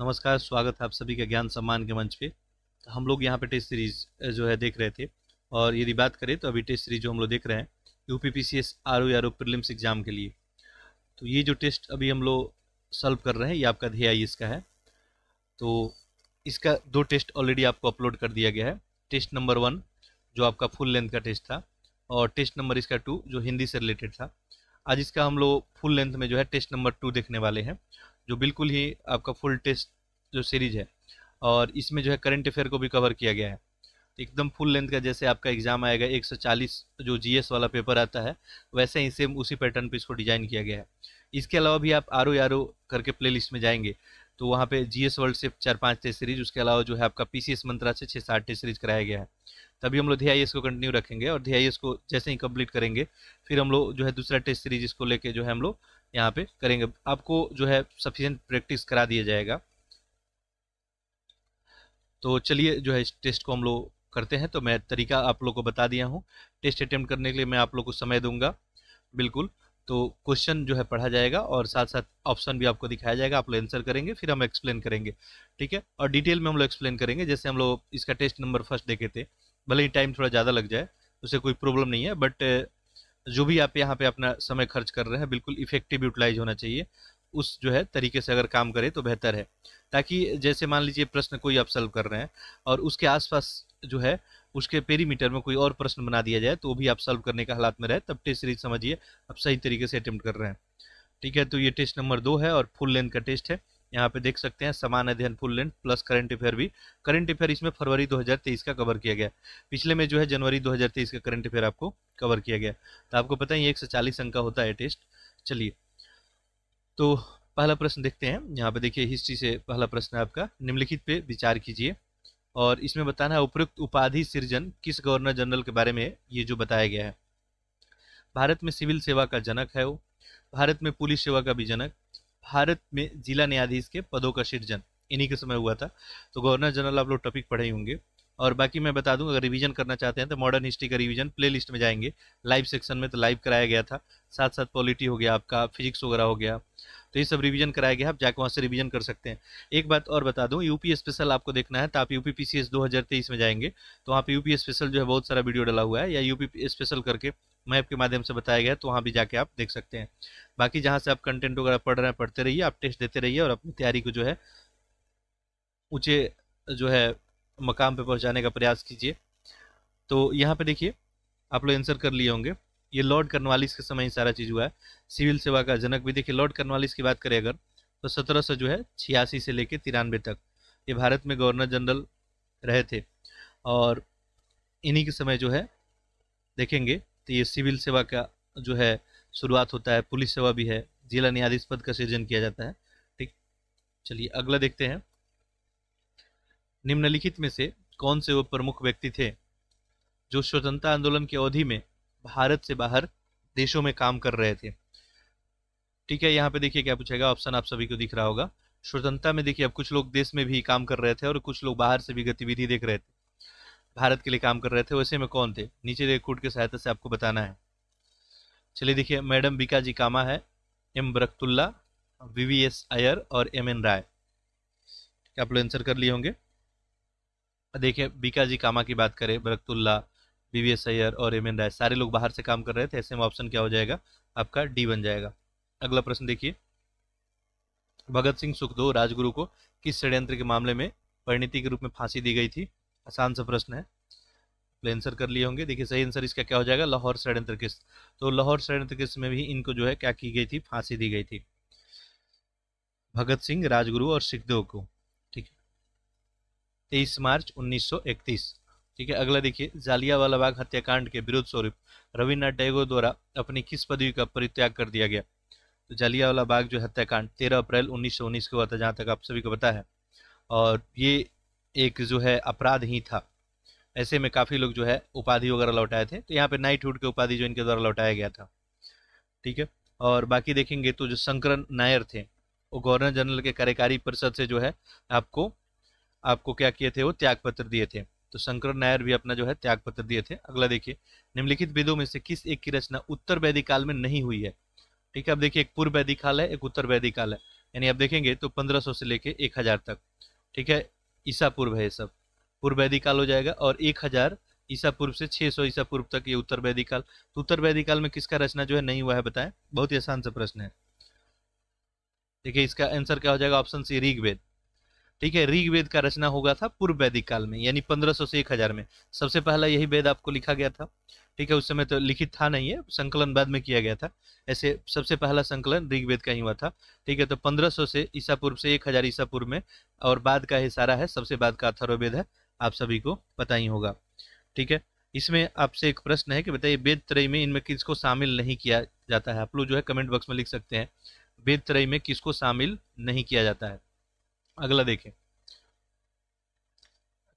नमस्कार स्वागत है आप सभी का ज्ञान सम्मान के मंच पे तो हम लोग यहाँ पे टेस्ट सीरीज जो है देख रहे थे और यदि बात करें तो अभी टेस्ट सीरीज जो हम लोग देख रहे हैं U P P C S R O R O prelims exam के लिए तो ये जो टेस्ट अभी हम लोग सॉल्व कर रहे हैं ये आपका ध्येय आई इसका है तो इसका दो टेस्ट ऑलरेडी आपको अपलोड कर दिया गया है टेस्ट नंबर वन जो आपका फुल लेंथ का टेस्ट था और टेस्ट नंबर इसका टू जो हिंदी से रिलेटेड था आज इसका हम लोग फुल लेंथ में जो है टेस्ट नंबर टू देखने वाले हैं जो बिल्कुल ही आपका फुल टेस्ट जो सीरीज है और इसमें जो है करंट अफेयर को भी कवर किया गया है एकदम फुल लेंथ का जैसे आपका एग्जाम आएगा 140 जो जीएस वाला पेपर आता है वैसे ही सेम उसी पैटर्न पे इसको डिजाइन किया गया है इसके अलावा भी आप आर ओ आर ओ करके प्ले लिस्ट में जाएंगे तो वहाँ पे जीएस वर्ल्ड से चार पाँच टेस्ट सीरीज उसके अलावा जो है आपका पीसीएस मंत्रा से छः सात टेस्ट सीरीज कराया गया है तभी हम लोग धी को कंटिन्यू रखेंगे और धी को जैसे ही कंप्लीट करेंगे फिर हम लोग जो है दूसरा टेस्ट सीरीज इसको लेके जो है हम लोग यहाँ पे करेंगे आपको जो है सफिशेंट प्रैक्टिस करा दिया जाएगा तो चलिए जो है इस टेस्ट को हम लोग करते हैं तो मैं तरीका आप लोग को बता दिया हूँ टेस्ट अटैम्प्ट करने के लिए मैं आप लोग को समय दूंगा बिल्कुल तो क्वेश्चन जो है पढ़ा जाएगा और साथ साथ ऑप्शन भी आपको दिखाया जाएगा आप लोग आंसर करेंगे फिर हम एक्सप्लेन करेंगे ठीक है और डिटेल में हम लोग एक्सप्लेन करेंगे जैसे हम लोग इसका टेस्ट नंबर फर्स्ट देखे थे भले ही टाइम थोड़ा ज़्यादा लग जाए उसे कोई प्रॉब्लम नहीं है बट जो भी आप यहाँ पे अपना समय खर्च कर रहे हैं बिल्कुल इफेक्टिव यूटिलाइज होना चाहिए उस जो है तरीके से अगर काम करें तो बेहतर है ताकि जैसे मान लीजिए प्रश्न कोई आप सॉल्व कर रहे हैं और उसके आसपास जो है उसके पेरीमीटर में कोई और प्रश्न बना दिया जाए तो वो भी आप सॉल्व करने का हालात में रहे तब टेस्ट सीरीज समझिए आप सही तरीके से अटेम्प्ट कर रहे हैं ठीक है तो ये टेस्ट नंबर दो है और फुल लेंथ का टेस्ट है यहाँ पे देख सकते हैं समान अध्ययन full length plus current affair भी करंट अफेयर इसमें फरवरी 2023 का कवर किया गया पिछले में जो है जनवरी 2023 का करंट अफेयर आपको कवर किया गया तो आपको पता है एक सौ चालीस अंक का होता है टेस्ट चलिए तो पहला प्रश्न देखते हैं यहाँ पे देखिए हिस्ट्री से पहला प्रश्न है आपका निम्नलिखित पे विचार कीजिए और इसमें बताना है उपयुक्त उपाधि सृजन किस गवर्नर जनरल के बारे में ये जो बताया गया है भारत में सिविल सेवा का जनक है वो भारत में पुलिस सेवा का भी जनक भारत में जिला न्यायाधीश के पदों का सृजन इन्हीं के समय हुआ था तो गवर्नर जनरल आप लोग टॉपिक पढ़े होंगे और बाकी मैं बता दूं अगर रिवीजन करना चाहते हैं तो मॉडर्न हिस्ट्री का रिवीजन प्ले लिस्ट में जाएंगे लाइव सेक्शन में तो लाइव कराया गया था साथ साथ पॉलिटी हो गया आपका फिजिक्स वगैरह हो गया तो ये सब रिवीजन कराया गया आप जाके वहाँ से रिवीजन कर सकते हैं एक बात और बता दूं यूपी स्पेशल आपको देखना है तो आप यूपी पी सी में जाएंगे तो वहाँ पर यूपी स्पेशल जो है बहुत सारा वीडियो डाला हुआ है या यूपी स्पेशल करके मैप के माध्यम से बताया गया है तो वहाँ भी जाके आप देख सकते हैं बाकी जहाँ से आप कंटेंट वगैरह पढ़ रहे हैं पढ़ते रहिए आप टेस्ट देते रहिए और अपनी तैयारी को जो है ऊँचे जो है मकाम पर पहुँचाने का प्रयास कीजिए तो यहाँ पर देखिए आप लोग आंसर कर लिए होंगे ये लॉर्ड कर्नवालिस के समय ही सारा चीज़ हुआ है सिविल सेवा का जनक भी देखिए लॉर्ड कर्नवालिस की बात करें अगर तो सत्रह सौ जो है छियासी से लेकर तिरानवे तक ये भारत में गवर्नर जनरल रहे थे और इन्हीं के समय जो है देखेंगे तो ये सिविल सेवा का जो है शुरुआत होता है पुलिस सेवा भी है जिला न्यायाधीश पद का सृजन किया जाता है ठीक चलिए अगला देखते हैं निम्नलिखित में से कौन से वो प्रमुख व्यक्ति थे जो स्वतंत्रता आंदोलन की अवधि में भारत से बाहर देशों में काम कर रहे थे ठीक है यहाँ पे देखिए क्या पूछेगा ऑप्शन आप सभी को दिख रहा होगा स्वतंत्रता में देखिए अब कुछ लोग देश में भी काम कर रहे थे और कुछ लोग बाहर से भी गतिविधि देख रहे थे भारत के लिए काम कर रहे थे वैसे में कौन थे नीचे देख कूट की सहायता से आपको बताना है चलिए देखिए मैडम बीका जी कामा है M Barkatullah V V S Aiyar और एम एन राय आप लोग आंसर कर लिए होंगे देखिए बीका जी कामा की बात करें Barkatullah V V S Aiyar और एम एन राय सारे लोग बाहर से काम कर रहे थे ऐसे में ऑप्शन क्या हो जाएगा आपका डी बन जाएगा अगला प्रश्न देखिए भगत सिंह सुखदो राजगुरु को किस षड्यंत्र के मामले में परिणति के रूप में फांसी दी गई थी आसान सा प्रश्न है आंसर कर लिए होंगे देखिए सही आंसर इसका क्या हो जाएगा लाहौर षडयंत्र किस्त तो लाहौर षडयंत्र किस्त में भी इनको जो है क्या की गई थी फांसी दी गई थी भगत सिंह राजगुरु और सिखदेव को ठीक है तेईस मार्च 1931 ठीक है अगला देखिए जालियावाला बाग हत्याकांड के विरोध स्वरूप रविन्द्रनाथ टैगोर द्वारा अपनी किस पदवी का परित्याग कर दिया गया तो जालियावाला बाग जो हत्याकांड 13 अप्रैल 1919 को हुआ था जहाँ तक आप सभी को पता है और ये एक जो है अपराध ही था ऐसे में काफ़ी लोग जो है उपाधि वगैरह लौटाए थे तो यहाँ पे नाइटहुड के उपाधि जो इनके द्वारा लौटाया गया था ठीक है और बाकी देखेंगे तो जो शंकरन नायर थे वो गवर्नर जनरल के कार्यकारी परिषद से जो है आपको आपको क्या किए थे वो त्यागपत्र दिए थे तो शंकर नायर भी अपना जो है त्यागपत्र दिए थे अगला देखिए निम्नलिखित वेदों में से किस एक की रचना उत्तर वैदिक काल में नहीं हुई है ठीक है अब देखिए एक पूर्व वैदिक काल है एक उत्तर वैदिक काल है यानी आप देखेंगे तो पंद्रह से लेके एक तक ठीक है ईसा पूर्व है सब पूर्व वैदिक काल हो जाएगा और एक हजार ईसा पूर्व से 600 ईसा पूर्व तक ये उत्तर वैदिक काल तो उत्तर वैदिक काल में किसका रचना जो है नहीं हुआ है बताएं बहुत ही आसान सा प्रश्न है ठीक है इसका आंसर क्या हो जाएगा ऑप्शन सी ऋग्वेद ठीक है ऋग्वेद का रचना होगा था पूर्व वैदिक काल में यानी सौ से हजार में सबसे पहला यही वेद आपको लिखा गया था ठीक है उस समय तो लिखित था नहीं है संकलन बाद में किया गया था ऐसे सबसे पहला संकलन ऋग्वेद का ही हुआ था ठीक है तो 1500 से ईसा पूर्व से 1000 ईसा पूर्व में और बाद का ही सारा है सबसे बाद का अथर्वेद है आप सभी को पता ही होगा ठीक है इसमें आपसे एक प्रश्न है कि बताइए वेद त्रय में इनमें किसको शामिल नहीं किया जाता है आप लोग जो है कमेंट बॉक्स में लिख सकते हैं वेद त्रय में किसको शामिल नहीं किया जाता है अगला देखें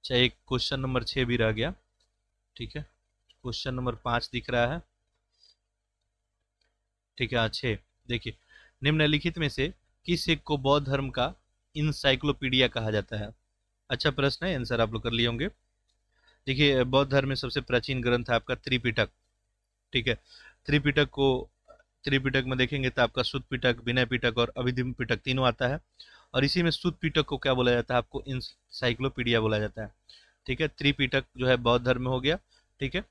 अच्छा एक क्वेश्चन नंबर छः भी रह गया ठीक है क्वेश्चन नंबर पांच दिख रहा है ठीक है छे देखिए निम्नलिखित में से किस एक को बौद्ध धर्म का इंसाइक्लोपीडिया कहा जाता है अच्छा प्रश्न है आंसर आप लोग कर लिए होंगे देखिए बौद्ध धर्म में सबसे प्राचीन ग्रंथ है आपका त्रिपिटक ठीक है त्रिपिटक को त्रिपिटक में देखेंगे तो आपका सुत पिटक विनय पिटक और अभिधिम पिटक तीनों आता है और इसी में सुत पिटक को क्या बोला जाता है आपको इंसाइक्लोपीडिया बोला जाता है ठीक है त्रिपिटक जो है बौद्ध धर्म में हो गया ठीक है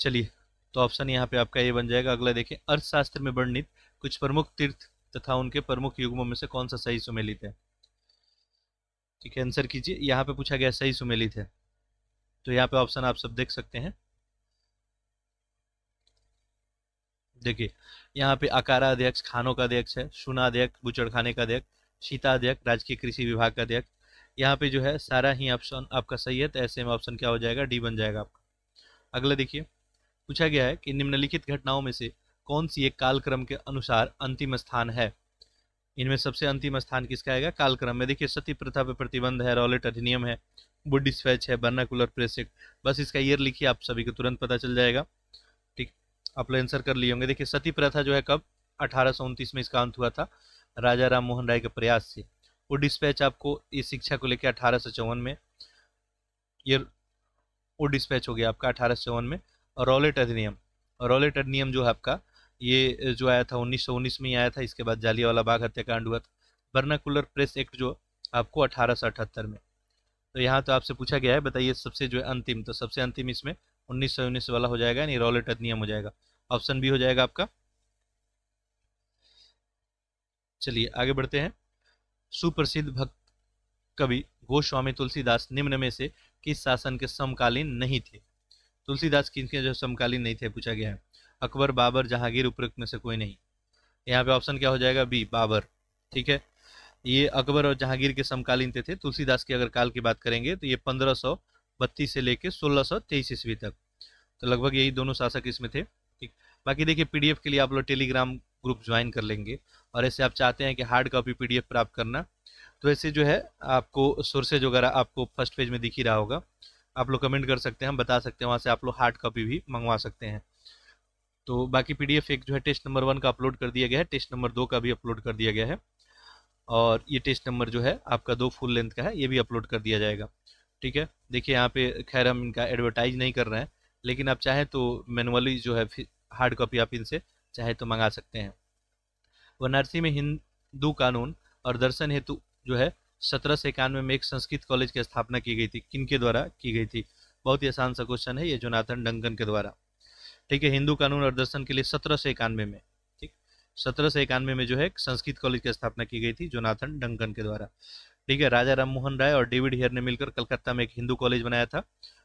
चलिए तो ऑप्शन यहाँ पे आपका ये बन जाएगा अगला देखिए अर्थशास्त्र में वर्णित कुछ प्रमुख तीर्थ तथा उनके प्रमुख युग्मों में से कौन सा सही सुमेलित है ठीक है आंसर कीजिए यहाँ पे पूछा गया सही सुमेलित है तो यहाँ पे ऑप्शन आप सब देख सकते हैं देखिए यहाँ पे अध्यक्ष खानों का अध्यक्ष है सुना अध्यक्ष बुचड़खाने का अध्यक्ष सीता अध्यक्ष राजकीय कृषि विभाग का अध्यक्ष यहाँ पे जो है सारा ही ऑप्शन आपका सही है तो ऐसे में ऑप्शन क्या हो जाएगा डी बन जाएगा आपका अगला देखिए पूछा गया है कि निम्नलिखित घटनाओं में से कौन सी एक कालक्रम के अनुसार अंतिम स्थान है इनमें सबसे अंतिम स्थान किसका आएगा कालक्रम में देखिए सती प्रथा पर प्रतिबंध है रॉलेट अधिनियम है बुड्डी डिस्पैच है बर्नाकुलर प्रेस एक्ट बस इसका ईयर लिखिए आप सभी को तुरंत पता चल जाएगा ठीक आप लोग आंसर कर लिए होंगे देखिए सती प्रथा जो है कब अठारह में इसका अंत हुआ था राजा राम मोहन राय के प्रयास से वो डिस्पैच आपको इस शिक्षा को लेकर अठारह में ये वो डिस्पैच हो गया आपका अठारह में रोलेट अधिनियम रोलेट अधिनियम जो है आपका ये जो आया था 1919 में ही आया था इसके बाद जालियावाला बाग हत्याकांड हुआ था बर्नाकुलर प्रेस एक्ट जो आपको अठारह में तो यहाँ तो आपसे पूछा गया है बताइए सबसे जो है अंतिम तो सबसे अंतिम इसमें उन्नीस सौ उन्नीस वाला हो जाएगा यानी रॉलेट अधिनियम हो जाएगा ऑप्शन बी हो जाएगा आपका चलिए आगे बढ़ते हैं सुप्रसिद्ध भक्त कवि गोस्वामी तुलसीदास निम्न में से किस शासन के समकालीन नहीं थे तुलसीदास के जो समकालीन नहीं थे पूछा गया है अकबर बाबर जहांगीर उपरोक्त में से कोई नहीं यहाँ पे ऑप्शन क्या हो जाएगा बी बाबर ठीक है ये अकबर और जहांगीर के समकालीन थे तुलसीदास की अगर काल की बात करेंगे तो ये पंद्रह सौ बत्तीस से लेके सोलह सौ तेईस ईस्वी तक तो लगभग यही दोनों शासक इसमें थे ठीक बाकी देखिए पीडीएफ के लिए आप लोग टेलीग्राम ग्रुप ज्वाइन कर लेंगे और ऐसे आप चाहते हैं कि हार्ड कॉपी पीडीएफ प्राप्त करना तो ऐसे जो है आपको सोर्सेज वगैरह आपको फर्स्ट पेज में दिख ही रहा होगा आप लोग कमेंट कर सकते हैं हम बता सकते हैं वहाँ से आप लोग हार्ड कॉपी भी मंगवा सकते हैं तो बाकी पी एक जो है टेस्ट नंबर वन का अपलोड कर दिया गया है टेस्ट नंबर दो का भी अपलोड कर दिया गया है और ये टेस्ट नंबर जो है आपका दो फुल लेंथ का है ये भी अपलोड कर दिया जाएगा ठीक है देखिए यहाँ पे खैर हम इनका एडवर्टाइज नहीं कर रहे हैं लेकिन आप चाहें तो मैनुअली जो है हार्ड कॉपी आप इनसे चाहे तो मंगा सकते हैं वाराणसी में हिंदू कानून और दर्शन हेतु जो है सत्रह सौ इक्यानवे में एक संस्कृत कॉलेज की स्थापना की गई थी किन के द्वारा की गई थी बहुत ही आसान सा क्वेश्चन है ये जोनाथन डंकन के द्वारा ठीक है हिंदू कानून और दर्शन के लिए सत्रह सौ इक्यानवे में ठीक सत्रह सौ इक्यानवे में जो है संस्कृत कॉलेज की स्थापना की गई थी जोनाथन डंकन के द्वारा ठीक है राजा राम मोहन राय और डेविड हेयर ने मिलकर कलकत्ता में एक हिंदू कॉलेज बनाया था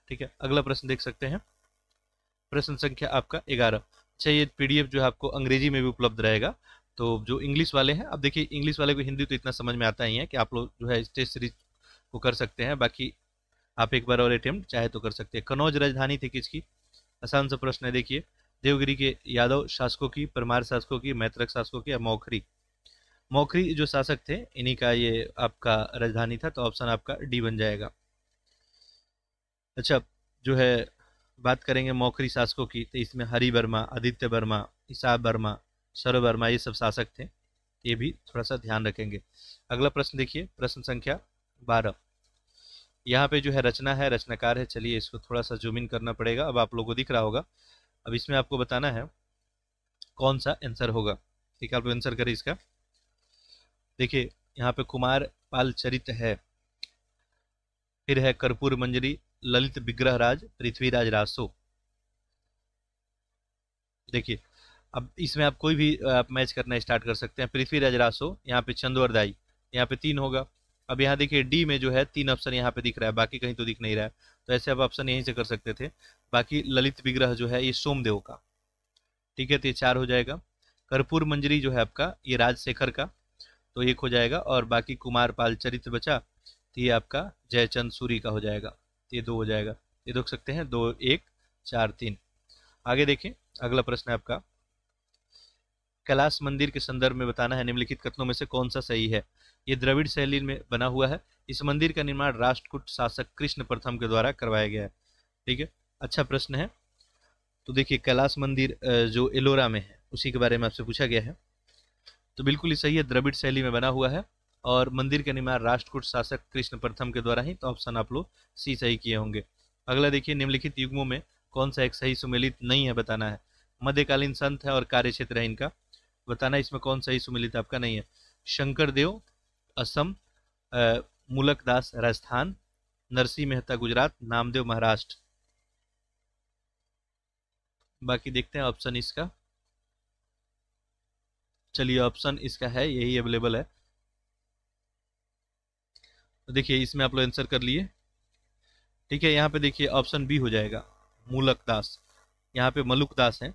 ठीक है अगला प्रश्न देख सकते हैं प्रश्न संख्या आपका ग्यारह अच्छा ये पीडीएफ जो है आपको अंग्रेजी में भी उपलब्ध रहेगा तो जो इंग्लिश वाले हैं अब देखिए इंग्लिश वाले को हिंदी तो इतना समझ में आता ही है कि आप लोग जो है स्टेज सीरीज को कर सकते हैं बाकी आप एक बार और अटेम्प्ट चाहे तो कर सकते हैं कनौज राजधानी थी किसकी आसान सा प्रश्न है देखिए देवगिरी के यादव शासकों की परमार शासकों की मैत्रक शासकों की या मौखरी मौखरी जो शासक थे इन्हीं का ये आपका राजधानी था तो ऑप्शन आपका डी बन जाएगा अच्छा जो है बात करेंगे मौखरी शासकों की तो इसमें हरि वर्मा आदित्य वर्मा ईसा वर्मा सर्व वर्मा ये सब शासक थे ये भी थोड़ा सा ध्यान रखेंगे अगला प्रश्न देखिए प्रश्न संख्या बारह यहाँ पे जो है रचना है रचनाकार है चलिए इसको थोड़ा सा जूम इन करना पड़ेगा अब आप लोगों को दिख रहा होगा अब इसमें आपको बताना है कौन सा आंसर होगा ठीक है आप आंसर करें इसका देखिए यहाँ पे कुमार पाल चरित है फिर है कर्पूर मंजरी ललित विग्रह राज पृथ्वीराज रासो देखिए अब इसमें आप कोई भी आप मैच करना स्टार्ट कर सकते हैं पृथ्वीराज रासो यहाँ पे चंदवरदाई यहाँ पे तीन होगा अब यहाँ देखिए डी में जो है तीन ऑप्शन यहाँ पे दिख रहा है बाकी कहीं तो दिख नहीं रहा है तो ऐसे आप ऑप्शन यहीं से कर सकते थे बाकी ललित विग्रह जो है ये सोमदेव का ठीक है तो ये चार हो जाएगा कर्पूर मंजरी जो है आपका ये राजशेखर का तो एक हो जाएगा और बाकी कुमार पाल चरित्र बचा तो ये आपका जयचंद सूरी का हो जाएगा तो ये दो हो जाएगा ये देख सकते हैं दो एक चार तीन आगे देखें अगला प्रश्न है आपका कैलाश मंदिर के संदर्भ में बताना है निम्नलिखित कथनों में से कौन सा सही है ये द्रविड़ शैली में बना हुआ है इस मंदिर का निर्माण राष्ट्रकूट शासक कृष्ण प्रथम के द्वारा करवाया गया है ठीक है अच्छा प्रश्न है तो देखिए कैलाश मंदिर जो एलोरा में है उसी के बारे में आपसे पूछा गया है तो बिल्कुल ही सही है द्रविड़ शैली में बना हुआ है और मंदिर का निर्माण राष्ट्रकूट शासक कृष्ण प्रथम के द्वारा ही तो ऑप्शन आप लोग सी सही किए होंगे अगला देखिए निम्नलिखित युग्मों में कौन सा एक सही सुमेलित नहीं है बताना है मध्यकालीन संत है और कार्य क्षेत्र है इनका बताना इसमें कौन सा ही सुमिलित आपका नहीं है शंकर देव असम मुलक दास राजस्थान नरसी मेहता गुजरात नामदेव महाराष्ट्र बाकी देखते हैं ऑप्शन इसका चलिए ऑप्शन इसका है यही अवेलेबल है तो देखिए इसमें आप लोग आंसर कर लिए ठीक है यहाँ पे देखिए ऑप्शन बी हो जाएगा मूलक दास यहाँ पे मलुक दास हैं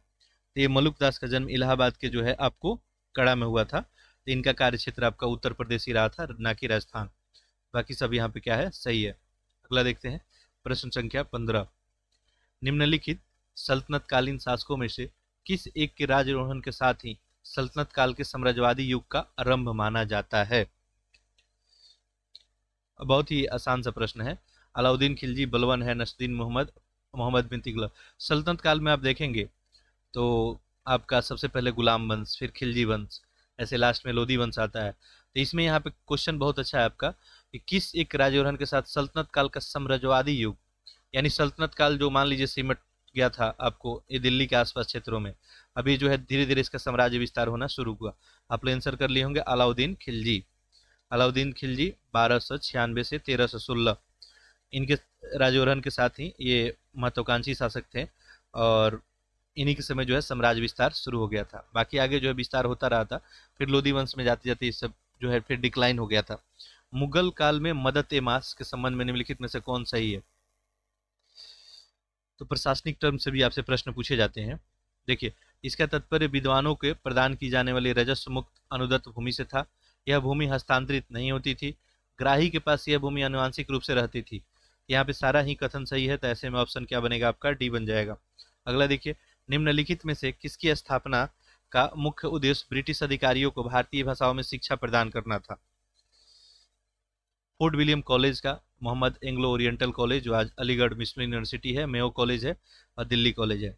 तो ये मलुकदास का जन्म इलाहाबाद के जो है आपको कड़ा में हुआ था तो इनका कार्य क्षेत्र आपका उत्तर प्रदेश ही रहा था ना कि राजस्थान बाकी सब यहाँ पे क्या है सही है अगला देखते हैं प्रश्न संख्या पंद्रह निम्नलिखित सल्तनतकालीन शासकों में से किस एक के राजरोहन के साथ ही सल्तनत काल के साम्राज्यवादी युग का आरंभ माना जाता है बहुत ही आसान सा प्रश्न है अलाउद्दीन खिलजी बलवन है नसुद्दीन मोहम्मद मोहम्मद बिन तिगल सल्तनत काल में आप देखेंगे तो आपका सबसे पहले गुलाम वंश फिर खिलजी वंश ऐसे लास्ट में लोधी वंश आता है तो इसमें यहाँ पे क्वेश्चन बहुत अच्छा है आपका कि किस एक राजवरहन के साथ सल्तनत काल का साम्राज्यवादी युग यानी सल्तनत काल जो मान लीजिए सिमट गया था आपको ये दिल्ली के आसपास क्षेत्रों में अभी जो है धीरे धीरे इसका साम्राज्य विस्तार होना शुरू हुआ आप लोग आंसर कर लिए होंगे अलाउद्दीन खिलजी अलाउद्दीन खिलजी बारह सौ से तेरह सौ सोलह इनके राजवरहन के साथ ही ये महत्वाकांक्षी शासक थे और इन्हीं के समय जो है साम्राज्य विस्तार शुरू हो गया था बाकी आगे जो है विस्तार होता रहा था फिर लोधी वंश में जाते जाते ये सब जो है फिर डिक्लाइन हो गया था मुगल काल में मदत ए मास के संबंध में निम्नलिखित में से कौन सही है तो प्रशासनिक टर्म से भी आपसे प्रश्न पूछे जाते हैं देखिए इसका तात्पर्य विद्वानों के प्रदान की जाने वाली रजस्व मुक्त अनुदत्त भूमि से था यह भूमि हस्तांतरित नहीं होती थी ग्राही के पास यह भूमि अनुवांशिक रूप से रहती थी यहाँ पे सारा ही कथन सही है तो ऐसे में ऑप्शन क्या बनेगा आपका डी बन जाएगा अगला देखिए निम्नलिखित में से किसकी स्थापना का मुख्य उद्देश्य ब्रिटिश अधिकारियों को भारतीय भाषाओं में शिक्षा प्रदान करना था फोर्ट विलियम कॉलेज का मोहम्मद एंग्लो ओरिएंटल कॉलेज जो आज अलीगढ़ मिशन यूनिवर्सिटी है मेयो कॉलेज है और दिल्ली कॉलेज है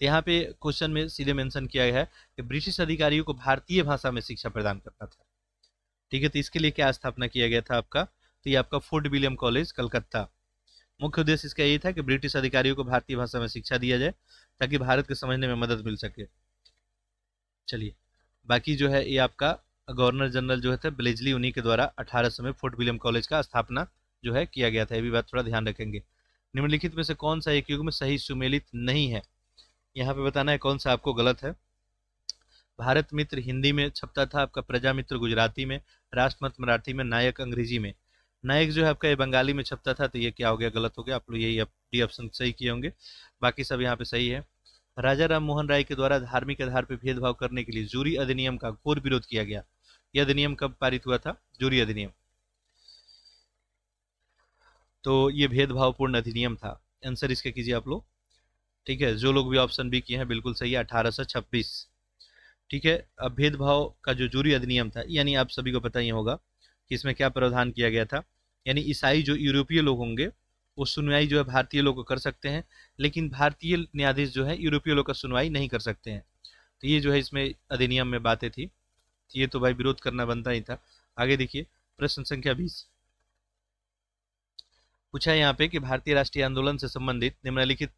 तो यहाँ पे क्वेश्चन में सीधे मेंशन किया गया है कि ब्रिटिश अधिकारियों को भारतीय भाषा में शिक्षा प्रदान करना था ठीक है तो इसके लिए क्या स्थापना किया गया था आपका तो ये आपका फोर्ट विलियम कॉलेज कलकत्ता मुख्य उद्देश्य इसका यही था कि ब्रिटिश अधिकारियों को भारतीय भाषा में शिक्षा दिया जाए ताकि भारत को समझने में मदद मिल सके चलिए बाकी जो है ये आपका गवर्नर जनरल जो है ब्लेजली उन्हीं के द्वारा अठारह में फोर्ट विलियम कॉलेज का स्थापना जो है किया गया था ये भी बात थोड़ा ध्यान रखेंगे निम्नलिखित में से कौन सा एक युग में सही सुमेलित नहीं है यहाँ पे बताना है कौन सा आपको गलत है भारत मित्र हिंदी में छपता था आपका प्रजा मित्र गुजराती में राष्ट्रमत मराठी में नायक अंग्रेजी में नायक जो है आपका ये बंगाली में छपता था तो ये क्या हो गया गलत हो गया आप लोग यही डी ऑप्शन सही किए होंगे बाकी सब यहाँ पे सही है राजा राम मोहन राय के द्वारा धार्मिक आधार पर भेदभाव करने के लिए जूरी अधिनियम का घोर विरोध किया गया यह अधिनियम कब पारित हुआ था जूरी अधिनियम तो ये भेदभावपूर्ण अधिनियम था आंसर इसका कीजिए आप लोग ठीक है जो लोग भी ऑप्शन बी किए हैं बिल्कुल सही है अठारह ठीक है अब भेदभाव का जो जूरी अधिनियम था यानी आप सभी को पता ही होगा कि इसमें क्या प्रावधान किया गया था यानी ईसाई जो यूरोपीय लोग होंगे वो सुनवाई जो है भारतीय लोग कर सकते हैं लेकिन भारतीय न्यायाधीश जो है यूरोपीय लोग का सुनवाई नहीं कर सकते हैं तो ये जो है इसमें अधिनियम में बातें थी तो ये तो भाई विरोध करना बनता ही था आगे देखिए प्रश्न संख्या बीस पूछा है यहाँ पे कि भारतीय राष्ट्रीय आंदोलन से संबंधित निम्नलिखित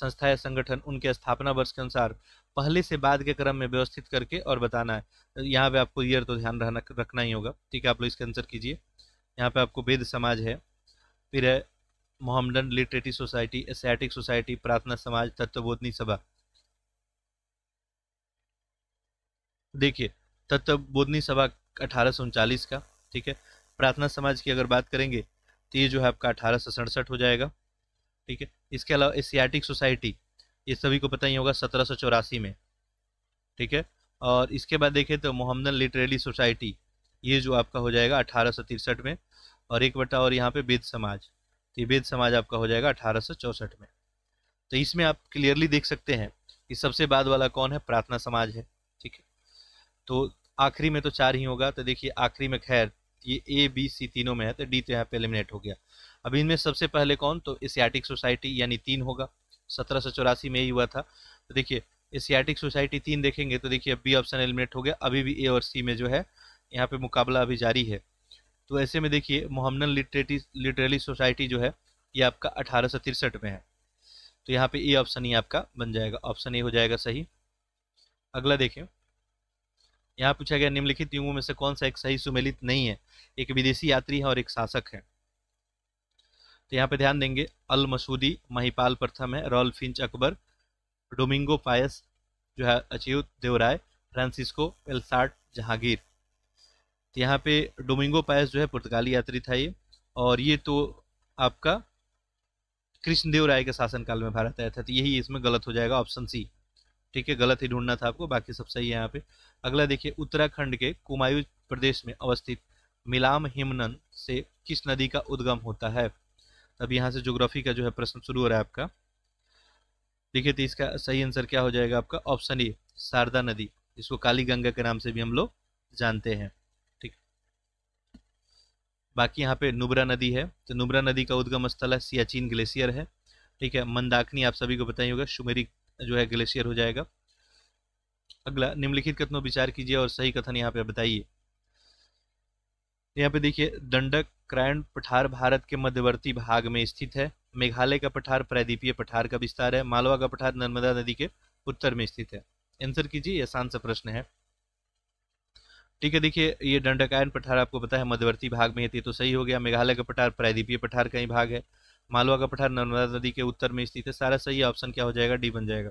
संस्था या संगठन उनके स्थापना वर्ष के अनुसार पहले से बाद के क्रम में व्यवस्थित करके और बताना है यहाँ पे आपको ईयर तो ध्यान रहना रखना ही होगा ठीक है आप लोग इसका आंसर कीजिए यहाँ पे आपको वेद समाज है फिर है Mohammedan literary society Asiatic society Prarthana Samaj तत्वबोधनी सभा देखिए तत्वबोधनी सभा अठारह का ठीक है प्रार्थना समाज की अगर बात करेंगे तो ये जो है आपका अठारह हो जाएगा ठीक है इसके अलावा एशियाटिक सोसाइटी ये सभी को पता ही होगा सत्रह में ठीक है और इसके बाद देखें तो मोहम्मदन लिटरेरी सोसाइटी ये जो आपका हो जाएगा अठारह में और एक बटा और यहाँ पे वेद समाज तो ये वेद समाज आपका हो जाएगा अठारह में तो इसमें आप क्लियरली देख सकते हैं कि सबसे बाद वाला कौन है प्रार्थना समाज है ठीक है तो आखिरी में तो चार ही होगा तो देखिए आखिरी में खैर ये ए बी सी तीनों में है तो डी तो यहाँ पे एलिमिनेट हो गया अब इनमें सबसे पहले कौन तो एशियाटिक सोसाइटी यानी तीन होगा सत्रह में ही हुआ था तो देखिए एशियाटिक सोसाइटी तीन देखेंगे तो देखिए अब बी ऑप्शन एलिमिनेट हो गया अभी भी ए और सी में जो है यहाँ पे मुकाबला अभी जारी है तो ऐसे में देखिए मोहम्मन लिटरेटी लिटरेली सोसाइटी जो है ये आपका अठारह में है तो यहाँ पे ये ऑप्शन ही आपका बन जाएगा ऑप्शन ए हो जाएगा सही अगला देखें यहाँ पूछा गया निम्नलिखित युगों में से कौन सा एक सही सुमेलित नहीं है एक विदेशी यात्री है और एक शासक है तो यहाँ पे ध्यान देंगे अल मसूदी महिपाल प्रथम है Ralph Fitch Akbar Domingo Paes जो है अच्युत देवराय फ्रांसिस्को एल्सार्ट जहांगीर यहाँ पे डोमिंगो पायस जो है पुर्तगाली यात्री था ये और ये तो आपका कृष्णदेव राय के शासनकाल में भारत आया था तो यही इसमें गलत हो जाएगा ऑप्शन सी ठीक है गलत ही ढूंढना था आपको बाकी सब सही है यहाँ पे अगला देखिए उत्तराखंड के कुमायू प्रदेश में अवस्थित मिलाम हिमनन से किस नदी का उद्गम होता है अब यहाँ से ज्योग्राफी का जो है प्रश्न शुरू हो रहा है आपका देखिए तो इसका सही आंसर क्या हो जाएगा आपका ऑप्शन ए शारदा नदी इसको काली गंगा के नाम से भी हम लोग जानते हैं बाकी यहाँ पे नुब्रा नदी है तो नुब्रा नदी का उद्गम स्थल है सियाचिन ग्लेशियर है ठीक है मंदाकनी आप सभी को पता ही होगा शुमेरी जो है ग्लेशियर हो जाएगा अगला निम्नलिखित कथनों विचार कीजिए और सही कथन यहाँ पे बताइए यहाँ पे देखिए दंडक क्रायण पठार भारत के मध्यवर्ती भाग में स्थित है मेघालय का पठार प्रायद्वीपीय पठार का विस्तार है मालवा का पठार नर्मदा नदी के उत्तर में स्थित है आंसर कीजिए आसान सा प्रश्न है ठीक है देखिए ये दंडकायन पठार आपको पता है मध्यवर्ती भाग में है तो सही हो गया मेघालय का पठार प्रायद्वीपीय पठार का ही भाग है मालवा का पठार नर्मदा नदी के उत्तर में स्थित है सारा सही ऑप्शन क्या हो जाएगा डी बन जाएगा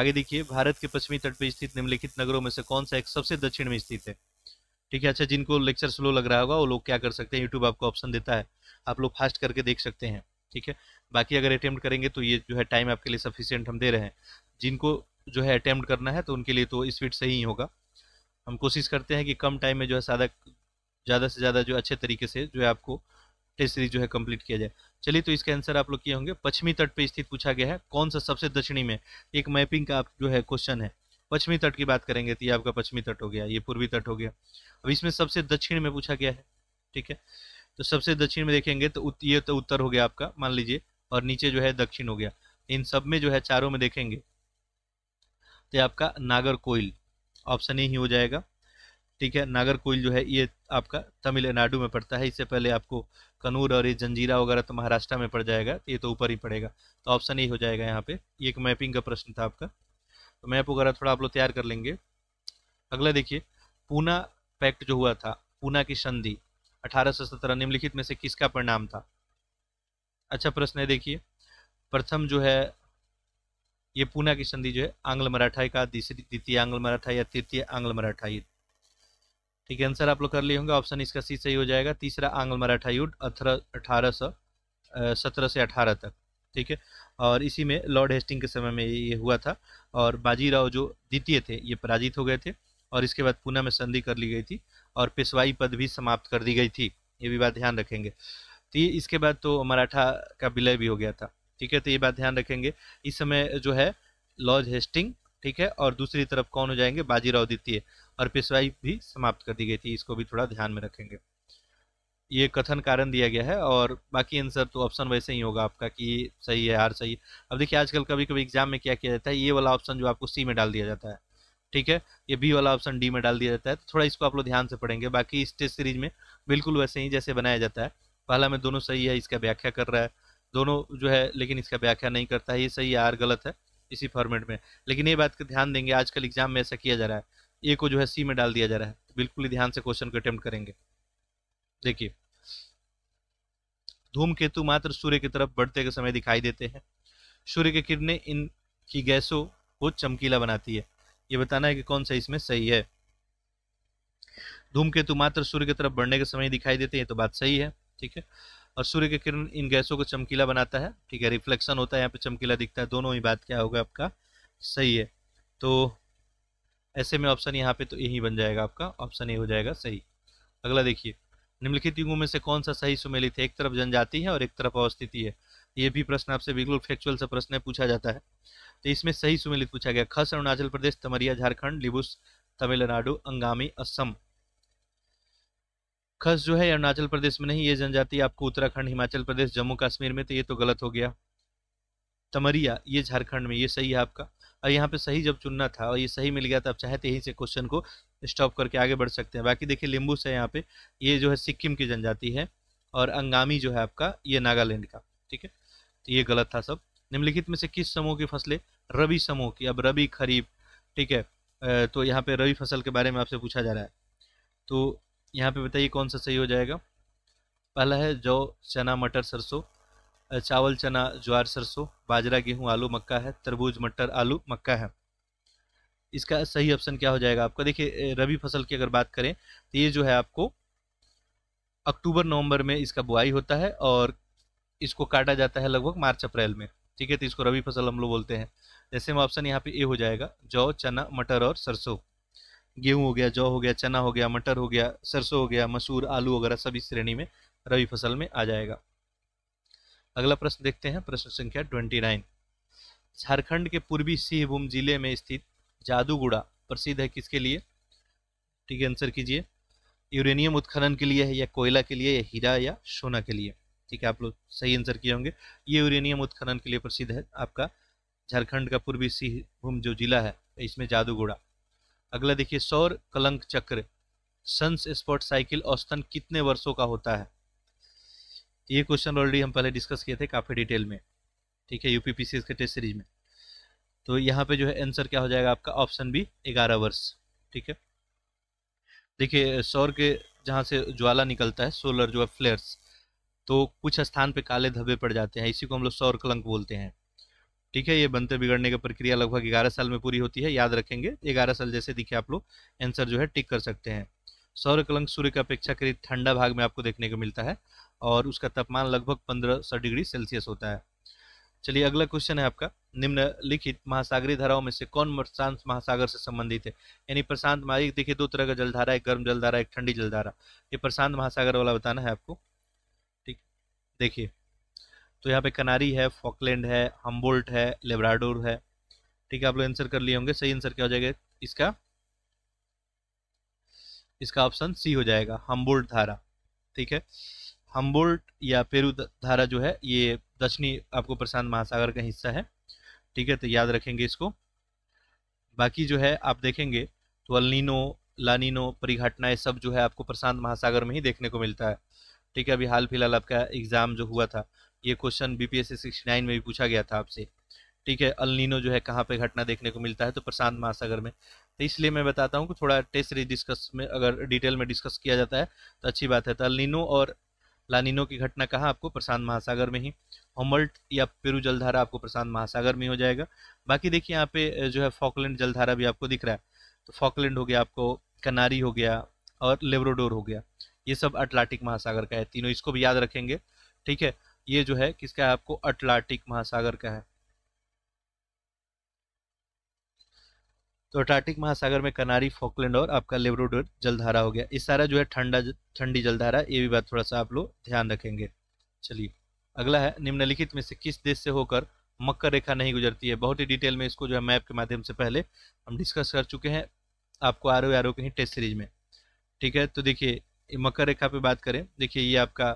आगे देखिए भारत के पश्चिमी तट पर स्थित निम्नलिखित नगरों में से कौन सा एक सबसे दक्षिण में स्थित है ठीक है अच्छा जिनको लेक्चर स्लो लग रहा होगा वो लोग क्या कर सकते हैं यूट्यूब आपको ऑप्शन देता है आप लोग फास्ट करके देख सकते हैं ठीक है बाकी अगर अटैम्प्ट करेंगे तो ये जो है टाइम आपके लिए सफिशियंट हम दे रहे हैं जिनको जो है अटैम्प्ट करना है तो उनके लिए तो स्पीड सही ही होगा हम कोशिश करते हैं कि कम टाइम में जो है सादा ज़्यादा से ज़्यादा जो अच्छे तरीके से जो है आपको टेस्ट सीरीज जो है कंप्लीट किया जाए चलिए तो इसका आंसर आप लोग किए होंगे पश्चिमी तट पर स्थित पूछा गया है कौन सा सबसे दक्षिणी में एक मैपिंग का आप जो है क्वेश्चन है पश्चिमी तट की बात करेंगे तो ये आपका पश्चिमी तट हो गया ये पूर्वी तट हो गया अब इसमें सबसे दक्षिण में पूछा गया है ठीक है तो सबसे दक्षिण में देखेंगे तो ये तो उत्तर हो गया आपका मान लीजिए और नीचे जो है दक्षिण हो गया इन सब में जो है चारों में देखेंगे तो आपका नागर कोयल ऑप्शन ए ही हो जाएगा ठीक है नागरकोइल जो है ये आपका तमिलनाडु में पड़ता है इससे पहले आपको कनूर और ये जंजीरा वगैरह तो महाराष्ट्र में पड़ जाएगा ये तो ऊपर ही पड़ेगा तो ऑप्शन ए हो जाएगा यहाँ पे ये एक मैपिंग का प्रश्न था आपका तो मैप वगैरह थोड़ा आप लोग तैयार कर लेंगे अगला देखिए पूना पैक्ट जो हुआ था पूना की संधि अठारह निम्नलिखित में से किसका परिणाम था अच्छा प्रश्न है देखिए प्रथम जो है ये पूना की संधि जो है आंग्ल मराठाई का द्वितीय आंग्ल मराठाई या तृतीय आंग्ल मराठाई ठीक है आंसर आप लोग कर लिए होंगे ऑप्शन इसका सी सही हो जाएगा तीसरा आंग्ल मराठा युद्ध अठारह अठारह सौ सत्रह से अठारह तक ठीक है और इसी में लॉर्ड हेस्टिंग के समय में ये हुआ था और बाजीराव जो द्वितीय थे ये पराजित हो गए थे और इसके बाद पुणे में संधि कर ली गई थी और पेशवाई पद भी समाप्त कर दी गई थी ये भी बात ध्यान रखेंगे तो इसके बाद तो मराठा का विलय भी हो गया था ठीक है तो ये बात ध्यान रखेंगे इस समय जो है लॉज हेस्टिंग ठीक है और दूसरी तरफ कौन हो जाएंगे बाजीराव द्वितीय और पेशवाई भी समाप्त कर दी गई थी इसको भी थोड़ा ध्यान में रखेंगे ये कथन कारण दिया गया है और बाकी आंसर तो ऑप्शन वैसे ही होगा आपका कि सही है हार सही है अब देखिए आजकल कभी कभी एग्जाम में क्या किया जाता है ये वाला ऑप्शन जो आपको सी में डाल दिया जाता है ठीक है ये बी वाला ऑप्शन डी में डाल दिया जाता है तो थोड़ा इसको आप लोग ध्यान से पढ़ेंगे बाकी इस टेस्ट सीरीज में बिल्कुल वैसे ही जैसे बनाया जाता है पहला में दोनों सही है इसका व्याख्या कर रहा है दोनों जो है लेकिन इसका व्याख्या नहीं करता है ये सही है यार गलत है इसी फॉर्मेट में लेकिन ये बात का ध्यान देंगे आजकल एग्जाम में ऐसा किया जा रहा है ए को जो है सी में डाल दिया जा रहा है तो बिल्कुल ही ध्यान से क्वेश्चन को अटेम्प्ट करेंगे देखिए धूम केतु मात्र सूर्य की तरफ बढ़ते के समय दिखाई देते हैं सूर्य की किरणें इनकी गैसों को चमकीला बनाती है ये बताना है कि कौन सा इसमें सही है धूम केतु मात्र सूर्य की तरफ बढ़ने के समय दिखाई देते हैं तो बात सही है ठीक है और सूर्य की किरण इन गैसों को चमकीला बनाता है ठीक है रिफ्लेक्शन होता है यहाँ पे चमकीला दिखता है दोनों ही बात क्या होगा आपका सही है तो ऐसे में ऑप्शन यहाँ पे तो यही बन जाएगा आपका ऑप्शन ए हो जाएगा सही अगला देखिए निम्नलिखित युगों में से कौन सा सही सुमेलित है एक तरफ जनजाति है और एक तरफ अवस्थिति है ये भी प्रश्न आपसे बिल्कुल फैक्चुअल सा प्रश्न है पूछा जाता है तो इसमें सही सुमेलित पूछा गया खस अरुणाचल प्रदेश तमरिया झारखंड लिबुस तमिलनाडु अंगामी असम खस जो है अरुणाचल प्रदेश में नहीं ये जनजाति आपको उत्तराखंड हिमाचल प्रदेश जम्मू कश्मीर में तो ये तो गलत हो गया तमरिया ये झारखंड में ये सही है आपका और यहाँ पे सही जब चुनना था और ये सही मिल गया था तो आप चाहे तो यहीं से क्वेश्चन को स्टॉप करके आगे बढ़ सकते हैं बाकी देखिए लिम्बूस है यहाँ पे ये जो है सिक्किम की जनजाति है और अंगामी जो है आपका ये नागालैंड का ठीक है तो ये गलत था सब निम्नलिखित में से किस समूह की फसलें रबी समूह की अब रबी खरीफ ठीक है तो यहाँ पे रबी फसल के बारे में आपसे पूछा जा रहा है तो यहाँ पे बताइए कौन सा सही हो जाएगा पहला है जौ चना मटर सरसों चावल चना ज्वार सरसों बाजरा गेहूँ आलू मक्का है तरबूज मटर आलू मक्का है इसका सही ऑप्शन क्या हो जाएगा आपका देखिए रबी फसल की अगर बात करें तो ये जो है आपको अक्टूबर नवंबर में इसका बुआई होता है और इसको काटा जाता है लगभग मार्च अप्रैल में ठीक है तो इसको रबी फसल हम लोग बोलते हैं जैसे में ऑप्शन यहाँ पे ए हो जाएगा जौ चना मटर और सरसों गेहूं हो गया जौ हो गया चना हो गया मटर हो गया सरसों हो गया मसूर आलू वगैरह सभी श्रेणी में रवि फसल में आ जाएगा अगला प्रश्न देखते हैं प्रश्न संख्या ट्वेंटी नाइन झारखंड के पूर्वी सिंहभूम जिले में स्थित जादूगुड़ा प्रसिद्ध है किसके लिए ठीक है आंसर कीजिए यूरेनियम उत्खनन के लिए है या कोयला के लिए या हीरा या सोना के लिए ठीक है आप लोग सही आंसर किए होंगे ये यूरेनियम उत्खनन के लिए प्रसिद्ध है आपका झारखंड का पूर्वी सिंहभूम जो जिला है इसमें जादूगुड़ा अगला देखिए सौर कलंक चक्र सन्स स्पॉट साइकिल औसतन कितने वर्षों का होता है ये क्वेश्चन ऑलरेडी हम पहले डिस्कस किए थे काफ़ी डिटेल में ठीक है यूपीपीसी के टेस्ट सीरीज में तो यहाँ पे जो है आंसर क्या हो जाएगा आपका ऑप्शन बी ग्यारह वर्ष ठीक है देखिए सौर के जहाँ से ज्वाला निकलता है सोलर जो है फ्लेयर्स तो कुछ स्थान पे काले धब्बे पड़ जाते हैं इसी को हम लोग सौर कलंक बोलते हैं ठीक है ये बनते बिगड़ने की प्रक्रिया लगभग ग्यारह साल में पूरी होती है याद रखेंगे ग्यारह साल जैसे दिखे आप लोग एंसर जो है टिक कर सकते हैं सौर कलंक सूर्य अपेक्षा अपेक्षाकृत ठंडा भाग में आपको देखने को मिलता है और उसका तापमान लगभग पंद्रह सौ डिग्री सेल्सियस होता है चलिए अगला क्वेश्चन है आपका निम्नलिखित महासागरीय धाराओं में से कौन प्रशांत महासागर से संबंधित है यानी प्रशांत महासागर देखिए दो तरह का जलधारा एक गर्म जलधारा एक ठंडी जलधारा ये प्रशांत महासागर वाला बताना है आपको ठीक देखिए तो यहाँ पे कनारी है फॉकलैंड है हम्बोल्ट है लेब्राडोर है ठीक है आप लोग आंसर कर लिए होंगे सही आंसर क्या हो जाएगा इसका इसका ऑप्शन सी हो जाएगा हम्बोल्ट धारा ठीक है हम्बोल्ट या पेरू धारा जो है ये दक्षिणी आपको प्रशांत महासागर का हिस्सा है ठीक है तो याद रखेंगे इसको बाकी जो है आप देखेंगे तो अलिनो लानिनो परिघटना ये सब जो है आपको प्रशांत महासागर में ही देखने को मिलता है ठीक है अभी हाल फिलहाल आपका एग्जाम जो हुआ था ये क्वेश्चन बीपीएससी नाइन में भी पूछा गया था आपसे ठीक है अलनीनो जो है कहाँ पे घटना देखने को मिलता है तो प्रशांत महासागर में तो इसलिए मैं बताता हूँ कि थोड़ा टेस्ट सीरीज डिस्कस में अगर डिटेल में डिस्कस किया जाता है तो अच्छी बात है तो अलनीनो और लानिनो की घटना कहाँ आपको प्रशांत महासागर में ही होमल्ट या पेरू जलधारा आपको प्रशांत महासागर में हो जाएगा बाकी देखिए यहाँ पे जो है फॉकलैंड जलधारा भी आपको दिख रहा है तो फॉकलैंड हो गया आपको कनारी हो गया और लेब्रोडोर हो गया ये सब अटलांटिक महासागर का है तीनों इसको भी याद रखेंगे ठीक है ये जो है किसका है आपको अटलांटिक महासागर का है तो अटलांटिक महासागर में कनारी फोकलैंड और आपका लेब्रोडोर जलधारा हो गया इस सारा जो है ठंडा ठंडी जलधारा ये भी बात थोड़ा सा आप लोग ध्यान रखेंगे चलिए अगला है निम्नलिखित में से किस देश से होकर मकर रेखा नहीं गुजरती है बहुत ही डिटेल में इसको जो है मैप के माध्यम से पहले हम डिस्कस कर चुके हैं आपको आर ओ आर ओ के टेस्ट सीरीज में ठीक है तो देखिए मकर रेखा पे बात करें देखिए ये आपका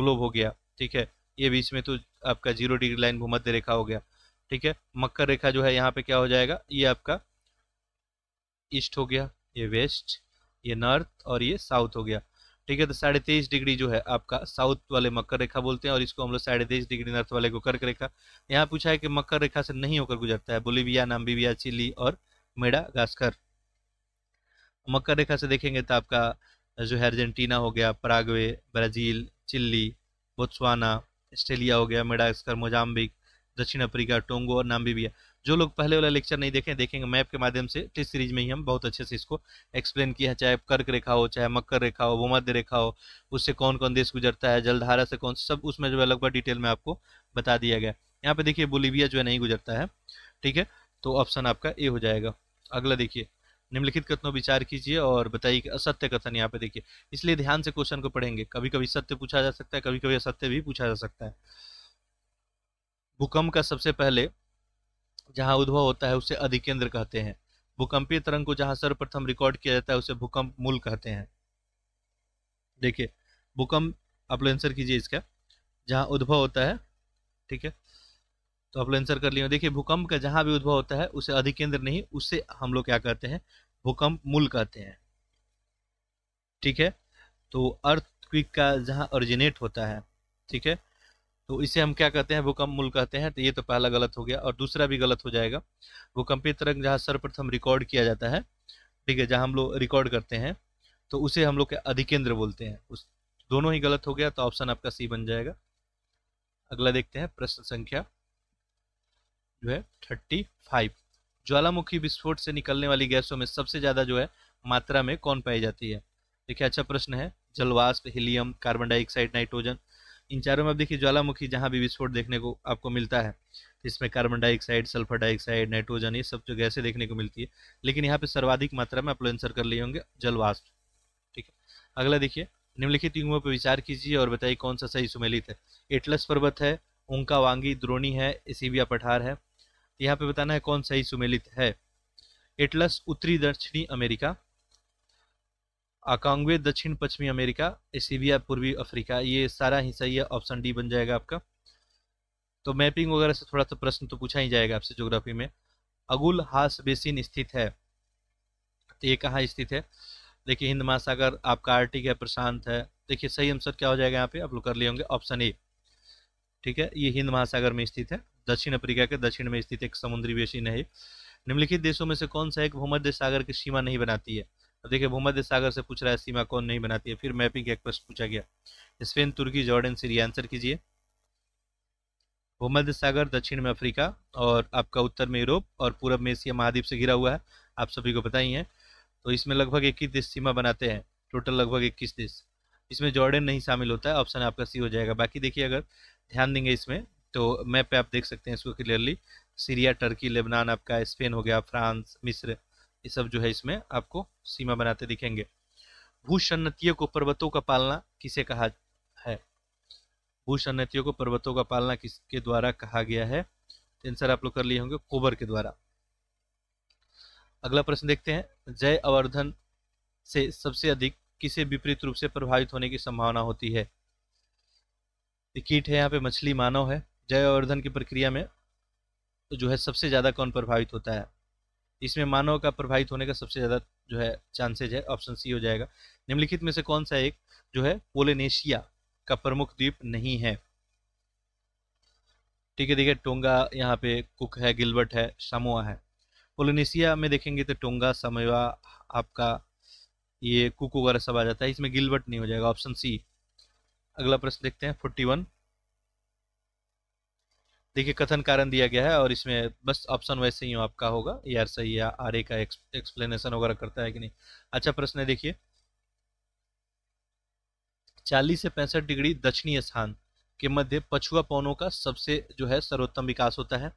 ग्लोब हो गया ठीक है ये बीच में तो आपका जीरो डिग्री लाइन भूमध्य रेखा हो गया ठीक है मकर रेखा जो है यहाँ पे क्या हो जाएगा ये आपका ईस्ट हो गया ये वेस्ट ये नॉर्थ और ये साउथ हो गया ठीक है तो साढ़े तेईस डिग्री जो है आपका साउथ वाले मकर रेखा बोलते हैं और इसको हम लोग साढ़े तेईस डिग्री नॉर्थ वाले को कर्क रेखा यहाँ पूछा है कि मकर रेखा से नहीं होकर गुजरता है बोलीविया नाम्बिविया चिली और मेडागास्कर मकर रेखा से देखेंगे तो आपका जो है अर्जेंटीना हो गया Paraguay Brazil Chile Botswana Australia हो गया मेडास्कर मोजाम्बिक दक्षिण अफ्रीका टोंगो और नाम्बिबिया जो लोग पहले वाला लेक्चर नहीं देखें देखेंगे मैप के माध्यम से टेस्ट सीरीज में ही हम बहुत अच्छे से इसको एक्सप्लेन किया है चाहे कर्क रेखा हो चाहे मकर रेखा हो भूमध्य रेखा हो उससे कौन कौन देश गुजरता है जलधारा से कौन सब उसमें जो है लगभग डिटेल में आपको बता दिया गया यहाँ पे देखिए बोलीविया जो है नहीं गुजरता है ठीक है तो ऑप्शन आपका ए हो जाएगा अगला देखिए निम्नलिखित कथनों विचार कीजिए और बताइए कि असत्य कथन यहाँ पे देखिए इसलिए ध्यान से क्वेश्चन को पढ़ेंगे कभी कभी सत्य पूछा जा सकता है कभी कभी असत्य भी पूछा जा सकता है भूकंप का सबसे पहले जहाँ उद्भव होता है उसे अधिकेंद्र कहते हैं भूकंपीय तरंग को जहाँ सर्वप्रथम रिकॉर्ड किया जाता है उसे भूकंप मूल कहते हैं देखिए भूकंप आप लोग आंसर कीजिए इसका जहाँ उद्भव होता है ठीक है तो आप लोग आंसर कर लिए देखिए भूकंप का जहाँ भी उद्भव होता है उसे अधिकेंद्र नहीं उससे हम लोग क्या कहते हैं भूकंप मूल कहते हैं ठीक है तो अर्थ क्विक का जहाँ ओरिजिनेट होता है ठीक है तो इसे हम क्या कहते हैं भूकंप मूल कहते हैं तो ये तो पहला गलत हो गया और दूसरा भी गलत हो जाएगा भूकंपीय तरंग जहाँ सर्वप्रथम रिकॉर्ड किया जाता है ठीक है जहाँ हम लोग रिकॉर्ड करते हैं तो उसे हम लोग अधिकेंद्र बोलते हैं उस दोनों ही गलत हो गया तो ऑप्शन आपका सी बन जाएगा अगला देखते हैं प्रश्न संख्या जो है थर्टी फाइव ज्वालामुखी विस्फोट से निकलने वाली गैसों में सबसे ज्यादा जो है मात्रा में कौन पाई जाती है देखिए अच्छा प्रश्न है जलवाष्प हीलियम कार्बन डाइऑक्साइड नाइट्रोजन इन चारों में आप देखिए ज्वालामुखी जहाँ भी विस्फोट देखने को आपको मिलता है इसमें carbon dioxide sulphur dioxide nitrogen ये सब जो गैसें देखने को मिलती है लेकिन यहाँ पे सर्वाधिक मात्रा में आप लोग आंसर कर लिए होंगे जलवाष्प ठीक है अगला देखिए निम्नलिखित युगों पर विचार कीजिए और बताइए कौन सा सही सुमेलित है एटलस पर्वत है ओंका वांगी द्रोणी है एसीबिया पठार है यहाँ पे बताना है कौन सही सुमेलित है एटलस उत्तरी दक्षिणी अमेरिका आकांगवे दक्षिण पश्चिमी अमेरिका एसीबिया पूर्वी अफ्रीका ये सारा ही सही है ऑप्शन डी बन जाएगा आपका तो मैपिंग वगैरह से थोड़ा सा प्रश्न तो पूछा ही जाएगा आपसे ज्योग्राफी में अगुल हास बेसिन स्थित है तो ये कहाँ स्थित है देखिए हिंद महासागर आपका आर्टिक है प्रशांत है देखिए सही आंसर क्या हो जाएगा यहाँ पे आप लोग कर लिए होंगे ऑप्शन ए ठीक है ये हिंद महासागर में स्थित है दक्षिण अफ्रीका के दक्षिण में स्थित एक समुद्री बेसिन है निम्नलिखित देशों में से कौन सा एक भूमध्य सागर की सीमा नहीं बनाती है अब देखिए भूमध्य सागर से पूछ रहा है सीमा कौन नहीं बनाती है फिर मैपिंग एक प्रश्न पूछा गया स्पेन तुर्की जॉर्डन सीरिया आंसर कीजिए भूमध्य सागर दक्षिण में अफ्रीका और आपका उत्तर में यूरोप और पूर्व में एशिया महाद्वीप से घिरा हुआ है आप सभी को पता ही है तो इसमें लगभग इक्कीस देश सीमा बनाते हैं टोटल लगभग इक्कीस देश इसमें जॉर्डन नहीं शामिल होता है ऑप्शन आपका सी हो जाएगा बाकी देखिए अगर ध्यान देंगे इसमें तो मैप पे आप देख सकते हैं इसको क्लियरली सीरिया टर्की लेबनान आपका स्पेन हो गया फ्रांस मिस्र ये सब जो है इसमें आपको सीमा बनाते दिखेंगे भूषणतियों को पर्वतों का पालना किसे कहा है भूषणतियों को पर्वतों का पालना किसके द्वारा कहा गया है आंसर तो आप लोग कर लिए होंगे कोबर के द्वारा अगला प्रश्न देखते हैं जय अवर्धन से सबसे अधिक किसे विपरीत रूप से प्रभावित होने की संभावना होती है कीट है यहाँ पे मछली मानव है जयवर्धन की प्रक्रिया में तो जो है सबसे ज़्यादा कौन प्रभावित होता है इसमें मानव का प्रभावित होने का सबसे ज़्यादा जो है चांसेज है ऑप्शन सी हो जाएगा निम्नलिखित में से कौन सा एक जो है पोलिनेशिया का प्रमुख द्वीप नहीं है ठीक है देखिए टोंगा यहाँ पे कुक है गिलबर्ट है सामोआ है पोलिनेशिया में देखेंगे तो टोंगा समोआ आपका ये कुक वगैरह सब आ जाता है इसमें गिलबर्ट नहीं हो जाएगा ऑप्शन सी अगला प्रश्न देखते हैं फोर्टी वन देखिए कथन कारण दिया गया है और इसमें बस ऑप्शन वैसे ही आपका होगा यार सही या आर ए का एक्सप्लेनेशन वगैरह करता है कि नहीं अच्छा प्रश्न है देखिए चालीस से पैंसठ डिग्री दक्षिणी स्थान के मध्य पछुआ पौनों का सबसे जो है सर्वोत्तम विकास होता है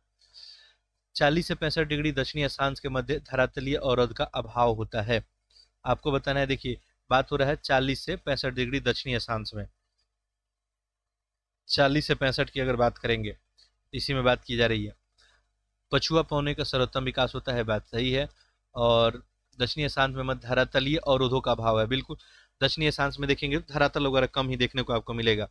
चालीस से पैंसठ डिग्री दक्षिणी स्थान के मध्य धरातलीय और का अभाव होता है आपको बताना है देखिए बात हो रहा है चालीस से पैंसठ डिग्री दक्षिणी स्थान में चालीस से पैंसठ की अगर बात करेंगे इसी में बात की जा रही है पछुआ पौने का सर्वोत्तम विकास होता है बात सही है और दक्षिणी अशांत में मध्य धरातलीय उधो का अभाव है बिल्कुल दक्षिणी अशांत में देखेंगे तो धरातल वगैरह कम ही देखने को आपको मिलेगा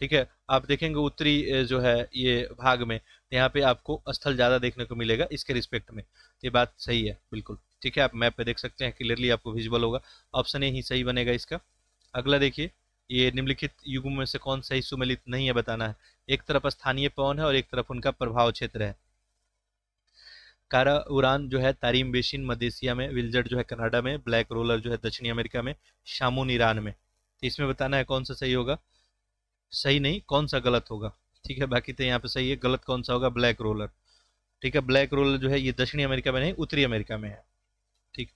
ठीक है आप देखेंगे उत्तरी जो है ये भाग में तो यहाँ पे आपको स्थल ज़्यादा देखने को मिलेगा इसके रिस्पेक्ट में ये बात सही है बिल्कुल ठीक है आप मैप पे देख सकते हैं क्लियरली आपको विजिबल होगा ऑप्शन ए ही सही बनेगा इसका अगला देखिए ये निम्नलिखित युगों में से कौन सा ही सुमेलित नहीं है बताना है एक तरफ स्थानीय पवन है और एक तरफ उनका प्रभाव क्षेत्र है कारा उरान जो है तारीम बेसिन मदेशिया में विल्जट जो है कनाडा में ब्लैक रोलर जो है दक्षिणी अमेरिका में शामून ईरान में तो इसमें बताना है कौन सा सही होगा सही नहीं कौन सा गलत होगा ठीक है बाकी तो यहाँ पे सही है गलत कौन सा होगा ब्लैक रोलर ठीक है ब्लैक रोलर जो है ये दक्षिणी अमेरिका में नहीं उत्तरी अमेरिका में है ठीक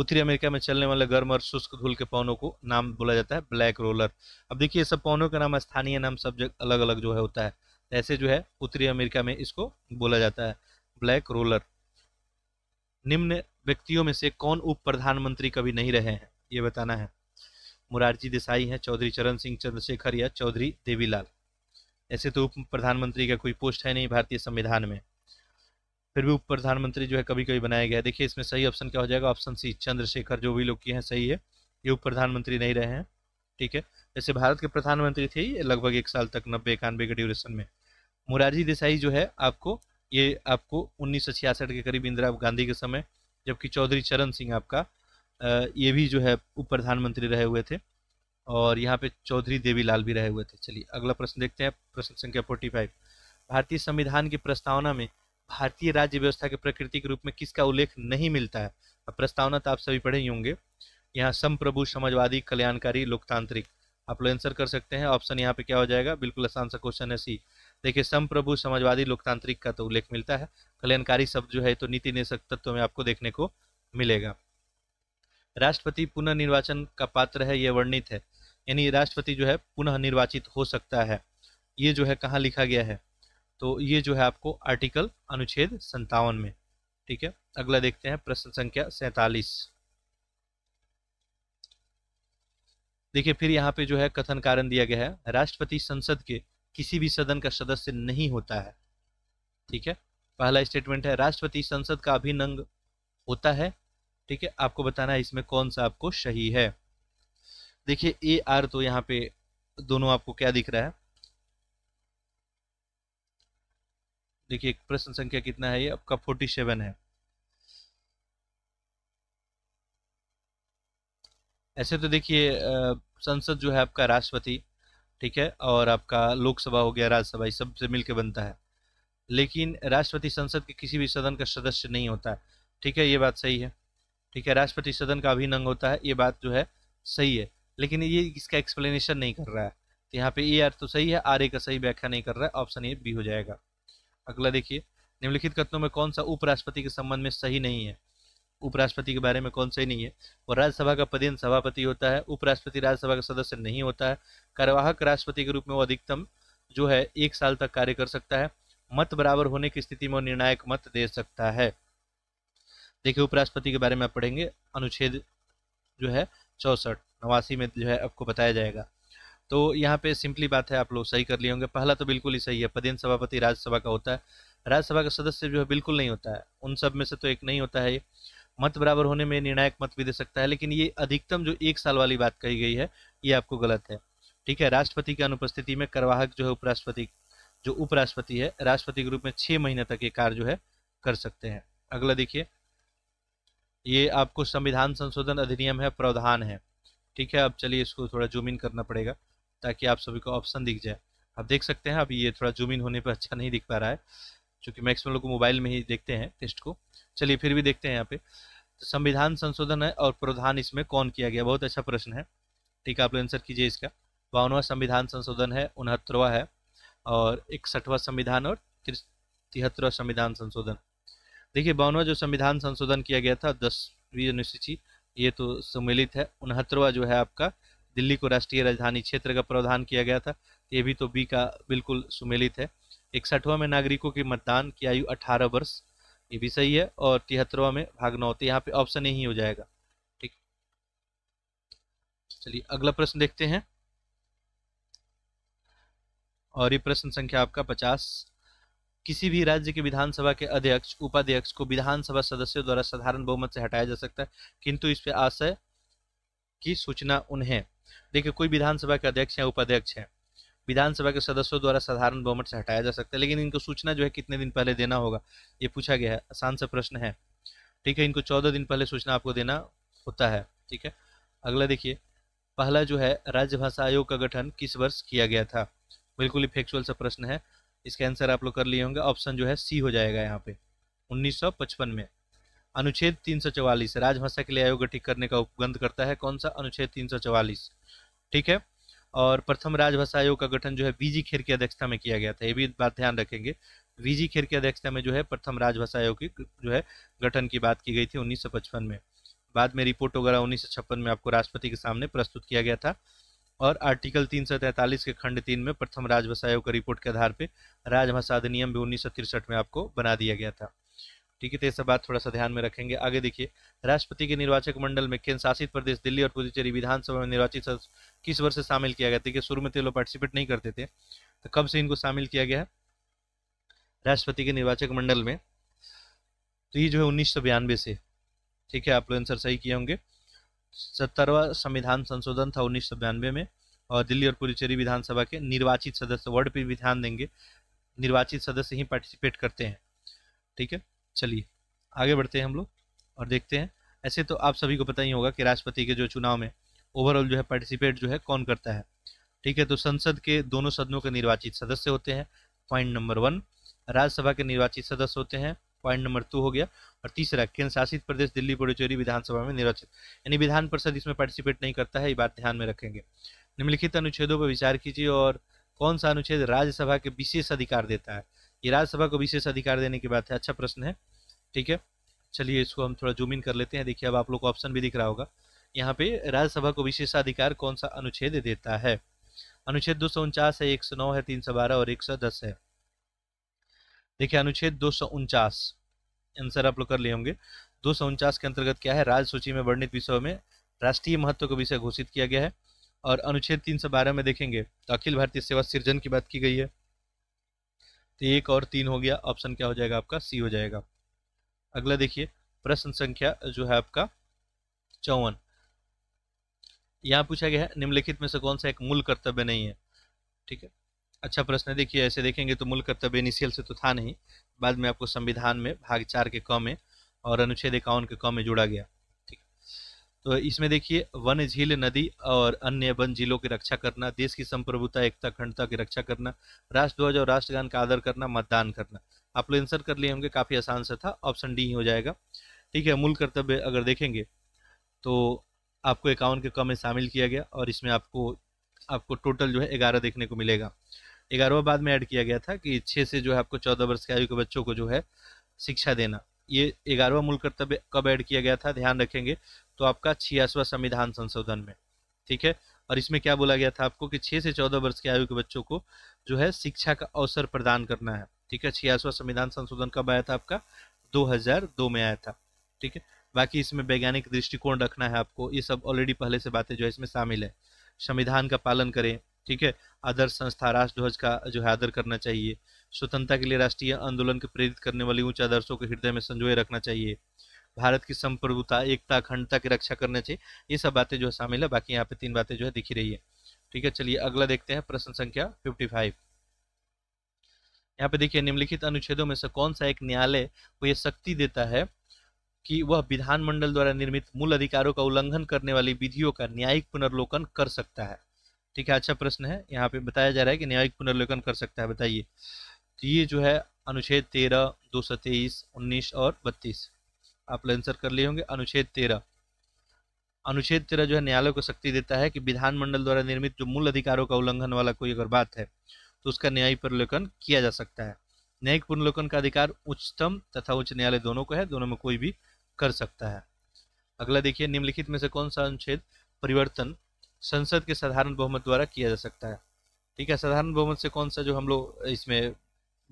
उत्तरी अमेरिका में चलने वाले गर्म और शुष्क धूल के पौनों को नाम बोला जाता है ब्लैक रोलर अब देखिए सब पौनों का नाम स्थानीय नाम सब जगह अलग अलग जो है होता है ऐसे जो है उत्तरी अमेरिका में इसको बोला जाता है ब्लैक रोलर निम्न व्यक्तियों में से कौन उप प्रधानमंत्री कभी नहीं रहे हैं ये बताना है मुरारजी देसाई हैं चौधरी चरण सिंह चंद्रशेखर या चौधरी देवीलाल ऐसे तो उप प्रधानमंत्री का कोई पोस्ट है नहीं भारतीय संविधान में फिर भी उप प्रधानमंत्री जो है कभी कभी बनाया गया है देखिए इसमें सही ऑप्शन क्या हो जाएगा ऑप्शन सी चंद्रशेखर जो भी लोग किए हैं सही है ये उप प्रधानमंत्री नहीं रहे हैं ठीक है जैसे भारत के प्रधानमंत्री थे लगभग एक साल तक नब्बे इक्यानवे के ड्यूरेशन में मुरारजी देसाई जो है आपको ये आपको उन्नीस के करीब इंदिरा गांधी के समय जबकि चौधरी चरण सिंह आपका ये भी जो है उप प्रधानमंत्री रहे हुए थे और यहाँ पे चौधरी देवीलाल भी रहे हुए थे चलिए अगला प्रश्न देखते हैं प्रश्न संख्या 45 भारतीय संविधान की प्रस्तावना में भारतीय राज्य व्यवस्था के प्रकृति के रूप में किसका उल्लेख नहीं मिलता है प्रस्तावना तो आप सभी पढ़े ही होंगे यहाँ संप्रभु समाजवादी कल्याणकारी लोकतांत्रिक आप लोग आंसर कर सकते हैं ऑप्शन यहाँ पे क्या हो जाएगा बिल्कुल आसान सा क्वेश्चन है सी देखिए संप्रभु समाजवादी लोकतांत्रिक का तो उल्लेख मिलता है कल्याणकारी शब्द जो है तो नीति निशक तत्व में आपको देखने को मिलेगा राष्ट्रपति पुनः निर्वाचन का पात्र है ये वर्णित है यानी राष्ट्रपति जो है पुनः निर्वाचित हो सकता है ये जो है कहाँ लिखा गया है तो ये जो है आपको आर्टिकल अनुच्छेद संतावन में ठीक है अगला देखते हैं प्रश्न संख्या सैतालीस देखिए फिर यहाँ पे जो है कथन कारण दिया गया है राष्ट्रपति संसद के किसी भी सदन का सदस्य नहीं होता है ठीक है पहला स्टेटमेंट है राष्ट्रपति संसद का अभिनंग होता है ठीक है आपको बताना है इसमें कौन सा आपको सही है देखिए ए आर तो यहाँ पे दोनों आपको क्या दिख रहा है देखिए प्रश्न संख्या कितना है ये आपका फोर्टी सेवन है ऐसे तो देखिए संसद जो है आपका राष्ट्रपति ठीक है और आपका लोकसभा हो गया राज्यसभा सब से मिलकर बनता है लेकिन राष्ट्रपति संसद के किसी भी सदन का सदस्य नहीं होता है ठीक है ये बात सही है ठीक है राष्ट्रपति सदन का अभिनंग होता है ये बात जो है सही है लेकिन ये इसका एक्सप्लेनेशन नहीं कर रहा है तो यहाँ पे ए आर तो सही है आर ए का सही व्याख्या नहीं कर रहा है ऑप्शन ए बी हो जाएगा अगला देखिए निम्नलिखित कथनों में कौन सा उपराष्ट्रपति के संबंध में सही नहीं है उपराष्ट्रपति के बारे में कौन सही नहीं है वो राज्यसभा का पदेन सभापति होता है उपराष्ट्रपति राज्यसभा का सदस्य नहीं होता है कार्यवाहक राष्ट्रपति के रूप में वो अधिकतम जो है एक साल तक कार्य कर सकता है मत बराबर होने की स्थिति में निर्णायक मत दे सकता है देखिए उपराष्ट्रपति के बारे में आप पढ़ेंगे अनुच्छेद जो है चौसठ नवासी में जो है आपको बताया जाएगा तो यहाँ पे सिंपली बात है आप लोग सही कर लिए होंगे पहला तो बिल्कुल ही सही है पदेन सभापति राज्यसभा का होता है राज्यसभा का सदस्य जो है बिल्कुल नहीं होता है उन सब में से तो एक नहीं होता है ये मत बराबर होने में निर्णायक मत भी दे सकता है लेकिन ये अधिकतम जो एक साल वाली बात कही गई है ये आपको गलत है ठीक है राष्ट्रपति की अनुपस्थिति में करवाहक जो है उपराष्ट्रपति जो उपराष्ट्रपति है राष्ट्रपति के रूप में छह महीने तक ये कार्य जो है कर सकते हैं अगला देखिए ये आपको संविधान संशोधन अधिनियम है प्रावधान है ठीक है अब चलिए इसको थोड़ा जूम इन करना पड़ेगा ताकि आप सभी को ऑप्शन दिख जाए आप देख सकते हैं अभी ये थोड़ा जूम इन होने पर अच्छा नहीं दिख पा रहा है चूँकि मैक्सिमम लोग मोबाइल में ही देखते हैं टेस्ट को चलिए फिर भी देखते हैं यहाँ पे तो संविधान संशोधन है और प्रावधान इसमें कौन किया गया बहुत अच्छा प्रश्न है ठीक है आप लोग आंसर कीजिए इसका बावनवा संविधान संशोधन है उनहत्तरवा है और इकसठवा संविधान और तिहत्तरवा संविधान संशोधन देखिए बावनवा जो संविधान संशोधन किया गया था दसवीं अनुसूची ये तो सम्मिलित है उनहत्तरवा जो है आपका दिल्ली को राष्ट्रीय राजधानी क्षेत्र का प्रावधान किया गया था ये भी तो बी का बिल्कुल सुमेलित है इकसठवा में नागरिकों के मतदान की आयु 18 वर्ष ये भी सही है और तिहत्तरवा में भाग नौ तो यहाँ पे ऑप्शन यही हो जाएगा ठीक चलिए अगला प्रश्न देखते हैं और ये प्रश्न संख्या आपका पचास किसी भी राज्य के विधानसभा के अध्यक्ष उपाध्यक्ष को विधानसभा सदस्यों द्वारा साधारण बहुमत से हटाया जा सकता है किंतु इस पे आशय की सूचना उन्हें देखिए कोई विधानसभा के अध्यक्ष या उपाध्यक्ष है विधानसभा के सदस्यों द्वारा साधारण बहुमत से हटाया जा सकता है लेकिन इनको सूचना जो है कितने दिन पहले देना होगा ये पूछा गया है आसान सा प्रश्न है ठीक है इनको चौदह दिन पहले सूचना आपको देना होता है ठीक है अगला देखिए पहला जो है राज्य भाषा आयोग का गठन किस वर्ष किया गया था बिल्कुल ही फैक्चुअल सा प्रश्न है इसका आंसर आप लोग कर लिए होंगे ऑप्शन जो है सी हो जाएगा यहाँ पे 1955 में अनुच्छेद 344 राजभाषा के लिए आयोग गठित करने का उपगंध करता है कौन सा अनुच्छेद 344 ठीक है और प्रथम राजभाषा आयोग का गठन जो है बीजी खेर की अध्यक्षता में किया गया था ये भी बात ध्यान रखेंगे बीजी खेर की अध्यक्षता में जो है प्रथम राजभाषा आयोग की जो है गठन की बात की गई थी पचपन में बाद में रिपोर्ट वगैरह उन्नीस में आपको राष्ट्रपति के सामने प्रस्तुत किया गया था और आर्टिकल 343 के खंड तीन में प्रथम राजभाषा आयोग का रिपोर्ट के आधार पर राजभाषा अधिनियम भी उन्नीस में आपको बना दिया गया था ठीक है तो ये सब बात थोड़ा सा ध्यान में रखेंगे आगे देखिए राष्ट्रपति के निर्वाचक मंडल में केंद्र शासित प्रदेश दिल्ली और पुदुचेरी विधानसभा में निर्वाचित सदस्य किस वर्ष से शामिल किया गया तो देखिए शुरू में तो ये लोग पार्टिसिपेट नहीं करते थे तो कब से इनको शामिल किया गया है राष्ट्रपति के निर्वाचक मंडल में तो ये जो है उन्नीस से ठीक है आप लोग आंसर सही किए होंगे सत्तरवा संविधान संशोधन था उन्नीस में और दिल्ली और पुदुचेरी विधानसभा के निर्वाचित सदस्य वर्ड पर भी ध्यान देंगे निर्वाचित सदस्य ही पार्टिसिपेट करते हैं ठीक है चलिए आगे बढ़ते हैं हम लोग और देखते हैं ऐसे तो आप सभी को पता ही होगा कि राष्ट्रपति के जो चुनाव में ओवरऑल जो है पार्टिसिपेट जो है कौन करता है ठीक है तो संसद के दोनों सदनों के निर्वाचित सदस्य होते हैं पॉइंट नंबर वन राज्यसभा के निर्वाचित सदस्य होते हैं पॉइंट नंबर टू हो गया और तीसरा केंद्र शासित प्रदेश दिल्ली पुडुचेरी विधानसभा में निर्वाचित यानी विधान परिषद इसमें पार्टिसिपेट नहीं करता है ये बात ध्यान में रखेंगे निम्नलिखित अनुच्छेदों पर विचार कीजिए और कौन सा अनुच्छेद राज्यसभा के विशेष अधिकार देता है ये राज्यसभा को विशेष अधिकार देने की बात है अच्छा प्रश्न है ठीक है चलिए इसको हम थोड़ा जूम इन कर लेते हैं देखिए अब आप लोग को ऑप्शन भी दिख रहा होगा यहाँ पे राज्यसभा को विशेषाधिकार कौन सा अनुच्छेद देता है अनुच्छेद दो सौ उनचास है एक सौ नौ है तीन सौ बारह और एक सौ दस है देखिए अनुच्छेद दो सौ उनचास आंसर आप लोग कर लिए होंगे दो सौ उनचास के अंतर्गत क्या है राज्य सूची में वर्णित विषयों में राष्ट्रीय महत्व का विषय घोषित किया गया है और अनुच्छेद तीन सौ बारह में देखेंगे तो अखिल भारतीय सेवा सृजन की बात की गई है तो एक और तीन हो गया ऑप्शन क्या हो जाएगा आपका सी हो जाएगा अगला देखिए प्रश्न संख्या जो है आपका चौवन यहाँ पूछा गया है निम्नलिखित में से कौन सा एक मूल कर्तव्य नहीं है ठीक है अच्छा प्रश्न है देखिए ऐसे देखेंगे तो मूल कर्तव्य इनिशियल से तो था नहीं बाद में आपको संविधान में भाग चार के क में और अनुच्छेद इक्यावन के क में जोड़ा गया तो इसमें देखिए वन झील नदी और अन्य वन झीलों की रक्षा करना देश की संप्रभुता एकता अखंडता की रक्षा करना राष्ट्रध्वज और राष्ट्रगान का आदर करना मतदान करना आप लोग आंसर कर लिए होंगे काफी आसान सा था ऑप्शन डी ही हो जाएगा ठीक है मूल कर्तव्य अगर देखेंगे तो आपको इक्यावन के कम में शामिल किया गया और इसमें आपको आपको टोटल जो है ग्यारह देखने को मिलेगा ग्यारहवा बाद में ऐड किया गया था कि छः से जो है आपको चौदह वर्ष के आयु के बच्चों को जो है शिक्षा देना ये ग्यारहवा मूल कर्तव्य कब ऐड किया गया था ध्यान रखेंगे तो आपका छियासवा संविधान संशोधन में ठीक है और इसमें क्या बोला गया था आपको कि छः से चौदह वर्ष की आयु के बच्चों को जो है शिक्षा का अवसर प्रदान करना है ठीक है छियासवा संविधान संशोधन कब आया था आपका 2002 में आया था ठीक है बाकी इसमें वैज्ञानिक दृष्टिकोण रखना है आपको ये सब ऑलरेडी पहले से बातें जो है इसमें शामिल है संविधान का पालन करें ठीक है आदर्श संस्था राष्ट्र ध्वज का जो है आदर करना चाहिए स्वतंत्रता के लिए राष्ट्रीय आंदोलन को प्रेरित करने वाली उच्च आदर्शों के हृदय में संजोए रखना चाहिए भारत की संप्रभुता एकता अखंडता की रक्षा करना चाहिए ये सब बातें जो है शामिल है बाकी यहाँ पे तीन बातें जो है दिखी रही है ठीक है चलिए अगला देखते हैं प्रश्न संख्या फिफ्टी फाइव यहाँ पे देखिए निम्नलिखित अनुच्छेदों में से कौन सा एक न्यायालय को यह शक्ति देता है कि वह विधानमंडल द्वारा निर्मित मूल अधिकारों का उल्लंघन करने वाली विधियों का न्यायिक पुनर्लोकन कर सकता है ठीक है अच्छा प्रश्न है यहाँ पे बताया जा रहा है कि न्यायिक पुनर्लोकन कर सकता है बताइए तो ये जो है अनुच्छेद तेरह दो सौ तेईस उन्नीस और बत्तीस आप आंसर कर लिए होंगे अनुच्छेद तेरह अनुच्छेद तेरह जो है न्यायालय को शक्ति देता है कि विधानमंडल द्वारा निर्मित जो मूल अधिकारों का उल्लंघन वाला कोई अगर बात है तो उसका न्यायिक पुनर्लोकन किया जा सकता है न्यायिक पुनर्लोकन का अधिकार उच्चतम तथा उच्च न्यायालय दोनों को है दोनों में कोई भी कर सकता है अगला देखिए निम्नलिखित में से कौन सा अनुच्छेद परिवर्तन संसद के साधारण बहुमत द्वारा किया जा सकता है ठीक है साधारण बहुमत से कौन सा जो हम लोग इसमें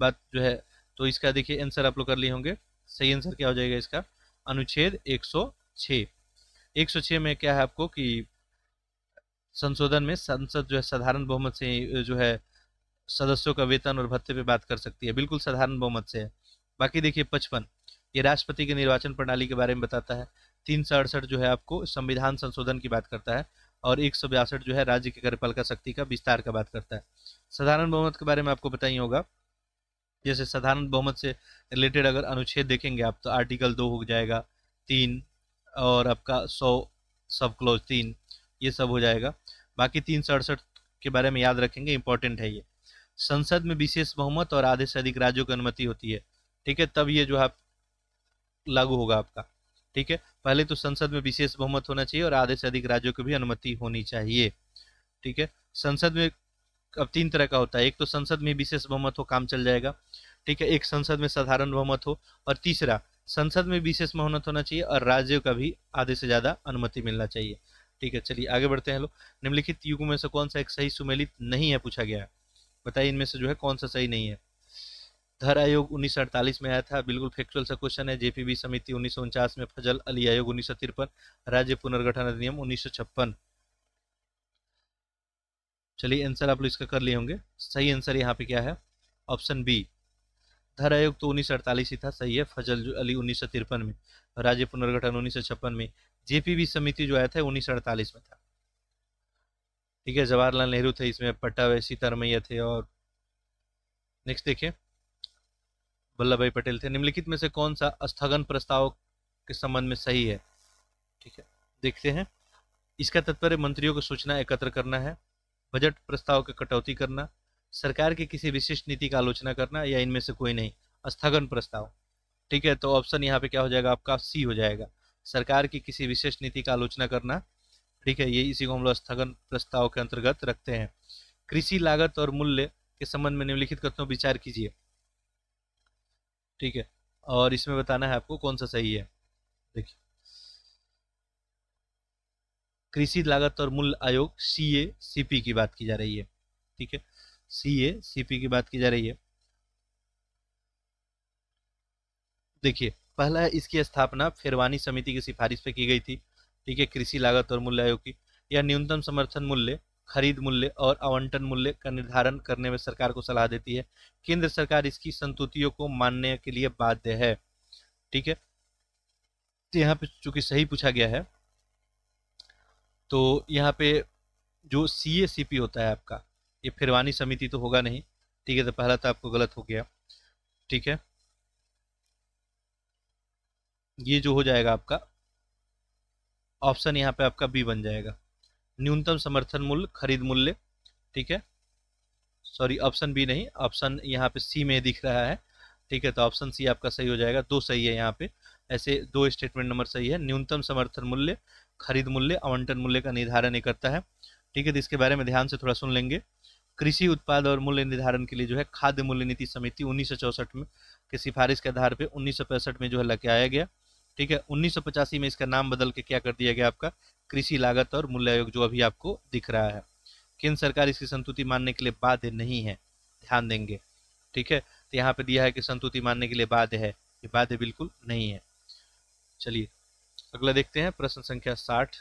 बात जो है तो इसका देखिए आंसर आप लोग कर लिए होंगे सही आंसर क्या हो जाएगा इसका अनुच्छेद 106 106 में क्या है आपको कि संशोधन में संसद जो है साधारण बहुमत से जो है सदस्यों का वेतन और भत्ते पे बात कर सकती है बिल्कुल साधारण बहुमत से है बाकी देखिए पचपन ये राष्ट्रपति के निर्वाचन प्रणाली के बारे में बताता है तीन सौ अड़सठ जो है आपको संविधान संशोधन की बात करता है और एक सौ बयासठ जो है राज्य के कार्यपालिका शक्ति का विस्तार का बात करता है साधारण बहुमत के बारे में आपको बताइए होगा जैसे साधारण बहुमत से रिलेटेड अगर अनुच्छेद देखेंगे आप तो आर्टिकल दो हो जाएगा तीन और आपका सौ सब क्लोज तीन ये सब हो जाएगा बाकी तीन सौ अड़सठ के बारे में याद रखेंगे इंपॉर्टेंट है ये संसद में विशेष बहुमत और आधे से अधिक राज्यों की अनुमति होती है ठीक है तब ये जो आप लागू होगा आपका ठीक है पहले तो संसद में विशेष बहुमत होना चाहिए और आधे से अधिक राज्यों की भी अनुमति होनी चाहिए ठीक है संसद में अब तीन तरह का होता है एक तो संसद में विशेष बहुमत हो काम चल जाएगा ठीक है एक संसद में साधारण बहुमत हो और तीसरा संसद में विशेष बहुमत होना चाहिए और राज्यों का भी आधे से ज्यादा अनुमति मिलना चाहिए ठीक है चलिए आगे बढ़ते हैं लोग निम्नलिखित युग में से कौन सा एक सही सुमेलित नहीं है पूछा गया बताइए इनमें से जो है कौन सा सही नहीं है धर आयोग उन्नीस में आया था बिल्कुल फैक्चुअल सा क्वेश्चन है जेपीबी समिति उन्नीस में फजल अली आयोग उन्नीस राज्य पुनर्गठन अधिनियम उन्नीस चलिए आंसर आप लोग इसका कर लिए होंगे सही आंसर यहाँ पे क्या है ऑप्शन बी धर आयोग तो उन्नीस ही था सही है फजल अली उन्नीस में राज्य पुनर्गठन उन्नीस में जेपीबी समिति जो आया था उन्नीस में था ठीक है जवाहरलाल नेहरू थे इसमें पट्टा सीतारमैया थे और नेक्स्ट देखिए वल्लभ भाई पटेल थे निम्नलिखित में से कौन सा स्थगन प्रस्ताव के संबंध में सही है ठीक है देखते हैं इसका तत्पर्य मंत्रियों को सूचना एकत्र करना है बजट प्रस्ताव की कटौती करना सरकार की किसी विशिष्ट नीति का आलोचना करना या इनमें से कोई नहीं स्थगन प्रस्ताव ठीक है तो ऑप्शन यहाँ पे क्या हो जाएगा आपका सी हो जाएगा सरकार की किसी विशेष नीति का आलोचना करना ठीक है ये इसी को हम लोग स्थगन प्रस्ताव के अंतर्गत रखते हैं कृषि लागत और मूल्य के संबंध में निम्नलिखित कथनों विचार कीजिए ठीक है और इसमें बताना है आपको कौन सा सही है देखिए कृषि लागत और मूल्य आयोग सी ए सी पी की बात की जा रही है ठीक है सी ए सी पी की बात की जा रही है देखिए पहला है इसकी स्थापना फेरवानी समिति की सिफारिश पे की गई थी ठीक है कृषि लागत और मूल्य आयोग की यह न्यूनतम समर्थन मूल्य खरीद मूल्य और आवंटन मूल्य का निर्धारण करने में सरकार को सलाह देती है केंद्र सरकार इसकी संतुतियों को मानने के लिए बाध्य है ठीक है तो यहाँ पे चूंकि सही पूछा गया है तो यहाँ पे जो सी ए सी पी होता है आपका ये फिरवानी समिति तो होगा नहीं ठीक है तो पहला तो आपको गलत हो गया ठीक है ये जो हो जाएगा आपका ऑप्शन यहाँ पे आपका बी बन जाएगा न्यूनतम समर्थन मूल्य खरीद मूल्य ठीक है सॉरी ऑप्शन बी नहीं ऑप्शन यहाँ पे सी में दिख रहा है ठीक है तो ऑप्शन सी आपका सही हो जाएगा दो सही है यहाँ पे ऐसे दो स्टेटमेंट नंबर सही है न्यूनतम समर्थन मूल्य खरीद मूल्य आवंटन मूल्य का निर्धारण ये करता है ठीक है तो इसके बारे में ध्यान से थोड़ा सुन लेंगे कृषि उत्पाद और मूल्य निर्धारण के लिए जो है खाद्य मूल्य नीति समिति उन्नीस में के सिफारिश के आधार पर उन्नीस में जो है लेके आया गया ठीक है उन्नीस में इसका नाम बदल के क्या कर दिया गया आपका कृषि लागत और मूल्य आयोग जो अभी आपको दिख रहा है केंद्र सरकार इसकी संतुति मानने के लिए बाध्य नहीं है ध्यान देंगे ठीक है तो यहाँ पे दिया है कि संतुति मानने के लिए बाध्य है ये बाध्य बिल्कुल नहीं है चलिए अगला देखते हैं प्रश्न संख्या साठ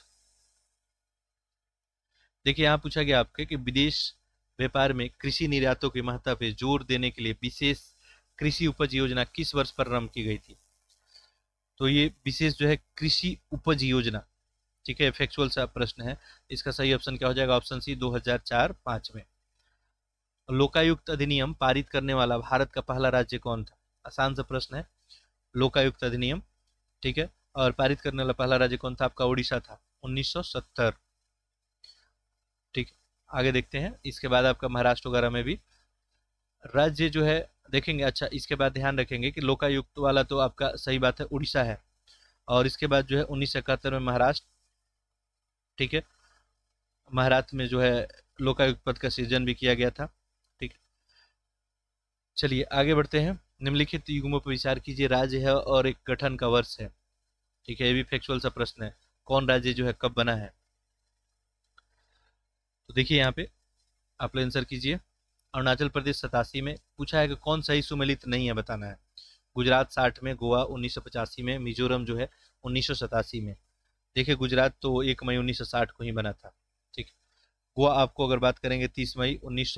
देखिए यहाँ पूछा गया आपके कि विदेश व्यापार में कृषि निर्यातों के महत्व पे जोर देने के लिए विशेष कृषि उपज योजना किस वर्ष प्रारंभ की गई थी तो ये विशेष जो है कृषि उपज योजना ठीक है फैक्चुअल सा प्रश्न है इसका सही ऑप्शन क्या हो जाएगा ऑप्शन सी 2004 हजार में लोकायुक्त अधिनियम पारित करने वाला भारत का पहला राज्य कौन था आसान सा प्रश्न है लोकायुक्त अधिनियम ठीक है और पारित करने वाला पहला राज्य कौन था आपका उड़ीसा था 1970 ठीक आगे देखते हैं इसके बाद आपका महाराष्ट्र वगैरह में भी राज्य जो है देखेंगे अच्छा इसके बाद ध्यान रखेंगे कि लोकायुक्त वाला तो आपका सही बात है उड़ीसा है और इसके बाद जो है उन्नीस में महाराष्ट्र ठीक है महाराष्ट्र में जो है लोकायुक्त पद का सृजन भी किया गया था ठीक चलिए आगे बढ़ते हैं निम्नलिखित युगमों पर विचार कीजिए राज्य है और एक गठन का वर्ष है ठीक है ये भी फैक्चुअल सा प्रश्न है कौन राज्य जो है कब बना है तो देखिए यहाँ पे आप लोग आंसर कीजिए अरुणाचल प्रदेश सतासी में पूछा है कि कौन सही सुमेलित नहीं है बताना है गुजरात साठ में गोवा उन्नीस में मिजोरम जो है उन्नीस में देखिए गुजरात तो एक मई उन्नीस को ही बना था ठीक गोवा आपको अगर बात करेंगे तीस मई उन्नीस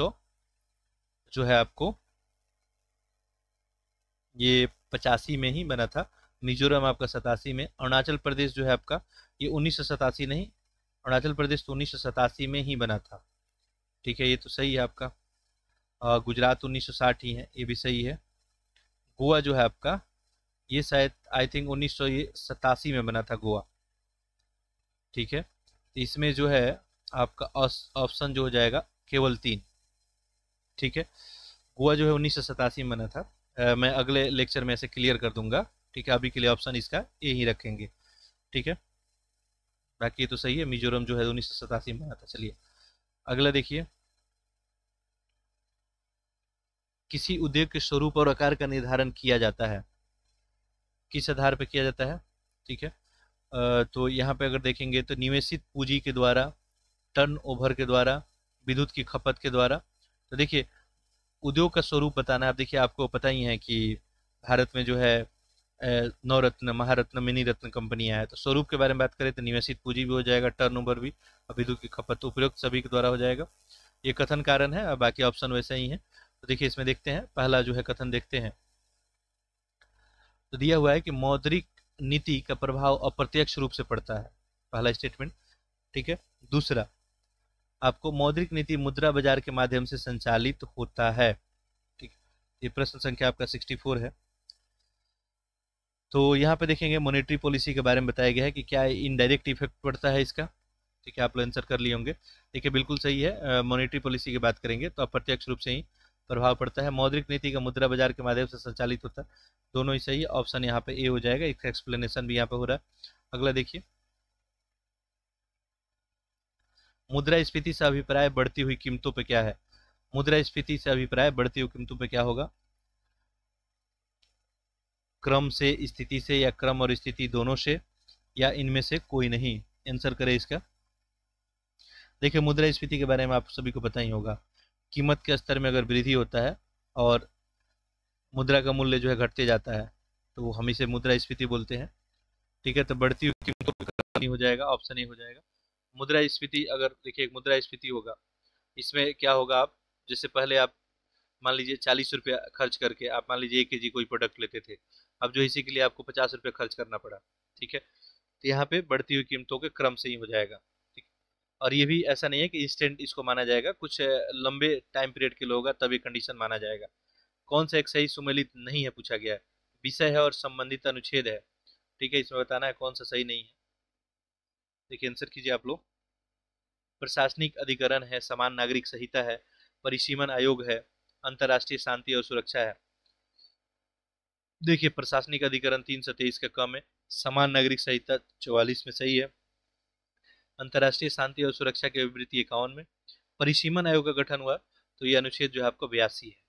जो है आपको ये पचासी में ही बना था मिजोरम आपका सतासी में अरुणाचल प्रदेश जो है आपका ये उन्नीस सौ सतासी नहीं अरुणाचल प्रदेश तो उन्नीस सौ सतासी में ही बना था ठीक है ये तो सही है आपका आ, गुजरात उन्नीस सौ साठ ही है ये भी सही है गोवा जो है आपका ये शायद आई थिंक उन्नीस सौ सतासी में बना था गोवा ठीक है इसमें जो है आपका ऑप्शन जो हो जाएगा केवल तीन ठीक है गोवा जो है उन्नीस सौ सतासी में बना था मैं अगले लेक्चर में ऐसे क्लियर कर दूंगा ठीक है अभी के लिए ऑप्शन इसका ए ही रखेंगे ठीक है बाकी तो सही है मिजोरम जो है उन्नीस सौ सतासी में आता चलिए अगला देखिए किसी उद्योग के स्वरूप और आकार का निर्धारण किया जाता है किस आधार पर किया जाता है ठीक है तो यहाँ पे अगर देखेंगे तो निवेशित पूंजी के द्वारा टर्न ओवर के द्वारा विद्युत की खपत के द्वारा तो देखिए उद्योग का स्वरूप बताना है आप देखिए आपको पता ही है कि भारत में जो है नवरत्न महारत्न मिनी रत्न कंपनियां हैं तो स्वरूप के बारे में बात करें तो निवेशित पूंजी भी हो जाएगा ओवर भी अभी की खपत उपयुक्त सभी के द्वारा हो जाएगा ये कथन कारण है और बाकी ऑप्शन वैसे ही है तो देखिए इसमें देखते हैं पहला जो है कथन देखते हैं तो दिया हुआ है कि मौद्रिक नीति का प्रभाव अप्रत्यक्ष रूप से पड़ता है पहला स्टेटमेंट ठीक है दूसरा आपको मौद्रिक नीति मुद्रा बाजार के माध्यम से संचालित होता है ठीक ये प्रश्न संख्या आपका 64 है तो यहाँ पे देखेंगे मॉनेटरी पॉलिसी के बारे में बताया गया है कि क्या इनडायरेक्ट इफेक्ट पड़ता है इसका ठीक है आप लोग आंसर कर लिए होंगे देखिए बिल्कुल सही है मॉनेटरी पॉलिसी की बात करेंगे तो अप्रत्यक्ष रूप से ही प्रभाव पड़ता है मौद्रिक नीति का मुद्रा बाजार के माध्यम से संचालित होता है दोनों ही सही ऑप्शन यहाँ पे ए हो जाएगा इसका एक्सप्लेनेशन भी यहाँ पे हो रहा है अगला देखिए मुद्रा स्फीति से अभिप्राय बढ़ती हुई कीमतों पर क्या है मुद्रा स्फीति से अभिप्राय बढ़ती हुई कीमतों पर क्या होगा क्रम से स्थिति से या क्रम और स्थिति दोनों से या इनमें से कोई नहीं आंसर करें इसका देखिए स्फीति के बारे में आप सभी को पता ही होगा कीमत के स्तर में अगर वृद्धि होता है और मुद्रा का मूल्य जो है घटते जाता है तो हम इसे मुद्रा स्फीति बोलते हैं ठीक है तो बढ़ती हुई कीमतों पर हो जाएगा ऑप्शन ए हो जाएगा मुद्रा स्फीति अगर देखिए मुद्रा स्फीति होगा इसमें क्या होगा आप जैसे पहले आप मान लीजिए चालीस रुपया खर्च करके आप मान लीजिए एक के जी कोई प्रोडक्ट लेते थे अब जो इसी के लिए आपको पचास रुपया खर्च करना पड़ा ठीक है तो यहाँ पे बढ़ती हुई कीमतों के क्रम से ही हो जाएगा ठीक और ये भी ऐसा नहीं है कि इंस्टेंट इसको माना जाएगा कुछ लंबे टाइम पीरियड के लिए होगा तब कंडीशन माना जाएगा कौन सा एक सही सुमेलित नहीं है पूछा गया है विषय है और संबंधित अनुच्छेद है ठीक है इसमें बताना है कौन सा सही नहीं है देखिए आंसर कीजिए आप लोग प्रशासनिक अधिकरण है समान नागरिक संहिता है परिसीमन आयोग है अंतर्राष्ट्रीय शांति और सुरक्षा है देखिए प्रशासनिक अधिकरण तीन सौ तेईस का कम है समान नागरिक संहिता चौवालीस में सही है अंतर्राष्ट्रीय शांति और सुरक्षा के विवृत्ति इक्यावन में परिसीमन आयोग का गठन हुआ तो ये अनुच्छेद जो है आपको बयासी है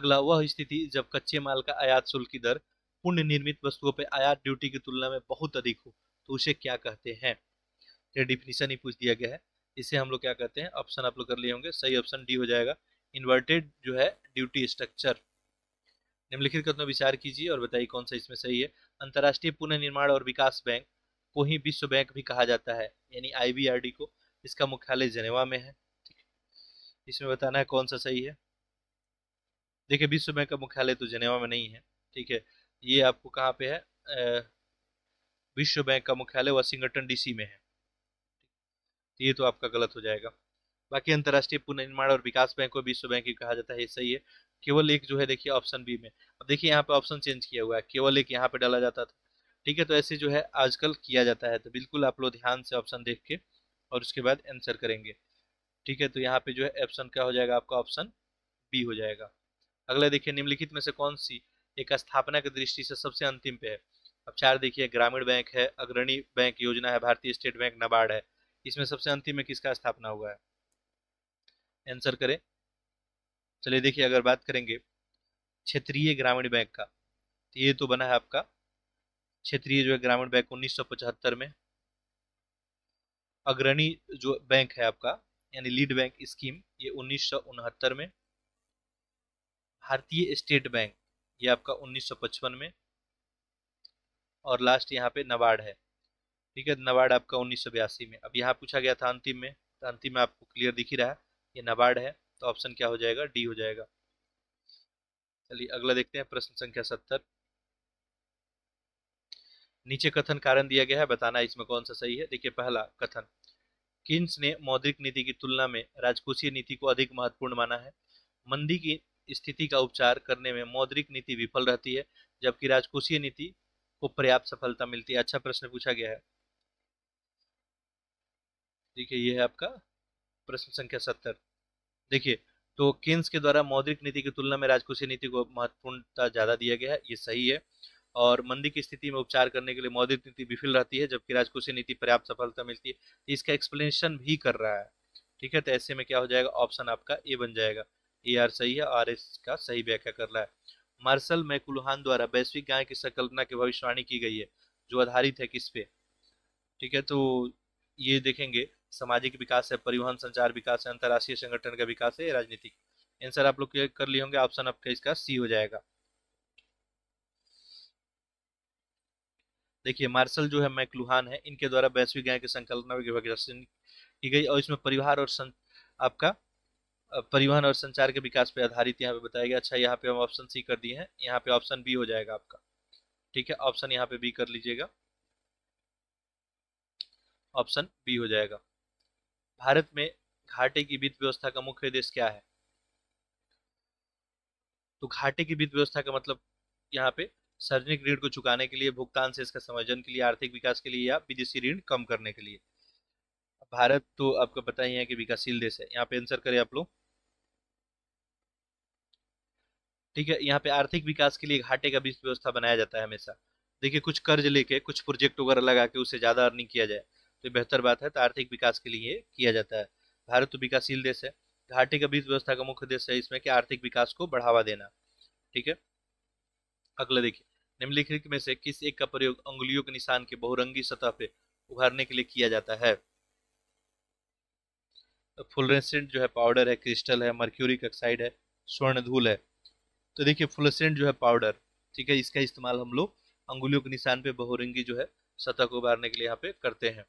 अगला वह स्थिति जब कच्चे माल का आयात शुल्क की दर पुण्य निर्मित वस्तुओं पर आयात ड्यूटी की तुलना में बहुत अधिक हो तो उसे क्या कहते हैं ये डिफिनीशन ही पूछ दिया गया है इसे हम लोग क्या कहते हैं ऑप्शन आप लोग कर लिए होंगे सही ऑप्शन डी हो जाएगा इन्वर्टेड जो है ड्यूटी स्ट्रक्चर निम्नलिखित कथनों विचार कीजिए और बताइए कौन सा इसमें सही है अंतर्राष्ट्रीय पुनर्निर्माण और विकास बैंक को ही विश्व बैंक भी कहा जाता है यानी आईबीआरडी को इसका मुख्यालय जनेवा में है इसमें बताना है कौन सा सही है देखिए विश्व बैंक का मुख्यालय तो जनेवा में नहीं है ठीक है ये आपको कहाँ पे है विश्व बैंक का मुख्यालय वाशिंगटन डीसी में है ये तो आपका गलत हो जाएगा बाकी अंतर्राष्ट्रीय पुनर्निर्माण और विकास बैंक को विश्व बैंक ही कहा जाता है ये सही है केवल एक जो है देखिए ऑप्शन बी में अब देखिए यहाँ पे ऑप्शन चेंज किया हुआ है केवल एक यहाँ पे डाला जाता था ठीक है तो ऐसे जो है आजकल किया जाता है तो बिल्कुल आप लोग ध्यान से ऑप्शन देख के और उसके बाद आंसर करेंगे ठीक है तो यहाँ पे जो है ऑप्शन क्या हो जाएगा आपका ऑप्शन बी हो जाएगा अगला देखिए निम्नलिखित में से कौन सी एक स्थापना की दृष्टि से सबसे अंतिम पे है अब चार देखिए ग्रामीण बैंक है अग्रणी बैंक योजना है भारतीय स्टेट बैंक नबार्ड है इसमें सबसे अंतिम में किसका स्थापना हुआ है आंसर करें चलिए देखिए अगर बात करेंगे क्षेत्रीय ग्रामीण बैंक का तो ये तो बना है आपका क्षेत्रीय जो है ग्रामीण बैंक उन्नीस में अग्रणी जो बैंक है आपका यानी लीड बैंक स्कीम ये उन्नीस में भारतीय स्टेट बैंक ये आपका 1955 में और लास्ट यहाँ पे नवाड है ठीक है नवाड आपका उन्नीस में अब यहाँ पूछा गया था अंतिम में तो अंतिम में आपको क्लियर दिख ही रहा है ये नवाड है तो ऑप्शन क्या हो जाएगा डी हो जाएगा चलिए अगला देखते हैं प्रश्न संख्या सत्तर नीचे कथन कारण दिया गया है बताना इसमें कौन सा सही है देखिए पहला कथन किन्स ने मौद्रिक नीति की तुलना में राजकोषीय नीति को अधिक महत्वपूर्ण माना है मंदी की स्थिति का उपचार करने में मौद्रिक नीति विफल रहती है जबकि राजकोषीय नीति को पर्याप्त सफलता मिलती है अच्छा प्रश्न पूछा गया है देखिए यह है आपका प्रश्न संख्या सत्तर देखिए तो किन्स के द्वारा मौद्रिक नीति की तुलना में राजकोषीय नीति को महत्वपूर्णता ज्यादा दिया गया है ये सही है और मंदी की स्थिति में उपचार करने के लिए मौद्रिक नीति विफल रहती है जबकि राजकोषीय नीति पर्याप्त सफलता मिलती है इसका एक्सप्लेनेशन भी कर रहा है ठीक है तो ऐसे में क्या हो जाएगा ऑप्शन आपका ए बन जाएगा ए आर सही है आर एस का सही व्याख्या कर रहा है मार्शल मैकुलहान द्वारा वैश्विक गाय की संकल्पना की भविष्यवाणी की गई है जो आधारित है किस पे ठीक है तो ये देखेंगे सामाजिक विकास है परिवहन संचार विकास है अंतर्राष्ट्रीय संगठन का विकास है राजनीतिक आंसर आप लोग कर लिए होंगे ऑप्शन आपका इसका सी हो जाएगा देखिए मार्शल जो है मैकलुहान है इनके द्वारा वैश्विक गाय की संकल्पना की गई और इसमें परिवार और सं... आपका परिवहन और संचार के विकास पर आधारित यहाँ पे बताया गया अच्छा यहाँ पे हम ऑप्शन सी कर दिए हैं यहाँ पे ऑप्शन बी हो जाएगा आपका ठीक है ऑप्शन यहाँ पे बी कर लीजिएगा ऑप्शन बी हो जाएगा भारत में घाटे की वित्त व्यवस्था का मुख्य उद्देश्य क्या है तो घाटे की वित्त व्यवस्था का मतलब यहाँ पे सार्वजनिक ऋण को चुकाने के लिए भुगतान से इसका समर्जन के लिए आर्थिक विकास के लिए या विदेशी ऋण कम करने के लिए भारत तो आपको पता ही है कि विकासशील देश है यहाँ पे आंसर करें आप लोग ठीक है यहाँ पे आर्थिक विकास के लिए घाटे का बीज व्यवस्था बनाया जाता है हमेशा देखिए कुछ कर्ज लेके कुछ प्रोजेक्ट वगैरह लगा के उसे ज़्यादा अर्निंग किया जाए तो बेहतर बात है तो आर्थिक विकास के लिए किया जाता है भारत तो विकासशील देश है घाटे तो का बीज व्यवस्था का मुख्य उद्देश्य है इसमें कि आर्थिक विकास को बढ़ावा देना ठीक है अगला देखिए निम्नलिखित में से किस एक का प्रयोग अंगुलियों के निशान के बहुरंगी सतह पे उभारने के लिए किया जाता है तो फ्लोरेसेंट जो है पाउडर है क्रिस्टल है मर्क्यूरिक ऑक्साइड है स्वर्ण धूल है तो देखिए फ्लोसेंट जो है पाउडर ठीक है इसका इस्तेमाल हम लोग अंगुलियों के निशान पे बहुरंगी जो है सतह को उबारने के लिए यहाँ पे करते हैं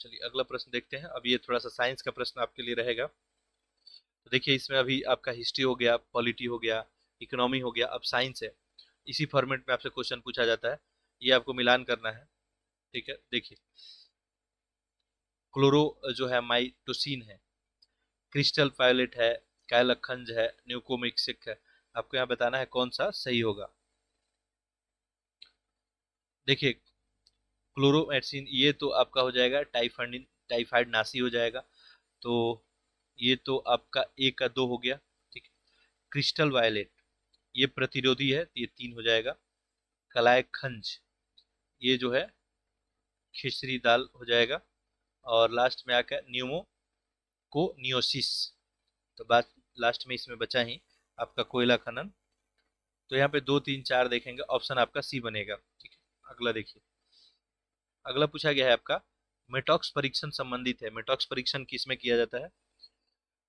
चलिए अगला प्रश्न देखते हैं अब ये थोड़ा सा साइंस का प्रश्न आपके लिए रहेगा तो देखिए इसमें अभी आपका हिस्ट्री हो गया पॉलिटी हो गया इकोनॉमी हो गया अब साइंस है इसी फॉर्मेट में आपसे क्वेश्चन पूछा जाता है ये आपको मिलान करना है ठीक है देखिए क्लोरो जो है माइटोसिन है क्रिस्टल पायलट है कैलखंज है न्यूकोमिक्सिक है आपको यहाँ बताना है कौन सा सही होगा देखिए क्लोरोमेट्सिन ये तो आपका हो जाएगा टाइफाइड टाइफाइड नासी हो जाएगा तो ये तो आपका एक का दो हो गया ठीक है क्रिस्टल वायलेट ये प्रतिरोधी है तो ये तीन हो जाएगा कलाय खंज ये जो है खिचड़ी दाल हो जाएगा और लास्ट में आकर न्यूमो को नियोसिस तो बात लास्ट में इसमें बचा ही आपका कोयला खनन तो यहाँ पे दो तीन चार देखेंगे ऑप्शन आपका सी बनेगा ठीक है अगला देखिए अगला पूछा गया है आपका मेटॉक्स परीक्षण संबंधित है मेटॉक्स परीक्षण किस में किया जाता है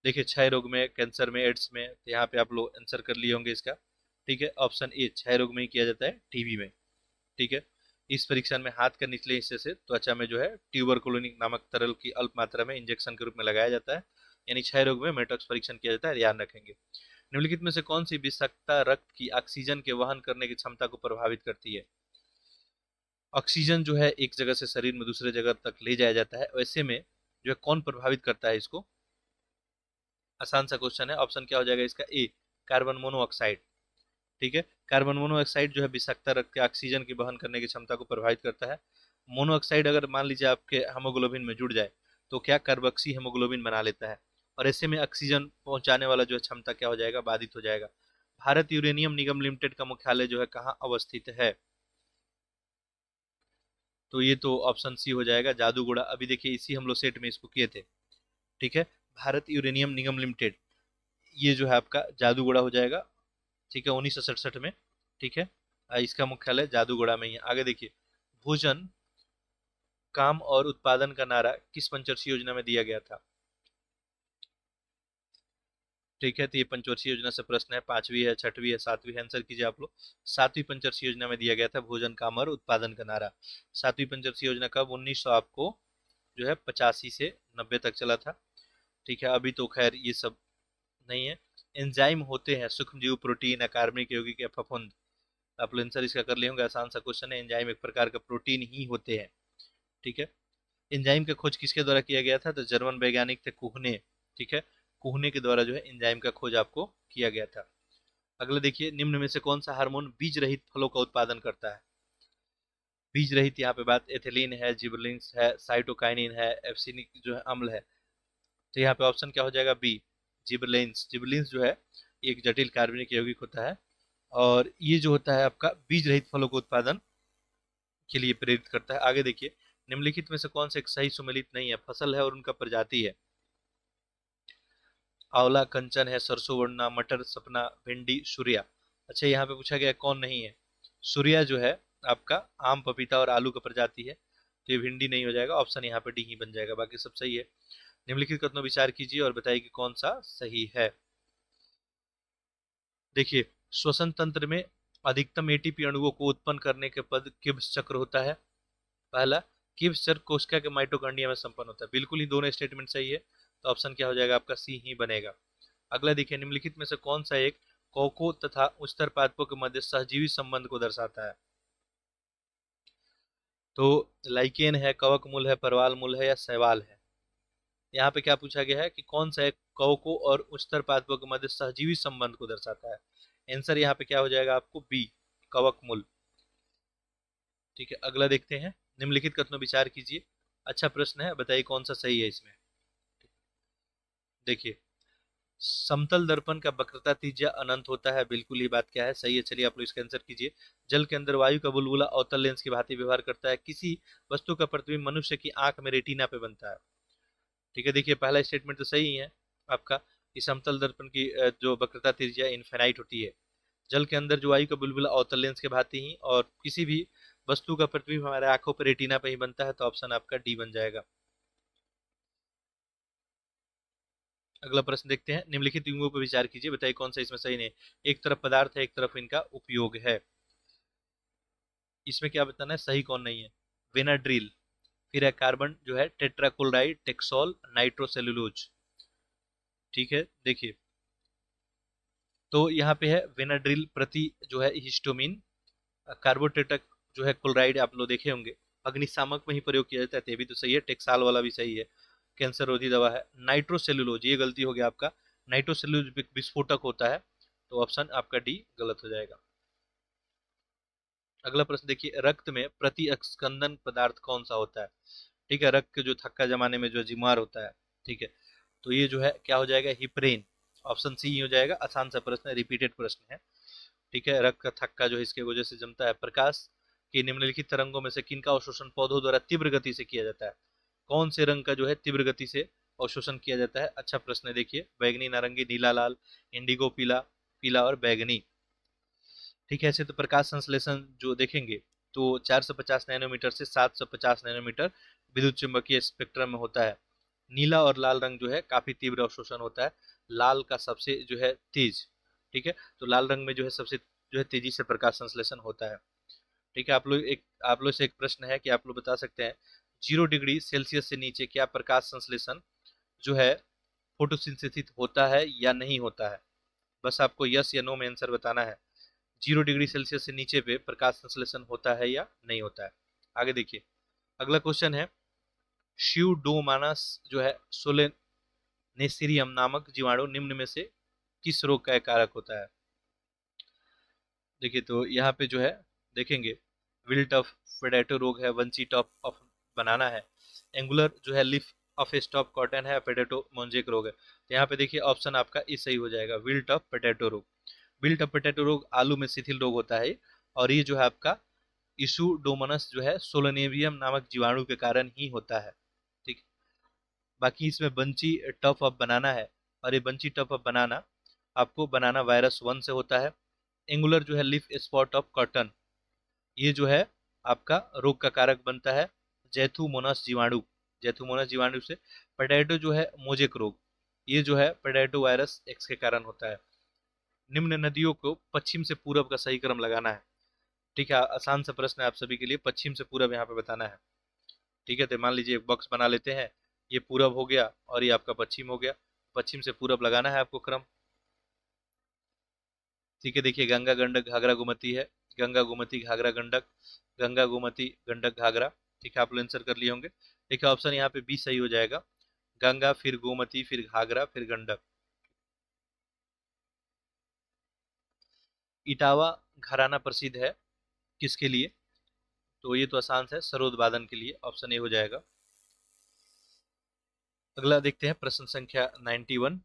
देखिए क्षय रोग में कैंसर में एड्स में तो यहाँ पे आप लोग आंसर कर लिए होंगे इसका ठीक है ऑप्शन ए क्षय रोग में ही किया जाता है टीबी में ठीक है इस परीक्षण में हाथ का निचले हिस्से से त्वचा में जो है ट्यूबर कोलोनिक नामक तरल की अल्प मात्रा में इंजेक्शन के रूप में लगाया जाता है यानी क्षय रोग में मेटॉक्स परीक्षण किया जाता है ध्यान रखेंगे निम्नलिखित में से कौन सी विषाक्तता रक्त की ऑक्सीजन के वहन करने की क्षमता को प्रभावित करती है ऑक्सीजन जो है एक जगह से शरीर में दूसरे जगह तक ले जाया जाता है ऐसे में जो है कौन प्रभावित करता है इसको आसान सा क्वेश्चन है ऑप्शन क्या हो जाएगा इसका ए कार्बन मोनोऑक्साइड ठीक है कार्बन मोनोऑक्साइड जो है विषाक्तता रक्त के ऑक्सीजन की वहन करने की क्षमता को प्रभावित करता है मोनोऑक्साइड अगर मान लीजिए आपके हेमोग्लोबिन में जुड़ जाए तो क्या कार्बक्सी हेमोग्लोबिन बना लेता है और ऐसे में ऑक्सीजन पहुंचाने वाला जो है क्षमता क्या हो जाएगा बाधित हो जाएगा भारत यूरेनियम निगम लिमिटेड का मुख्यालय जो है कहाँ अवस्थित है तो ये तो ऑप्शन सी हो जाएगा जादूगोड़ा अभी देखिए इसी हम लोग सेट में इसको किए थे ठीक है भारत यूरेनियम निगम लिमिटेड ये जो है आपका जादूगोड़ा हो जाएगा ठीक है उन्नीस में ठीक है इसका मुख्यालय जादूगोड़ा में ही आगे देखिए भोजन काम और उत्पादन का नारा किस पंचवर्षीय योजना में दिया गया था ठीक है तो ये पंचवर्षीय योजना से प्रश्न है पांचवी है छठवीं है सातवीं है आंसर कीजिए आप लोग सातवीं पंचवर्षीय योजना में दिया गया था भोजन का अमर उत्पादन का नारा सातवीं पंचवर्षीय योजना कब उन्नीस सौ आपको जो है पचासी से नब्बे तक चला था ठीक है अभी तो खैर ये सब नहीं है एंजाइम होते हैं सूक्ष्म जीव प्रोटीन अकार्मिक यौगिक या फफुंद आप लोग आंसर इसका कर लेंगे आसान सा क्वेश्चन है एंजाइम एक प्रकार का प्रोटीन ही होते हैं ठीक है एंजाइम का खोज किसके द्वारा किया गया था तो जर्मन वैज्ञानिक थे कुहने ठीक है कोहने के द्वारा जो है एंजाइम का खोज आपको किया गया था अगला देखिए निम्न में से कौन सा हार्मोन बीज रहित फलों का उत्पादन करता है बीज रहित यहाँ पे बात एथिलीन है जिबलिंग्स है साइटोकाइनिन है एफसिनिक जो है अम्ल है तो यहाँ पे ऑप्शन क्या हो जाएगा बी जिबलिंस जिबलिंस जो है एक जटिल कार्बनिक यौगिक होता है और ये जो होता है आपका बीज रहित फलों के उत्पादन के लिए प्रेरित करता है आगे देखिए निम्नलिखित में से कौन सा एक सही सुमेलित नहीं है फसल है और उनका प्रजाति है आंवला कंचन है सरसों वर्णा मटर सपना भिंडी सूर्या अच्छा यहाँ पे पूछा गया कौन नहीं है सूर्या जो है आपका आम पपीता और आलू का प्रजाति है तो ये भिंडी नहीं हो जाएगा ऑप्शन यहाँ पे डी ही बन जाएगा बाकी सब सही है निम्नलिखित कथनों विचार कीजिए और बताइए कि कौन सा सही है देखिए श्वसन तंत्र में अधिकतम एटीपी अणुओं को उत्पन्न करने के पद किब्स चक्र होता है पहला किब्स चक्र कोशिका के माइटोकॉन्ड्रिया में संपन्न होता है बिल्कुल ही दोनों स्टेटमेंट सही है तो ऑप्शन क्या हो जाएगा आपका सी ही बनेगा अगला देखिए निम्नलिखित में से कौन सा एक कोको तथा उच्चतर पादपों के मध्य सहजीवी संबंध को दर्शाता है तो लाइकेन है कवक मूल है परवाल मूल है या सहवाल है यहाँ पे क्या पूछा गया है कि कौन सा एक कवको और उच्चतर पादपों के मध्य सहजीवी संबंध को दर्शाता है आंसर यहाँ पे क्या हो जाएगा आपको बी कवक मूल ठीक है अगला देखते हैं निम्नलिखित कथनों विचार कीजिए अच्छा प्रश्न है बताइए कौन सा सही है इसमें देखिए समतल दर्पण का वक्रता तीजा अनंत होता है बिल्कुल ये बात क्या है सही है चलिए आप लोग इसका आंसर कीजिए जल के अंदर वायु का बुलबुला अवतल लेंस की भांति व्यवहार करता है किसी वस्तु का प्रतिबिंब मनुष्य की आंख में रेटिना पे बनता है ठीक है देखिए पहला स्टेटमेंट तो सही है आपका कि समतल दर्पण की जो वक्रता तीजा इन्फेनाइट होती है जल के अंदर जो वायु का बुलबुला अवतल लेंस के भांति ही और किसी भी वस्तु का प्रतिबिंब हमारे आंखों पर रेटिना पर ही बनता है तो ऑप्शन आपका डी बन जाएगा अगला प्रश्न देखते हैं निम्नलिखित युगों पर विचार कीजिए बताइए कौन सा इसमें सही नहीं एक तरफ पदार्थ है एक तरफ इनका उपयोग है इसमें क्या बताना है सही कौन नहीं है वेनाड्रिल फिर है कार्बन जो है टेट्राकोल्डाइड टेक्सोल नाइट्रोसेलुलोज ठीक है देखिए तो यहाँ पे है वेनाड्रिल प्रति जो है हिस्टोमिन कार्बोटेटक जो है क्लोराइड आप लोग देखे होंगे अग्निशामक में ही प्रयोग किया जाता है ये भी तो सही है टेक्साल वाला भी सही है कैंसर रोधी दवा है नाइट्रोसेलुलोज ये गलती हो गया आपका नाइट्रोसेलुलोज विस्फोटक होता है तो ऑप्शन आपका डी गलत हो जाएगा अगला प्रश्न देखिए रक्त में प्रति स्कंदन पदार्थ कौन सा होता है ठीक है रक्त के जो थक्का जमाने में जो जिमार होता है ठीक है तो ये जो है क्या हो जाएगा हिप्रेन ऑप्शन सी हो जाएगा आसान सा प्रश्न रिपीटेड प्रश्न है ठीक है रक्त का थक्का जो इसके वजह से जमता है प्रकाश की निम्नलिखित तरंगों में से किन का अवशोषण पौधों द्वारा तीव्र गति से किया जाता है कौन से रंग का जो है तीव्र गति से अवशोषण किया जाता है अच्छा प्रश्न है देखिए बैगनी नारंगी नीला लाल इंडिगो पीला पीला और बैगनी ठीक है ऐसे तो प्रकाश संश्लेषण जो देखेंगे तो 450 नैनोमीटर से 750 नैनोमीटर विद्युत चुंबकीय स्पेक्ट्रम में होता है नीला और लाल रंग जो है काफी तीव्र अवशोषण होता है लाल का सबसे जो है तेज ठीक है तो लाल रंग में जो है सबसे जो है तेजी से प्रकाश संश्लेषण होता है ठीक है आप लोग एक आप लोग से एक प्रश्न है कि आप लोग बता सकते हैं जीरो डिग्री सेल्सियस से नीचे क्या प्रकाश संश्लेषण जो है फोटोसिंथेसिस होता है या नहीं होता है बस आपको यस या नो में आंसर बताना है जीरो डिग्री सेल्सियस से नीचे पे प्रकाश संश्लेषण होता है या नहीं होता है आगे देखिए अगला क्वेश्चन है शिव डोमानस जो है सोले नामक जीवाणु निम्न में से किस रोग का कारक होता है देखिए तो यहाँ पे जो है देखेंगे विल्ट ऑफ फेडेटो रोग है वंचित टॉप ऑफ बनाना है एंगुलर जो है लिफ ऑफ स्टॉप कॉटन है पोटेटो मोन्जेक रोग है तो यहाँ पे देखिए ऑप्शन आपका ई सही हो जाएगा विल्ट ऑफ पोटेटो रोग विल्ट ऑफ पोटेटो रोग आलू में शिथिल रोग होता है और ये जो है आपका इशू डोमनस जो है सोलोनेवियम नामक जीवाणु के कारण ही होता है ठीक बाकी इसमें बंची टफ ऑफ बनाना है और ये बंची टफ ऑफ बनाना आपको बनाना वायरस वन से होता है एंगुलर जो है लिफ स्पॉट ऑफ कॉटन ये जो है आपका रोग का कारक बनता है मोनस जीवाणु जैथुमोनस जीवाणु से पटेटो जो है मोजेक रोग ये जो है पटेटो वायरस एक्स के कारण होता है निम्न नदियों को पश्चिम से पूरब का सही क्रम लगाना है ठीक है आसान सा प्रश्न है आप सभी के लिए पश्चिम से पूरब यहाँ पे बताना है ठीक है तो मान लीजिए एक बॉक्स बना लेते हैं ये पूरब हो गया और ये आपका पश्चिम हो गया पश्चिम से पूरब लगाना है आपको क्रम ठीक है देखिए गंगा गंडक घाघरा गोमती है गंगा गोमती घाघरा गंडक गंगा गोमती गंडक घाघरा ठीक है आप लोग आंसर कर लिए होंगे देखिए ऑप्शन यहाँ पे बी सही हो जाएगा गंगा फिर गोमती फिर घाघरा फिर गंडक इटावा घराना प्रसिद्ध है किसके लिए तो ये तो आसान है सरोद बादन के लिए ऑप्शन ए हो जाएगा अगला देखते हैं प्रश्न संख्या 91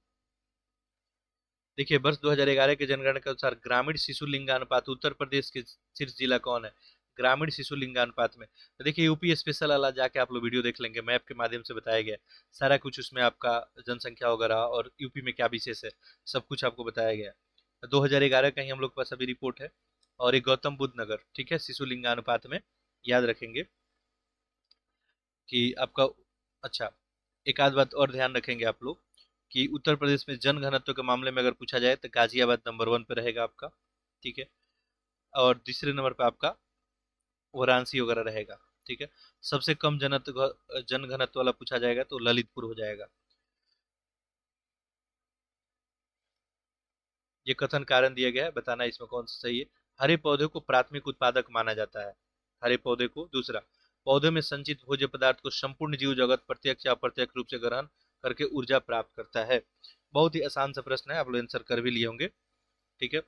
देखिए वर्ष 2011 के जनगणना के अनुसार ग्रामीण शिशु लिंगानुपात उत्तर प्रदेश के शीर्ष जिला कौन है ग्रामीण शिशु लिंगानुपात में तो देखिए यूपी स्पेशल वाला जाके आप लोग वीडियो देख लेंगे मैप के माध्यम से बताया गया सारा कुछ उसमें आपका जनसंख्या वगैरह और यूपी में क्या विशेष है सब कुछ आपको बताया गया दो हजार ग्यारह का ही हम लोग के पास अभी रिपोर्ट है और एक गौतम बुद्ध नगर ठीक है शिशु लिंगानुपात में याद रखेंगे कि आपका अच्छा एक आध बात और ध्यान रखेंगे आप लोग कि उत्तर प्रदेश में जन घनत्व के मामले में अगर पूछा जाए तो गाजियाबाद नंबर वन पे रहेगा आपका ठीक है और तीसरे नंबर पे आपका वाराणसी वगैरह रहेगा ठीक है सबसे कम जनत जन वाला पूछा जाएगा तो ललितपुर हो जाएगा ये कथन कारण दिया गया है बताना इसमें कौन सा सही है हरे पौधे को प्राथमिक उत्पादक माना जाता है हरे पौधे को दूसरा पौधे में संचित भोज्य पदार्थ को संपूर्ण जीव जगत प्रत्यक्ष या अप्रत्यक्ष रूप से ग्रहण करके ऊर्जा प्राप्त करता है बहुत ही आसान सा प्रश्न है आप लोग आंसर कर भी लिए होंगे ठीक है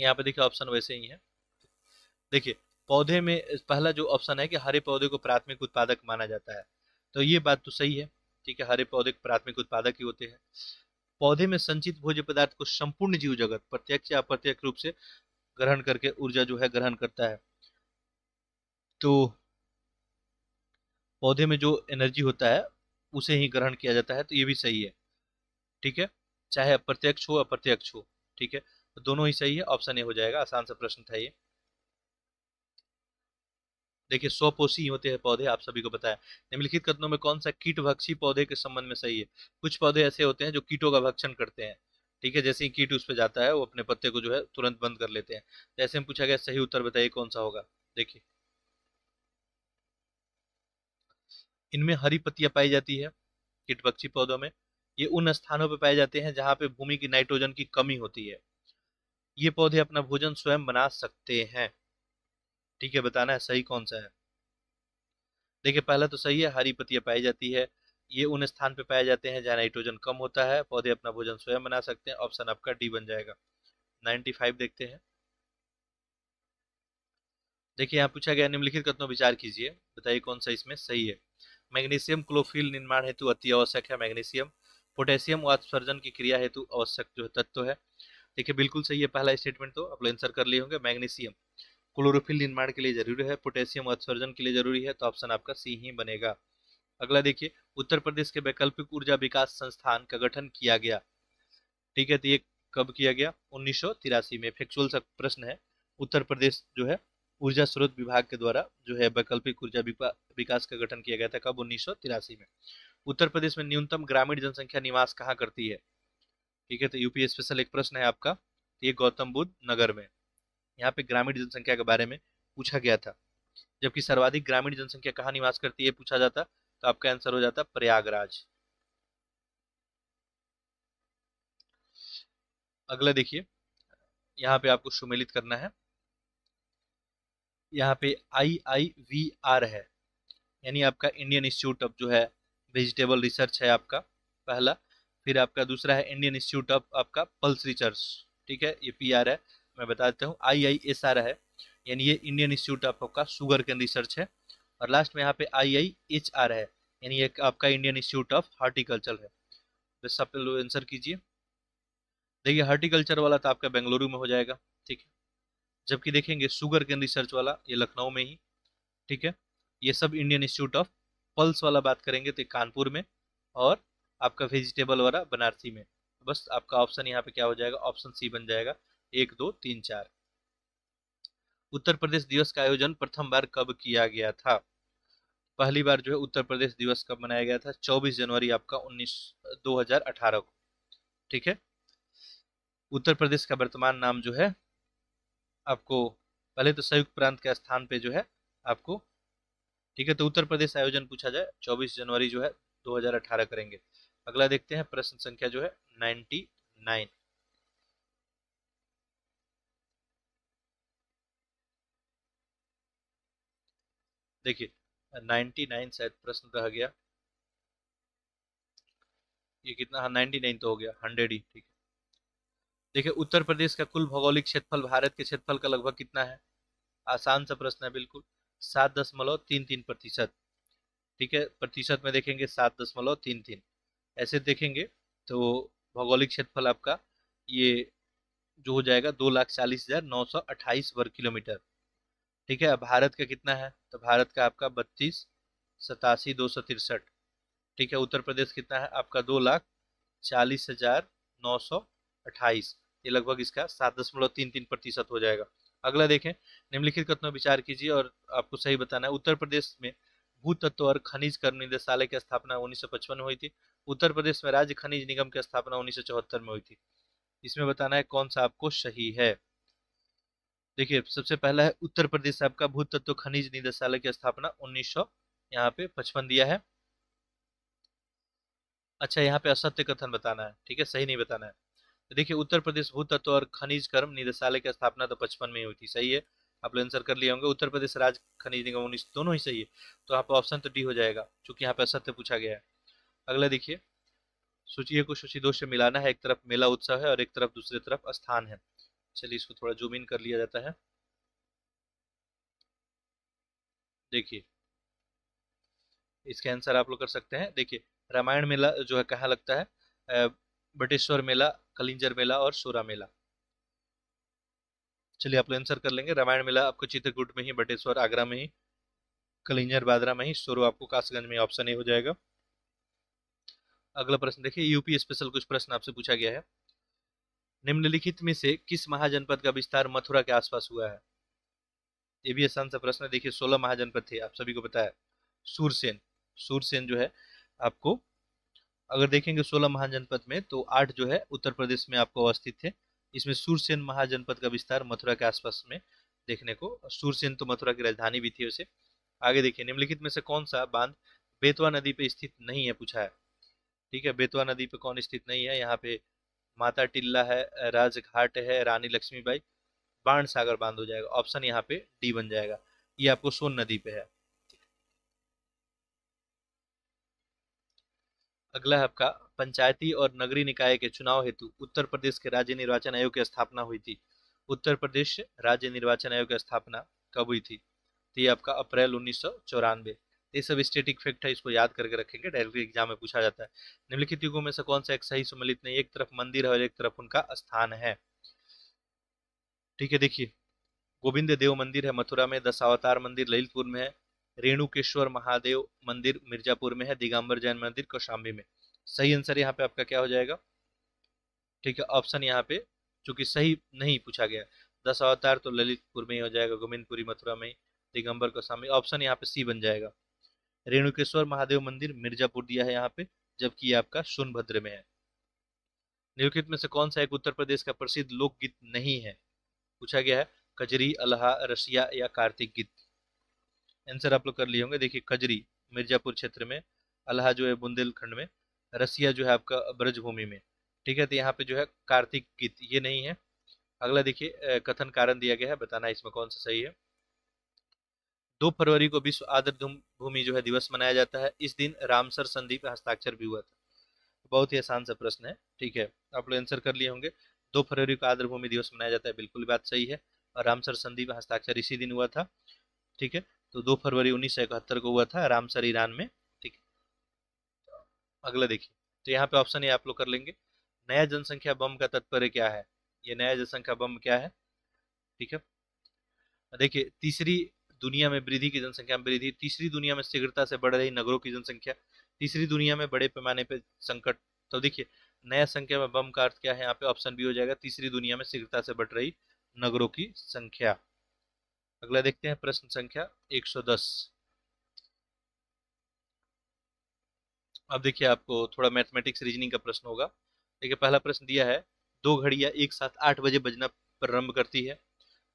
यहाँ पे देखिए ऑप्शन वैसे ही है देखिए पौधे में पहला जो ऑप्शन है कि हरे पौधे को प्राथमिक उत्पादक माना जाता है तो ये बात तो सही है ठीक है हरे पौधे प्राथमिक उत्पादक ही होते हैं पौधे में संचित भोज्य पदार्थ को संपूर्ण जीव जगत प्रत्यक्ष या अप्रत्यक्ष रूप से ग्रहण करके ऊर्जा जो है ग्रहण करता है तो पौधे में जो एनर्जी होता है उसे ही ग्रहण किया जाता है तो ये भी सही है ठीक है चाहे अप्रत्यक्ष हो अप्रत्यक्ष हो ठीक है तो दोनों ही सही है ऑप्शन ए हो जाएगा आसान सा प्रश्न था ये देखिए स्वपोषी होते हैं पौधे आप सभी को बताया निम्नलिखित कथनों में कौन सा कीट भक्षी पौधे के संबंध में सही है कुछ पौधे ऐसे होते हैं जो कीटों का भक्षण करते हैं ठीक है जैसे ही कीट उस पर जाता है वो अपने पत्ते को जो है तुरंत बंद कर लेते हैं जैसे तो हम पूछा गया सही उत्तर बताइए कौन सा होगा देखिए इनमें हरी पत्तियां पाई जाती है कीट पक्षी पौधों में ये उन स्थानों पर पाए जाते हैं जहां पे भूमि की नाइट्रोजन की कमी होती है ये पौधे अपना भोजन स्वयं बना सकते हैं ठीक है बताना है सही कौन सा है देखिए पहला तो सही है हरी पत्तियां पाई जाती है ये उन स्थान पे पाए जाते हैं जहाँ नाइट्रोजन कम होता है पौधे अपना भोजन स्वयं बना सकते हैं ऑप्शन आपका डी बन जाएगा 95 देखते हैं देखिए यहाँ पूछा गया निम्नलिखित कथनों विचार कीजिए बताइए कौन सा इसमें सही है मैग्नीशियम क्लोफिल निर्माण हेतु अति आवश्यक है मैग्नीशियम पोटेशियम उत्सर्जन की क्रिया हेतु आवश्यक जो तत्व है देखिए बिल्कुल सही है पहला स्टेटमेंट तो आप आंसर कर लिए होंगे मैग्नीशियम क्लोरोफिल निर्माण के लिए जरूरी है पोटेशियम उत्सर्जन के लिए जरूरी है तो ऑप्शन आपका सी ही बनेगा अगला देखिए उत्तर प्रदेश के वैकल्पिक ऊर्जा विकास संस्थान का गठन किया गया ठीक है तो ये कब किया गया उन्नीस में फैक्चुअल प्रश्न है उत्तर प्रदेश जो है ऊर्जा स्रोत विभाग के द्वारा जो है वैकल्पिक ऊर्जा विकास का गठन किया गया था कब उन्नीस में उत्तर प्रदेश में न्यूनतम ग्रामीण जनसंख्या निवास कहाँ करती है ठीक है तो यूपी स्पेशल एक प्रश्न है आपका ये गौतम बुद्ध नगर में यहाँ पे ग्रामीण जनसंख्या के बारे में पूछा गया था जबकि सर्वाधिक ग्रामीण जनसंख्या कहाँ निवास करती है पूछा जाता तो आपका आंसर हो जाता प्रयागराज अगला देखिए यहाँ पे आपको सुमेलित करना है यहाँ पे आई आई वी आर है यानी आपका इंडियन इंस्टीट्यूट ऑफ जो है वेजिटेबल रिसर्च है आपका पहला फिर आपका दूसरा है इंडियन इंस्टीट्यूट ऑफ आपका पल्स रिसर्च ठीक है ये पी आर है मैं बता देता हूँ आई आई एस आर है यानी ये इंडियन इंस्टीट्यूट ऑफ आपका शुगर के रिसर्च है और लास्ट में यहाँ पे आई आई एच आर है यानी ये आपका इंडियन इंस्टीट्यूट ऑफ हार्टिकल्चर है बस तो सब लोग आंसर कीजिए देखिए हार्टिकल्चर वाला तो आपका बेंगलुरु में हो जाएगा ठीक है जबकि देखेंगे शुगर के रिसर्च वाला ये लखनऊ में ही ठीक है ये सब इंडियन इंस्टीट्यूट ऑफ पल्स वाला बात करेंगे तो कानपुर में और आपका वेजिटेबल वाला बनारसी में बस आपका ऑप्शन यहाँ पे क्या हो जाएगा ऑप्शन सी बन जाएगा एक दो तीन चार उत्तर प्रदेश दिवस का आयोजन प्रथम बार कब किया गया था पहली बार जो है उत्तर प्रदेश दिवस कब मनाया गया था 24 जनवरी आपका 19 2018 को ठीक है उत्तर प्रदेश का वर्तमान नाम जो है आपको पहले तो संयुक्त प्रांत के स्थान पे जो है आपको ठीक है तो उत्तर प्रदेश आयोजन पूछा जाए 24 जनवरी जो है 2018 करेंगे अगला देखते हैं प्रश्न संख्या जो है 99 देखिए 99 शायद प्रश्न रह गया ये कितना हाँ नाइन्टी नाइन तो हो गया हंड्रेड ही ठीक है देखिए उत्तर प्रदेश का कुल भौगोलिक क्षेत्रफल भारत के क्षेत्रफल का लगभग कितना है आसान सा प्रश्न है बिल्कुल सात दशमलव तीन तीन प्रतिशत ठीक है प्रतिशत में देखेंगे सात दशमलव तीन तीन ऐसे देखेंगे तो भौगोलिक क्षेत्रफल आपका ये जो हो जाएगा दो लाख चालीस हजार नौ सौ अट्ठाईस वर्ग किलोमीटर ठीक है भारत का कितना है तो भारत का आपका बत्तीस सतासी दो सौ तिरसठ ठीक है उत्तर प्रदेश कितना है आपका दो लाख चालीस हजार नौ सौ अट्ठाईस ये लगभग इसका सात दशमलव तीन तीन प्रतिशत हो जाएगा अगला देखें निम्नलिखित कथनों विचार कीजिए और आपको सही बताना है उत्तर प्रदेश में भू तत्व और खनिज कर निदेशालय की स्थापना उन्नीस में हुई थी उत्तर प्रदेश में राज्य खनिज निगम की स्थापना उन्नीस में हुई थी इसमें बताना है कौन सा आपको सही है देखिए सबसे पहला है उत्तर प्रदेश आपका भूत तत्व खनिज निदेशालय की स्थापना उन्नीस सौ यहाँ पे पचपन दिया है अच्छा यहाँ पे असत्य कथन बताना है ठीक है सही नहीं बताना है तो देखिए उत्तर प्रदेश भूत तत्व और खनिज कर्म निदेशालय की स्थापना तो पचपन में ही हुई थी सही है आप लोग आंसर कर लिए होंगे उत्तर प्रदेश राज्य खनिज निगम उन्नीस दोनों ही सही है तो यहाँ पे ऑप्शन तो डी हो जाएगा चूंकि यहाँ पे असत्य पूछा गया है अगला देखिए सूची को सूची दो से मिलाना है एक तरफ मेला उत्सव है और एक तरफ दूसरी तरफ स्थान है चलिए इसको थोड़ा जूम इन कर लिया जाता है देखिए इसका आंसर आप लोग कर सकते हैं देखिए रामायण मेला जो है कहाँ लगता है बटेश्वर मेला कलिंजर मेला और सोरा मेला चलिए आप लोग आंसर कर लेंगे रामायण मेला आपको चित्रकूट में ही बटेश्वर आगरा में ही कलिंजर बादरा में ही सोरो आपको कासगंज में ऑप्शन ए हो जाएगा अगला प्रश्न देखिए यूपी स्पेशल कुछ प्रश्न आपसे पूछा गया है निम्नलिखित में से किस महाजनपद का विस्तार मथुरा के आसपास हुआ है ये भी आसान सा प्रश्न देखिए सोलह महाजनपद थे आप सभी को बताया सूरसेन सूरसेन जो है आपको अगर देखेंगे सोलह महाजनपद में तो आठ जो है उत्तर प्रदेश में आपको अवस्थित थे इसमें सूरसेन महाजनपद का विस्तार मथुरा के आसपास में देखने को सूरसेन तो मथुरा की राजधानी भी थी उसे आगे देखिए निम्नलिखित में से कौन सा बांध बेतवा नदी पे स्थित नहीं है पूछा है ठीक है बेतवा नदी पे कौन स्थित नहीं है यहाँ पे माता टिल्ला है राजघाट है रानी लक्ष्मीबाई बाण सागर बांध हो जाएगा ऑप्शन यहाँ पे डी बन जाएगा ये आपको सोन नदी पे है अगला है आपका पंचायती और नगरीय निकाय के चुनाव हेतु उत्तर प्रदेश के राज्य निर्वाचन आयोग की स्थापना हुई थी उत्तर प्रदेश राज्य निर्वाचन आयोग की स्थापना कब हुई थी तो ये आपका अप्रैल उन्नीस सौ चौरानवे ये सब स्टेटिक फैक्ट है इसको याद करके रखेंगे डायरेक्टली एग्जाम में पूछा जाता है निम्नलिखित युगों में से कौन सा एक सही सम्मिलित नहीं एक तरफ मंदिर है और एक तरफ उनका स्थान है ठीक है देखिए गोविंद देव मंदिर है मथुरा में दशावतार मंदिर ललितपुर में है रेणुकेश्वर महादेव मंदिर मिर्जापुर में है दिगंबर जैन मंदिर कौशाम्बी में सही आंसर यहाँ पे आपका क्या हो जाएगा ठीक है ऑप्शन यहाँ पे चूंकि सही नहीं पूछा गया दशावतार तो ललितपुर में ही हो जाएगा गोविंदपुरी मथुरा में दिगंबर कौशाम्बी ऑप्शन यहाँ पे सी बन जाएगा रेणुकेश्वर महादेव मंदिर मिर्जापुर दिया है यहाँ पे जबकि ये आपका सोनभद्र में है निम्नलिखित में से कौन सा एक उत्तर प्रदेश का प्रसिद्ध लोकगीत नहीं है पूछा गया है कजरी अल्हा रसिया या कार्तिक गीत आंसर आप लोग कर लिए होंगे देखिए कजरी मिर्जापुर क्षेत्र में अल्हा जो है बुंदेलखंड में रसिया जो है आपका ब्रजभूमि में ठीक है तो यहाँ पे जो है कार्तिक गीत ये नहीं है अगला देखिए कथन कारण दिया गया है बताना इसमें कौन सा सही है दो फरवरी को विश्व आदर भूमि जो है दिवस मनाया जाता है इस दिन रामसर संधि पर हस्ताक्षर भी हुआ था बहुत ही आसान सा प्रश्न है ठीक है आप लोग आंसर कर लिए होंगे दो फरवरी को आदर भूमि दिवस मनाया जाता है बिल्कुल बात सही है और रामसर संधि पर हस्ताक्षर इसी दिन हुआ था ठीक है तो दो फरवरी उन्नीस को हुआ था रामसर ईरान में ठीक है अगला देखिए तो यहाँ पे ऑप्शन ये आप लोग कर लेंगे नया जनसंख्या बम का तत्पर्य क्या है ये नया जनसंख्या बम क्या है ठीक है देखिए तीसरी दुनिया में वृद्धि की जनसंख्या में वृद्धि तीसरी दुनिया में शीघ्रता से बढ़ रही नगरों की जनसंख्या तीसरी दुनिया में बड़े पैमाने पर संकट तो देखिए नया संख्या में बम का अर्थ क्या है यहाँ पे ऑप्शन बी हो जाएगा तीसरी दुनिया में शीघ्रता से बढ़ रही नगरों की संख्या अगला देखते हैं प्रश्न संख्या 110 अब देखिए आपको थोड़ा मैथमेटिक्स रीजनिंग का प्रश्न होगा देखिए पहला प्रश्न दिया है दो घड़ियां एक साथ आठ बजे बजना प्रारंभ करती है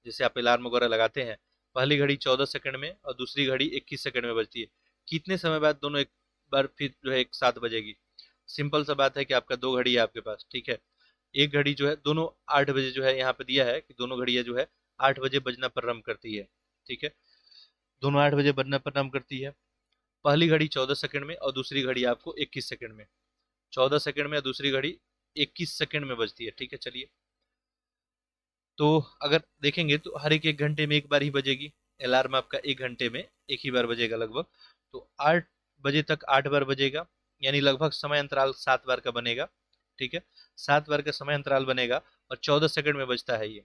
जैसे आप अलार्म वगैरह लगाते हैं पहली घड़ी चौदह सेकंड में और दूसरी घड़ी इक्कीस सेकंड में बजती है कितने समय बाद दोनों एक बार फिर जो है एक साथ बजेगी सिंपल सा बात है कि आपका दो घड़ी है आपके पास ठीक है एक घड़ी जो है दोनों आठ बजे जो है यहाँ पे दिया है कि दोनों घड़ियाँ जो है आठ बजे बजना प्रारंभ करती है ठीक है दोनों आठ बजे बजना प्रारंभ करती है पहली घड़ी चौदह सेकंड में और दूसरी घड़ी आपको इक्कीस सेकंड में चौदह सेकंड में और दूसरी घड़ी इक्कीस सेकंड में बजती है ठीक है चलिए तो अगर देखेंगे तो हर एक एक घंटे में एक बार ही बजेगी अलार्म आपका एक घंटे में एक ही बार बजेगा लगभग तो आठ बजे तक आठ बार बजेगा यानी लगभग समय अंतराल सात बार का बनेगा ठीक है सात बार का समय अंतराल बनेगा और चौदह सेकंड में बजता है ये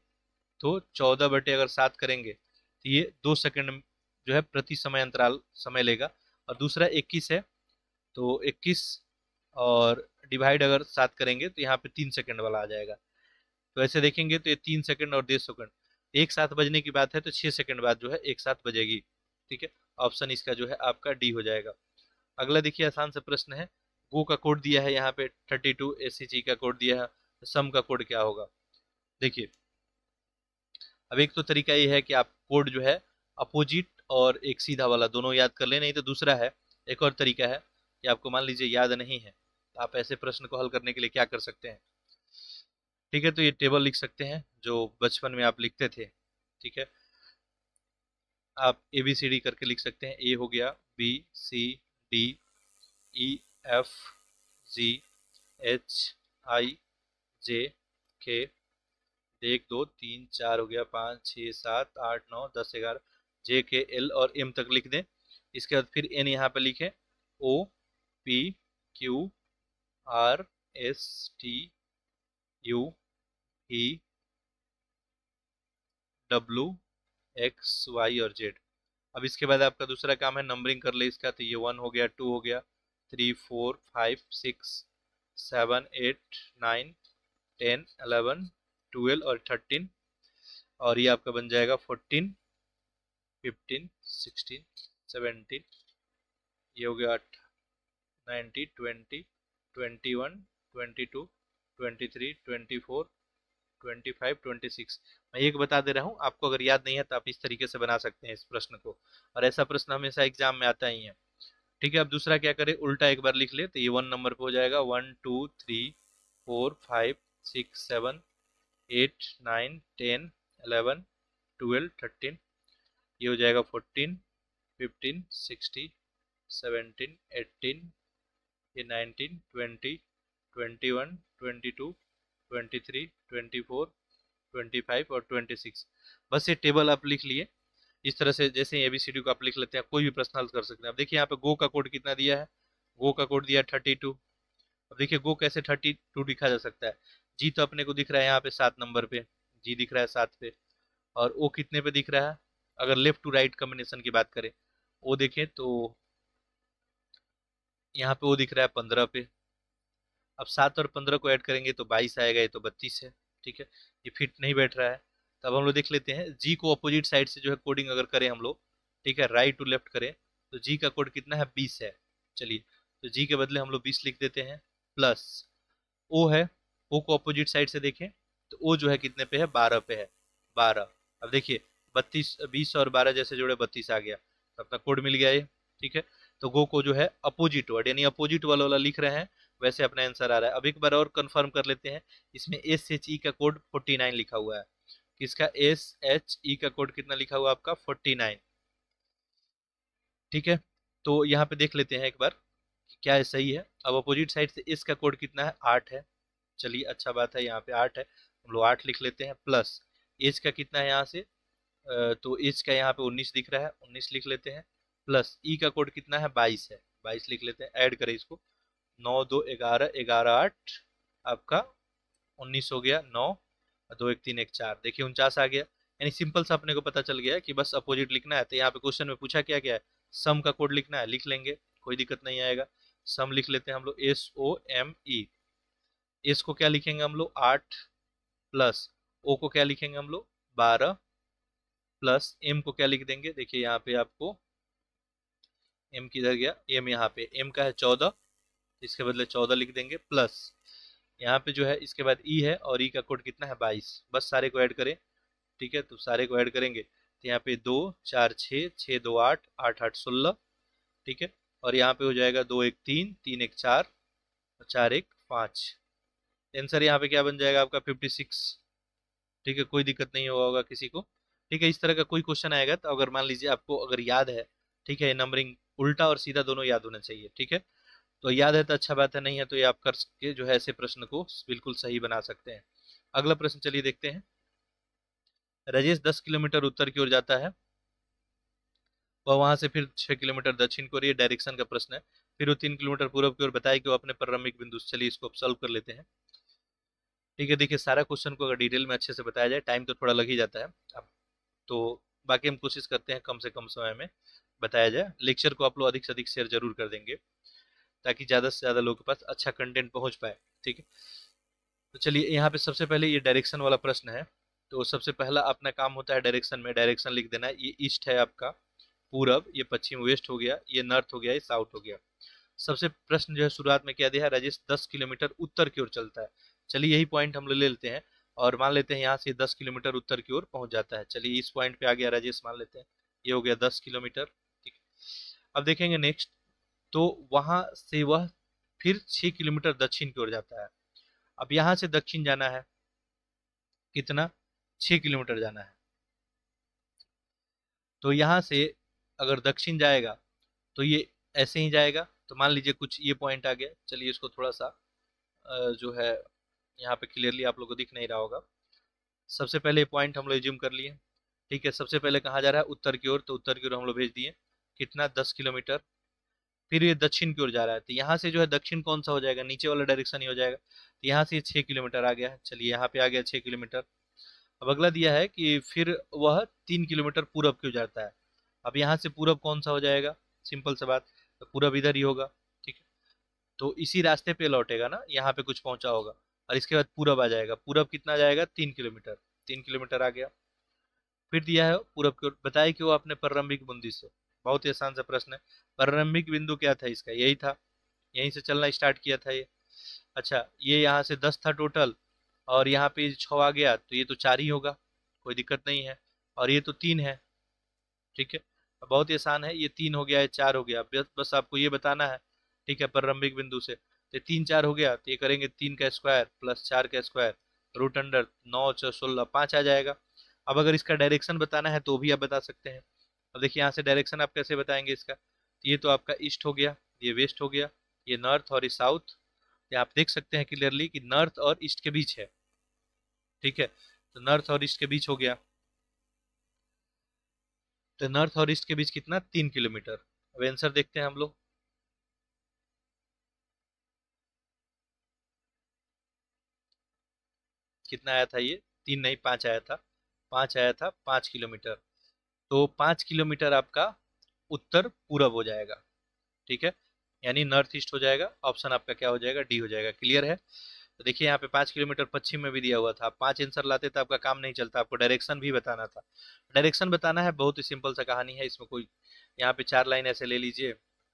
तो चौदह बटे अगर सात करेंगे तो ये दो सेकंड जो है प्रति समय अंतराल समय लेगा और दूसरा इक्कीस है तो इक्कीस और डिवाइड अगर सात करेंगे तो यहाँ पे तीन सेकंड वाला आ जाएगा तो ऐसे देखेंगे तो ये तीन सेकंड और डेढ़ सेकंड एक साथ बजने की बात है तो छः सेकंड बाद जो है एक साथ बजेगी ठीक है ऑप्शन इसका जो है आपका डी हो जाएगा अगला देखिए आसान सा प्रश्न है गो का कोड दिया है यहाँ पे थर्टी टू एस का कोड दिया है सम का कोड क्या होगा देखिए अब एक तो तरीका ये है कि आप कोड जो है अपोजिट और एक सीधा वाला दोनों याद कर ले नहीं तो दूसरा है एक और तरीका है कि आपको मान लीजिए याद नहीं है तो आप ऐसे प्रश्न को हल करने के लिए क्या कर सकते हैं ठीक है तो ये टेबल लिख सकते हैं जो बचपन में आप लिखते थे ठीक है आप ए बी सी डी करके लिख सकते हैं ए हो गया B C D E F G H I J K एक दो तीन चार हो गया पाँच छः सात आठ नौ दस ग्यारह जे के एल और एम तक लिख दें इसके बाद फिर एन यहाँ पे लिखें O P Q R S T u e w X Y और जेड अब इसके बाद आपका दूसरा काम है नंबरिंग कर ले इसका तो ये वन हो गया टू हो गया three four five six seven eight nine ten eleven twelve और थर्टीन और ये आपका बन जाएगा फोर्टीन फिफ्टीन सिक्सटीन सेवेंटीन ये हो गया ninety twenty twenty one twenty two twenty three twenty four twenty five twenty six मैं एक बता दे रहा हूँ आपको अगर याद नहीं है तो आप इस तरीके से बना सकते हैं इस प्रश्न को और ऐसा प्रश्न हमेशा एग्जाम में आता ही है ठीक है अब दूसरा क्या करें उल्टा एक बार लिख ले तो ये वन नंबर पे हो जाएगा one two three four five six seven eight nine ten eleven twelve thirteen ये हो जाएगा fourteen fifteen sixteen seventeen eighteen ये nineteen twenty twenty twenty twenty one two three twenty four twenty five और twenty six बस ये table आप लिख लिए इस तरह से जैसे ही बी को आप लिख लेते हैं कोई भी प्रश्न हल कर सकते हैं अब देखिए यहाँ पे गो का कोड कितना दिया है गो का कोड दिया है थर्टी टू अब देखिए गो कैसे थर्टी टू लिखा जा सकता है जी तो अपने को दिख रहा है यहाँ पे सात नंबर पे जी दिख रहा है सात पे और ओ कितने पे दिख रहा है अगर लेफ्ट टू राइट कम्बिनेशन की बात करें ओ देखें तो यहाँ पे वो दिख रहा है पंद्रह पे अब सात और पंद्रह को ऐड करेंगे तो बाईस आएगा ये तो बत्तीस है ठीक है ये फिट नहीं बैठ रहा है तब हम लोग देख लेते हैं जी को अपोजिट साइड से जो है कोडिंग अगर करें हम लोग ठीक है राइट टू लेफ्ट करें तो जी का कोड कितना है बीस है चलिए तो जी के बदले हम लोग बीस लिख देते हैं प्लस ओ है ओ को अपोजिट साइड से देखें तो ओ जो है कितने पे है बारह पे है बारह अब देखिए बत्तीस बीस और बारह जैसे जोड़े बत्तीस आ गया तो अपना कोड मिल गया ये ठीक है तो गो को जो है अपोजिट वर्ड यानी अपोजिट वाला वाला लिख रहे हैं वैसे अपना आंसर आ रहा है अब एक बार और कंफर्म कर लेते हैं इसमें एस एच ई का कोड फोर्टी नाइन लिखा हुआ है किसका एस एच ई का कोड कितना लिखा हुआ आपका फोर्टी नाइन ठीक है तो यहाँ पे देख लेते हैं एक बार क्या है सही है अब अपोजिट साइड से एस का कोड कितना है आठ है चलिए अच्छा बात है यहाँ पे आठ है हम लोग आठ लिख लेते हैं प्लस एज का कितना है यहाँ से तो एज का यहाँ पे उन्नीस दिख रहा है उन्नीस लिख लेते हैं प्लस ई e का कोड कितना है बाईस है बाईस लिख लेते हैं ऐड करें इसको नौ दो ग्यारह ग्यारह आठ आपका उन्नीस हो गया नौ दो एक तीन एक चार देखिए उनचास आ गया यानी सिंपल सा अपने को पता चल गया कि बस अपोजिट लिखना है तो यहाँ पे क्वेश्चन में पूछा क्या क्या है सम का कोड लिखना है लिख लेंगे कोई दिक्कत नहीं आएगा सम लिख लेते हैं हम लोग S O M E S को क्या लिखेंगे हम लोग आठ प्लस ओ को क्या लिखेंगे हम लोग बारह प्लस एम को क्या लिख देंगे देखिए यहाँ पे आपको एम किधर गया एम यहाँ पे एम का है चौदह इसके बदले चौदह लिख देंगे प्लस यहाँ पे जो है इसके बाद ई e है और ई e का कोड कितना है बाईस बस सारे को ऐड करें ठीक है तो सारे को ऐड करेंगे तो यहाँ पे दो चार छः छः दो आठ आठ आठ सोलह ठीक है और यहाँ पे हो जाएगा दो एक तीन तीन एक चार और चार एक पाँच आंसर यहाँ पे क्या बन जाएगा आपका फिफ्टी सिक्स ठीक है कोई दिक्कत नहीं होगा किसी को ठीक है इस तरह का कोई क्वेश्चन आएगा तो अगर मान लीजिए आपको अगर याद है ठीक है नंबरिंग उल्टा और सीधा दोनों याद होना चाहिए ठीक है तो याद है तो अच्छा बात है नहीं है तो ये आप कर सकते जो है ऐसे प्रश्न को बिल्कुल सही बना सकते हैं अगला प्रश्न चलिए देखते हैं रजेश दस किलोमीटर उत्तर की ओर जाता है वह वहां से फिर छह किलोमीटर दक्षिण की ओर ये डायरेक्शन का प्रश्न है फिर वो तीन किलोमीटर पूर्व की ओर बताया कि वो अपने प्रारंभिक बिंदु से चलिए इसको सॉल्व कर लेते हैं ठीक है देखिए सारा क्वेश्चन को अगर डिटेल में अच्छे से बताया जाए टाइम तो थोड़ा लग ही जाता है अब तो बाकी हम कोशिश करते हैं कम से कम समय में बताया जाए लेक्चर को आप लोग अधिक से अधिक शेयर जरूर कर देंगे ताकि ज़्यादा से ज़्यादा लोगों के पास अच्छा कंटेंट पहुँच पाए ठीक है तो चलिए यहाँ पे सबसे पहले ये डायरेक्शन वाला प्रश्न है तो सबसे पहला अपना काम होता है डायरेक्शन में डायरेक्शन लिख देना है ये ईस्ट है आपका पूरब ये पश्चिम वेस्ट हो गया ये नॉर्थ हो गया ये साउथ हो गया सबसे प्रश्न जो है शुरुआत में क्या दिया है राजेश दस किलोमीटर उत्तर की ओर चलता है चलिए यही पॉइंट हम ले लेते हैं और मान लेते हैं यहाँ से दस किलोमीटर उत्तर की ओर पहुंच जाता है चलिए इस पॉइंट पे आ गया राजेश मान लेते हैं ये हो गया दस किलोमीटर ठीक अब देखेंगे नेक्स्ट तो वहां से वह फिर छः किलोमीटर दक्षिण की ओर जाता है अब यहाँ से दक्षिण जाना है कितना छः किलोमीटर जाना है तो यहाँ से अगर दक्षिण जाएगा तो ये ऐसे ही जाएगा तो मान लीजिए कुछ ये पॉइंट आ गया चलिए इसको थोड़ा सा जो है यहाँ पे क्लियरली आप लोग को दिख नहीं रहा होगा सबसे पहले पॉइंट हम लोग एज्यूम कर लिए ठीक है सबसे पहले कहाँ जा रहा है उत्तर की ओर तो उत्तर की ओर हम लोग भेज दिए कितना दस किलोमीटर फिर ये दक्षिण की ओर जा रहा है तो यहाँ से जो है दक्षिण कौन सा हो जाएगा नीचे वाला डायरेक्शन ही हो जाएगा तो यहाँ से छः किलोमीटर आ गया है चलिए यहाँ पे आ गया छः किलोमीटर अब अगला दिया है कि फिर वह तीन किलोमीटर पूरब की ओर जाता है अब यहाँ से पूरब कौन सा हो जाएगा सिंपल सा बात तो पूरब इधर ही होगा ठीक है तो इसी रास्ते पे लौटेगा ना यहाँ पे कुछ पहुँचा होगा और इसके बाद पूरब आ जाएगा पूरब कितना जाएगा तीन किलोमीटर तीन किलोमीटर आ गया फिर दिया है पूरब की ओर बताया कि वो अपने प्रारंभिक बुंदी से बहुत ही आसान सा प्रश्न है प्रारंभिक बिंदु क्या था इसका यही था यहीं से चलना स्टार्ट किया था ये अच्छा ये यहाँ से दस था टोटल और यहाँ पे छ आ गया तो ये तो चार ही होगा कोई दिक्कत नहीं है और ये तो तीन है ठीक है बहुत ही आसान है ये तीन हो गया है चार हो गया बस आपको ये बताना है ठीक है प्रारंभिक बिंदु से तो तीन चार हो गया तो ये करेंगे तीन का स्क्वायर प्लस चार का स्क्वायर रूट अंडर नौ छः सोलह पाँच आ जाएगा अब अगर इसका डायरेक्शन बताना है तो भी आप बता सकते हैं अब देखिए यहाँ से डायरेक्शन आप कैसे बताएंगे इसका तो ये तो आपका ईस्ट हो गया ये वेस्ट हो गया ये नॉर्थ और ये साउथ ये आप देख सकते हैं क्लियरली कि नॉर्थ और ईस्ट के बीच है ठीक है तो नॉर्थ और ईस्ट के बीच हो गया तो नॉर्थ और ईस्ट के बीच कितना तीन किलोमीटर अब आंसर देखते हैं हम लोग कितना आया था ये तीन नहीं पांच आया था पांच आया था पांच किलोमीटर तो पाँच किलोमीटर आपका उत्तर पूरब हो जाएगा ठीक है यानी नॉर्थ ईस्ट हो जाएगा ऑप्शन आपका क्या हो जाएगा डी हो जाएगा क्लियर है तो देखिए यहाँ पे पाँच किलोमीटर पश्चिम में भी दिया हुआ था पाँच आंसर लाते तो आपका काम नहीं चलता आपको डायरेक्शन भी बताना था डायरेक्शन बताना है बहुत ही सिंपल सा कहानी है इसमें कोई यहाँ पे चार लाइन ऐसे ले लीजिए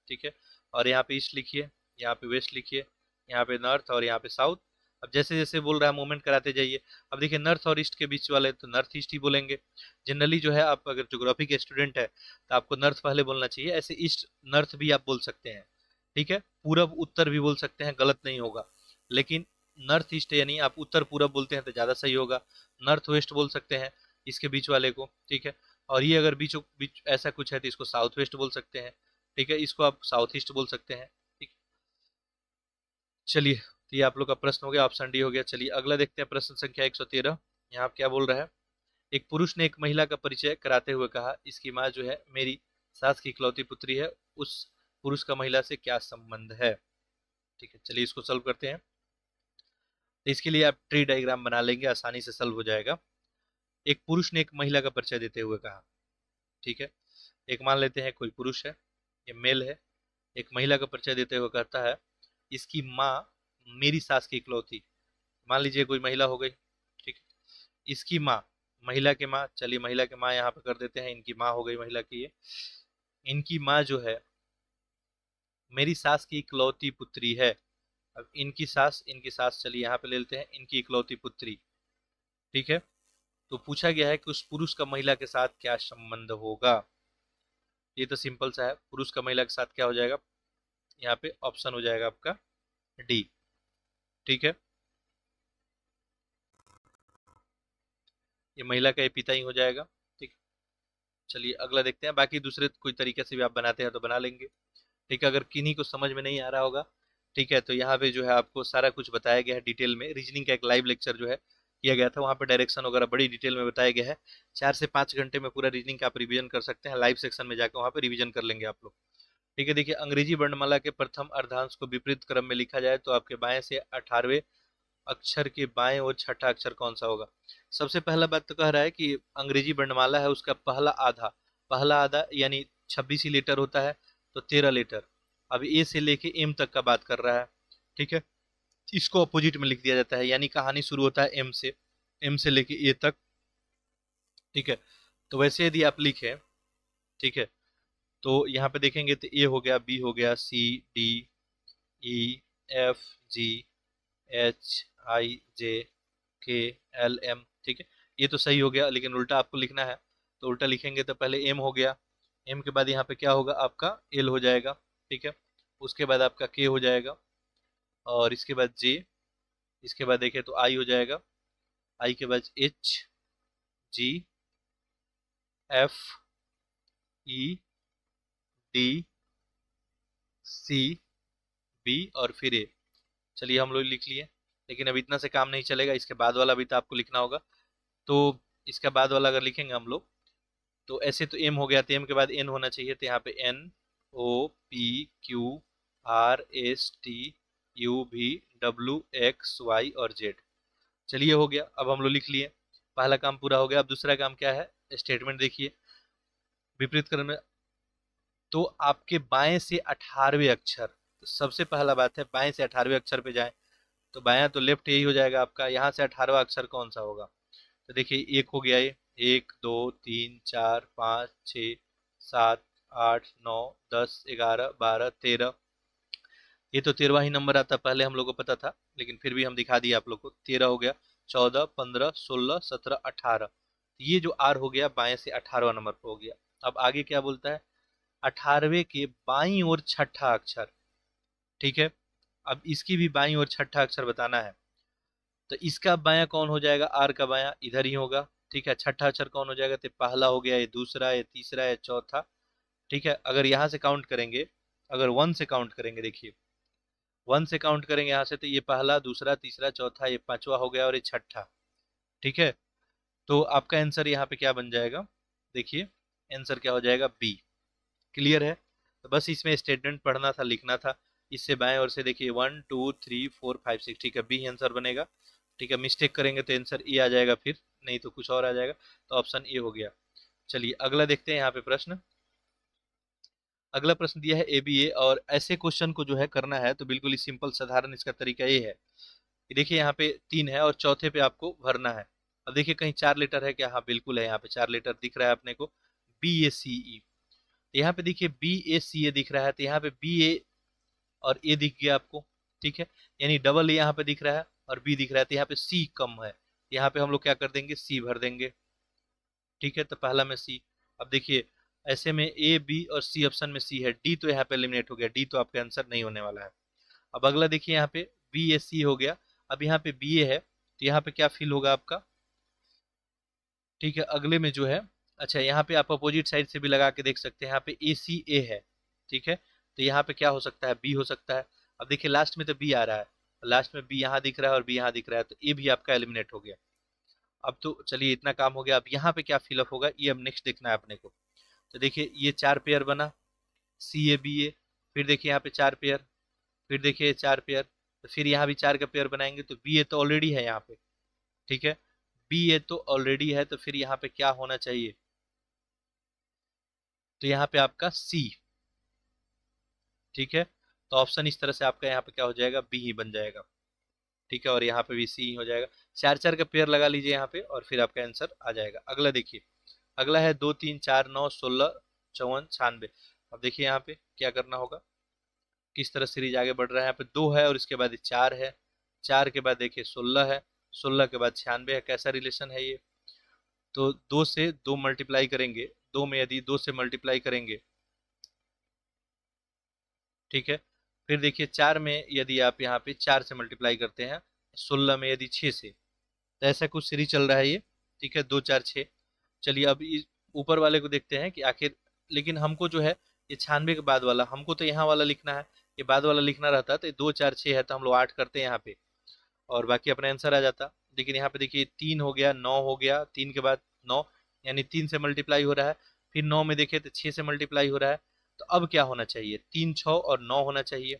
ठीक है और यहाँ पे ईस्ट लिखिए यहाँ पे वेस्ट लिखिए यहाँ पे नॉर्थ और यहाँ पे साउथ अब जैसे जैसे बोल रहा है मूवमेंट कराते जाइए अब देखिए नॉर्थ और ईस्ट के बीच वाले तो नॉर्थ ईस्ट ही बोलेंगे जनरली जो है आप अगर जोग्राफी के स्टूडेंट है तो आपको नॉर्थ पहले बोलना चाहिए ऐसे ईस्ट नॉर्थ भी आप बोल सकते हैं ठीक है पूरब उत्तर भी बोल सकते हैं गलत नहीं होगा लेकिन नॉर्थ ईस्ट यानी आप उत्तर पूरब बोलते हैं तो ज़्यादा सही होगा नॉर्थ वेस्ट बोल सकते हैं इसके बीच वाले को ठीक है और ये अगर बीच बीच ऐसा कुछ है तो इसको साउथ वेस्ट बोल सकते हैं ठीक है इसको आप साउथ ईस्ट बोल सकते हैं ठीक चलिए तो ये आप लोग का प्रश्न हो गया ऑप्शन डी हो गया चलिए अगला देखते हैं प्रश्न संख्या एक सौ तेरह यहाँ आप क्या बोल रहे हैं एक पुरुष ने एक महिला का परिचय कराते हुए कहा इसकी माँ जो है मेरी सास की इकलौती पुत्री है उस पुरुष का महिला से क्या संबंध है ठीक है चलिए इसको सॉल्व करते हैं तो इसके लिए आप ट्री डायग्राम बना लेंगे आसानी से सॉल्व हो जाएगा एक पुरुष ने एक महिला का परिचय देते हुए कहा ठीक है एक मान लेते हैं कोई पुरुष है ये मेल है एक महिला का परिचय देते हुए कहता है इसकी माँ मेरी सास की इकलौती मान लीजिए कोई महिला हो गई ठीक इसकी माँ महिला के माँ चलिए महिला के माँ यहाँ पे कर देते हैं इनकी माँ हो गई महिला की ये इनकी माँ जो है मेरी सास की इकलौती पुत्री है अब इनकी सास इनकी सास चलिए यहाँ पे ले लेते हैं इनकी इकलौती पुत्री ठीक है तो पूछा गया है कि उस पुरुष का महिला के साथ क्या संबंध होगा ये तो सिंपल सा है पुरुष का महिला के साथ क्या हो जाएगा यहाँ पे ऑप्शन हो जाएगा आपका डी ठीक है ये महिला का ये पिता ही हो जाएगा ठीक चलिए अगला देखते हैं बाकी दूसरे कोई तरीके से भी आप बनाते हैं तो बना लेंगे ठीक है अगर किन्हीं को समझ में नहीं आ रहा होगा ठीक है तो यहाँ पे जो है आपको सारा कुछ बताया गया है डिटेल में रीजनिंग का एक लाइव लेक्चर जो है किया गया था वहाँ पे डायरेक्शन वगैरह बड़ी डिटेल में बताया गया है चार से पाँच घंटे में पूरा रीजनिंग का आप रिविजन कर सकते हैं लाइव सेक्शन में जाकर वहाँ पे रिविजन कर लेंगे आप लोग ठीक है देखिए अंग्रेजी वर्णमाला के प्रथम अर्धांश को विपरीत क्रम में लिखा जाए तो आपके बाएं से अठारहवें अक्षर के बाएं और छठा अक्षर कौन सा होगा सबसे पहला बात तो कह रहा है कि अंग्रेजी वर्णमाला है उसका पहला आधा पहला आधा यानी छब्बीस लीटर होता है तो तेरह लीटर अब ए से लेके एम तक का बात कर रहा है ठीक है इसको अपोजिट में लिख दिया जाता है यानी कहानी शुरू होता है एम से एम से लेके ए तक ठीक है तो वैसे यदि आप लिखें ठीक है तो यहाँ पे देखेंगे तो ए हो गया बी हो गया C D E F G H I J K L M ठीक है ये तो सही हो गया लेकिन उल्टा आपको लिखना है तो उल्टा लिखेंगे तो पहले एम हो गया एम के बाद यहाँ पे क्या होगा आपका एल हो जाएगा ठीक है उसके बाद आपका के हो जाएगा और इसके बाद जे इसके बाद देखें तो आई हो जाएगा आई के बाद H G F E D C B और फिर ए चलिए हम लोग लिख लिए लेकिन अब इतना से काम नहीं चलेगा इसके बाद वाला भी तो आपको लिखना होगा तो इसके बाद वाला अगर लिखेंगे हम लोग तो ऐसे तो एम हो गया तो एम के बाद एन होना चाहिए तो यहाँ पे N O P Q R S T U भी डब्ल्यू एक्स वाई और जेड चलिए हो गया अब हम लोग लिख लिए पहला काम पूरा हो गया अब दूसरा काम क्या है स्टेटमेंट देखिए विपरीत क्रम में तो आपके बाएं से अठारहवें अक्षर तो सबसे पहला बात है बाएं से अठारहवें अक्षर पे जाएं तो बाया तो लेफ्ट यही हो जाएगा आपका यहाँ से अठारहवा अक्षर कौन सा होगा तो देखिए एक हो गया ये एक दो तीन चार पाँच छ सात आठ नौ दस ग्यारह बारह तेरह ये तो तेरहवा ही नंबर आता पहले हम लोग को पता था लेकिन फिर भी हम दिखा दिए आप लोग को तेरह हो गया चौदह पंद्रह सोलह सत्रह अठारह ये जो आर हो गया बाएं से अठारहवा नंबर पर हो गया अब आगे क्या बोलता है अठारहवें के बाई और छठा अक्षर ठीक है अब इसकी भी बाई और छठा अक्षर बताना है तो इसका बाया कौन हो जाएगा आर का बाया इधर ही होगा ठीक है छठा अक्षर कौन हो जाएगा तो पहला हो गया ये दूसरा ये तीसरा या चौथा ठीक है अगर यहाँ से काउंट करेंगे अगर वन से काउंट करेंगे देखिए वन से काउंट करेंगे यहाँ से तो ये पहला दूसरा तीसरा चौथा ये पांचवा हो गया और ये छठा ठीक है तो आपका आंसर यहाँ पे क्या बन जाएगा देखिए आंसर क्या हो जाएगा बी क्लियर है तो बस इसमें स्टेटमेंट पढ़ना था लिखना था इससे बाएं और से देखिए one two three four five six ठीक है बी आंसर बनेगा ठीक है मिस्टेक करेंगे तो आंसर ए आ जाएगा फिर नहीं तो कुछ और आ जाएगा तो ऑप्शन ए हो गया चलिए अगला देखते हैं यहाँ पे प्रश्न अगला प्रश्न दिया है ए बी ए और ऐसे क्वेश्चन को जो है करना है तो बिल्कुल ही सिंपल साधारण इसका तरीका ये है देखिए यहाँ पे तीन है और चौथे पे आपको भरना है अब देखिए कहीं चार लेटर है क्या हाँ बिल्कुल है यहाँ पे चार लेटर दिख रहा है अपने को बी ए सी ई तो यहाँ पे देखिए बी ए सी ए दिख रहा है तो यहाँ पे बी ए और ए दिख गया आपको ठीक है यानी डबल ए यहाँ पे दिख रहा है और बी दिख रहा है तो यहाँ पे सी कम है यहाँ पे हम लोग क्या कर देंगे सी भर देंगे ठीक है तो पहला में सी अब देखिए ऐसे में ए बी और सी ऑप्शन में सी है डी तो यहाँ पे एलिमिनेट हो गया डी तो आपके आंसर नहीं होने वाला है अब अगला देखिए यहाँ पे बी ए सी हो गया अब यहाँ पे बी ए है तो यहाँ पे क्या फील होगा आपका ठीक है अगले में जो है अच्छा यहाँ पे आप अपोजिट साइड से भी लगा के देख सकते हैं यहाँ पे ए सी ए है ठीक है तो यहाँ पे क्या हो सकता है बी हो सकता है अब देखिए लास्ट में तो बी आ रहा है लास्ट में बी यहाँ दिख रहा है और बी यहाँ दिख रहा है तो ए भी आपका एलिमिनेट हो गया अब तो चलिए इतना काम हो गया अब यहाँ पे क्या फिलअप होगा ये अब नेक्स्ट देखना है अपने को तो देखिए ये चार पेयर बना सी ए बी ए फिर देखिए यहाँ पे चार पेयर फिर देखिए चार पेयर तो फिर यहाँ भी चार का पेयर बनाएंगे तो बी ए तो ऑलरेडी है यहाँ पे ठीक है बी ए तो ऑलरेडी है तो फिर यहाँ पे क्या होना चाहिए तो यहाँ पे आपका सी ठीक है तो ऑप्शन इस तरह से आपका यहाँ पे क्या हो जाएगा बी ही बन जाएगा ठीक है और यहाँ पे भी सी ही हो जाएगा चार चार का पेयर लगा लीजिए यहाँ पे और फिर आपका आंसर आ जाएगा अगला देखिए अगला है दो तीन चार नौ सोलह चौवन छानबे अब देखिए यहाँ पे क्या करना होगा किस तरह सीरीज आगे बढ़ रहा है यहाँ पे दो है और इसके बाद चार है चार के बाद देखिए सोलह है सोलह के बाद छियानवे है कैसा रिलेशन है ये तो दो से दो मल्टीप्लाई करेंगे दो में यदि दो से मल्टीप्लाई करेंगे ठीक है फिर देखिए चार में यदि आप यहाँ पे चार से मल्टीप्लाई करते हैं सोलह में यदि छः से तो ऐसा कुछ सीरीज चल रहा है ये ठीक है दो चार छः चलिए अब ऊपर वाले को देखते हैं कि आखिर लेकिन हमको जो है ये छानवे के बाद वाला हमको तो यहाँ वाला लिखना है ये बाद वाला लिखना रहता तो दो चार छः है तो हम लोग आठ करते हैं यहाँ पे और बाकी अपना आंसर आ जाता लेकिन यहाँ पे देखिए तीन हो गया नौ हो गया तीन के बाद नौ यानी तीन से मल्टीप्लाई हो रहा है फिर नौ में देखे तो छः से मल्टीप्लाई हो रहा है तो अब क्या होना चाहिए तीन छः और नौ होना चाहिए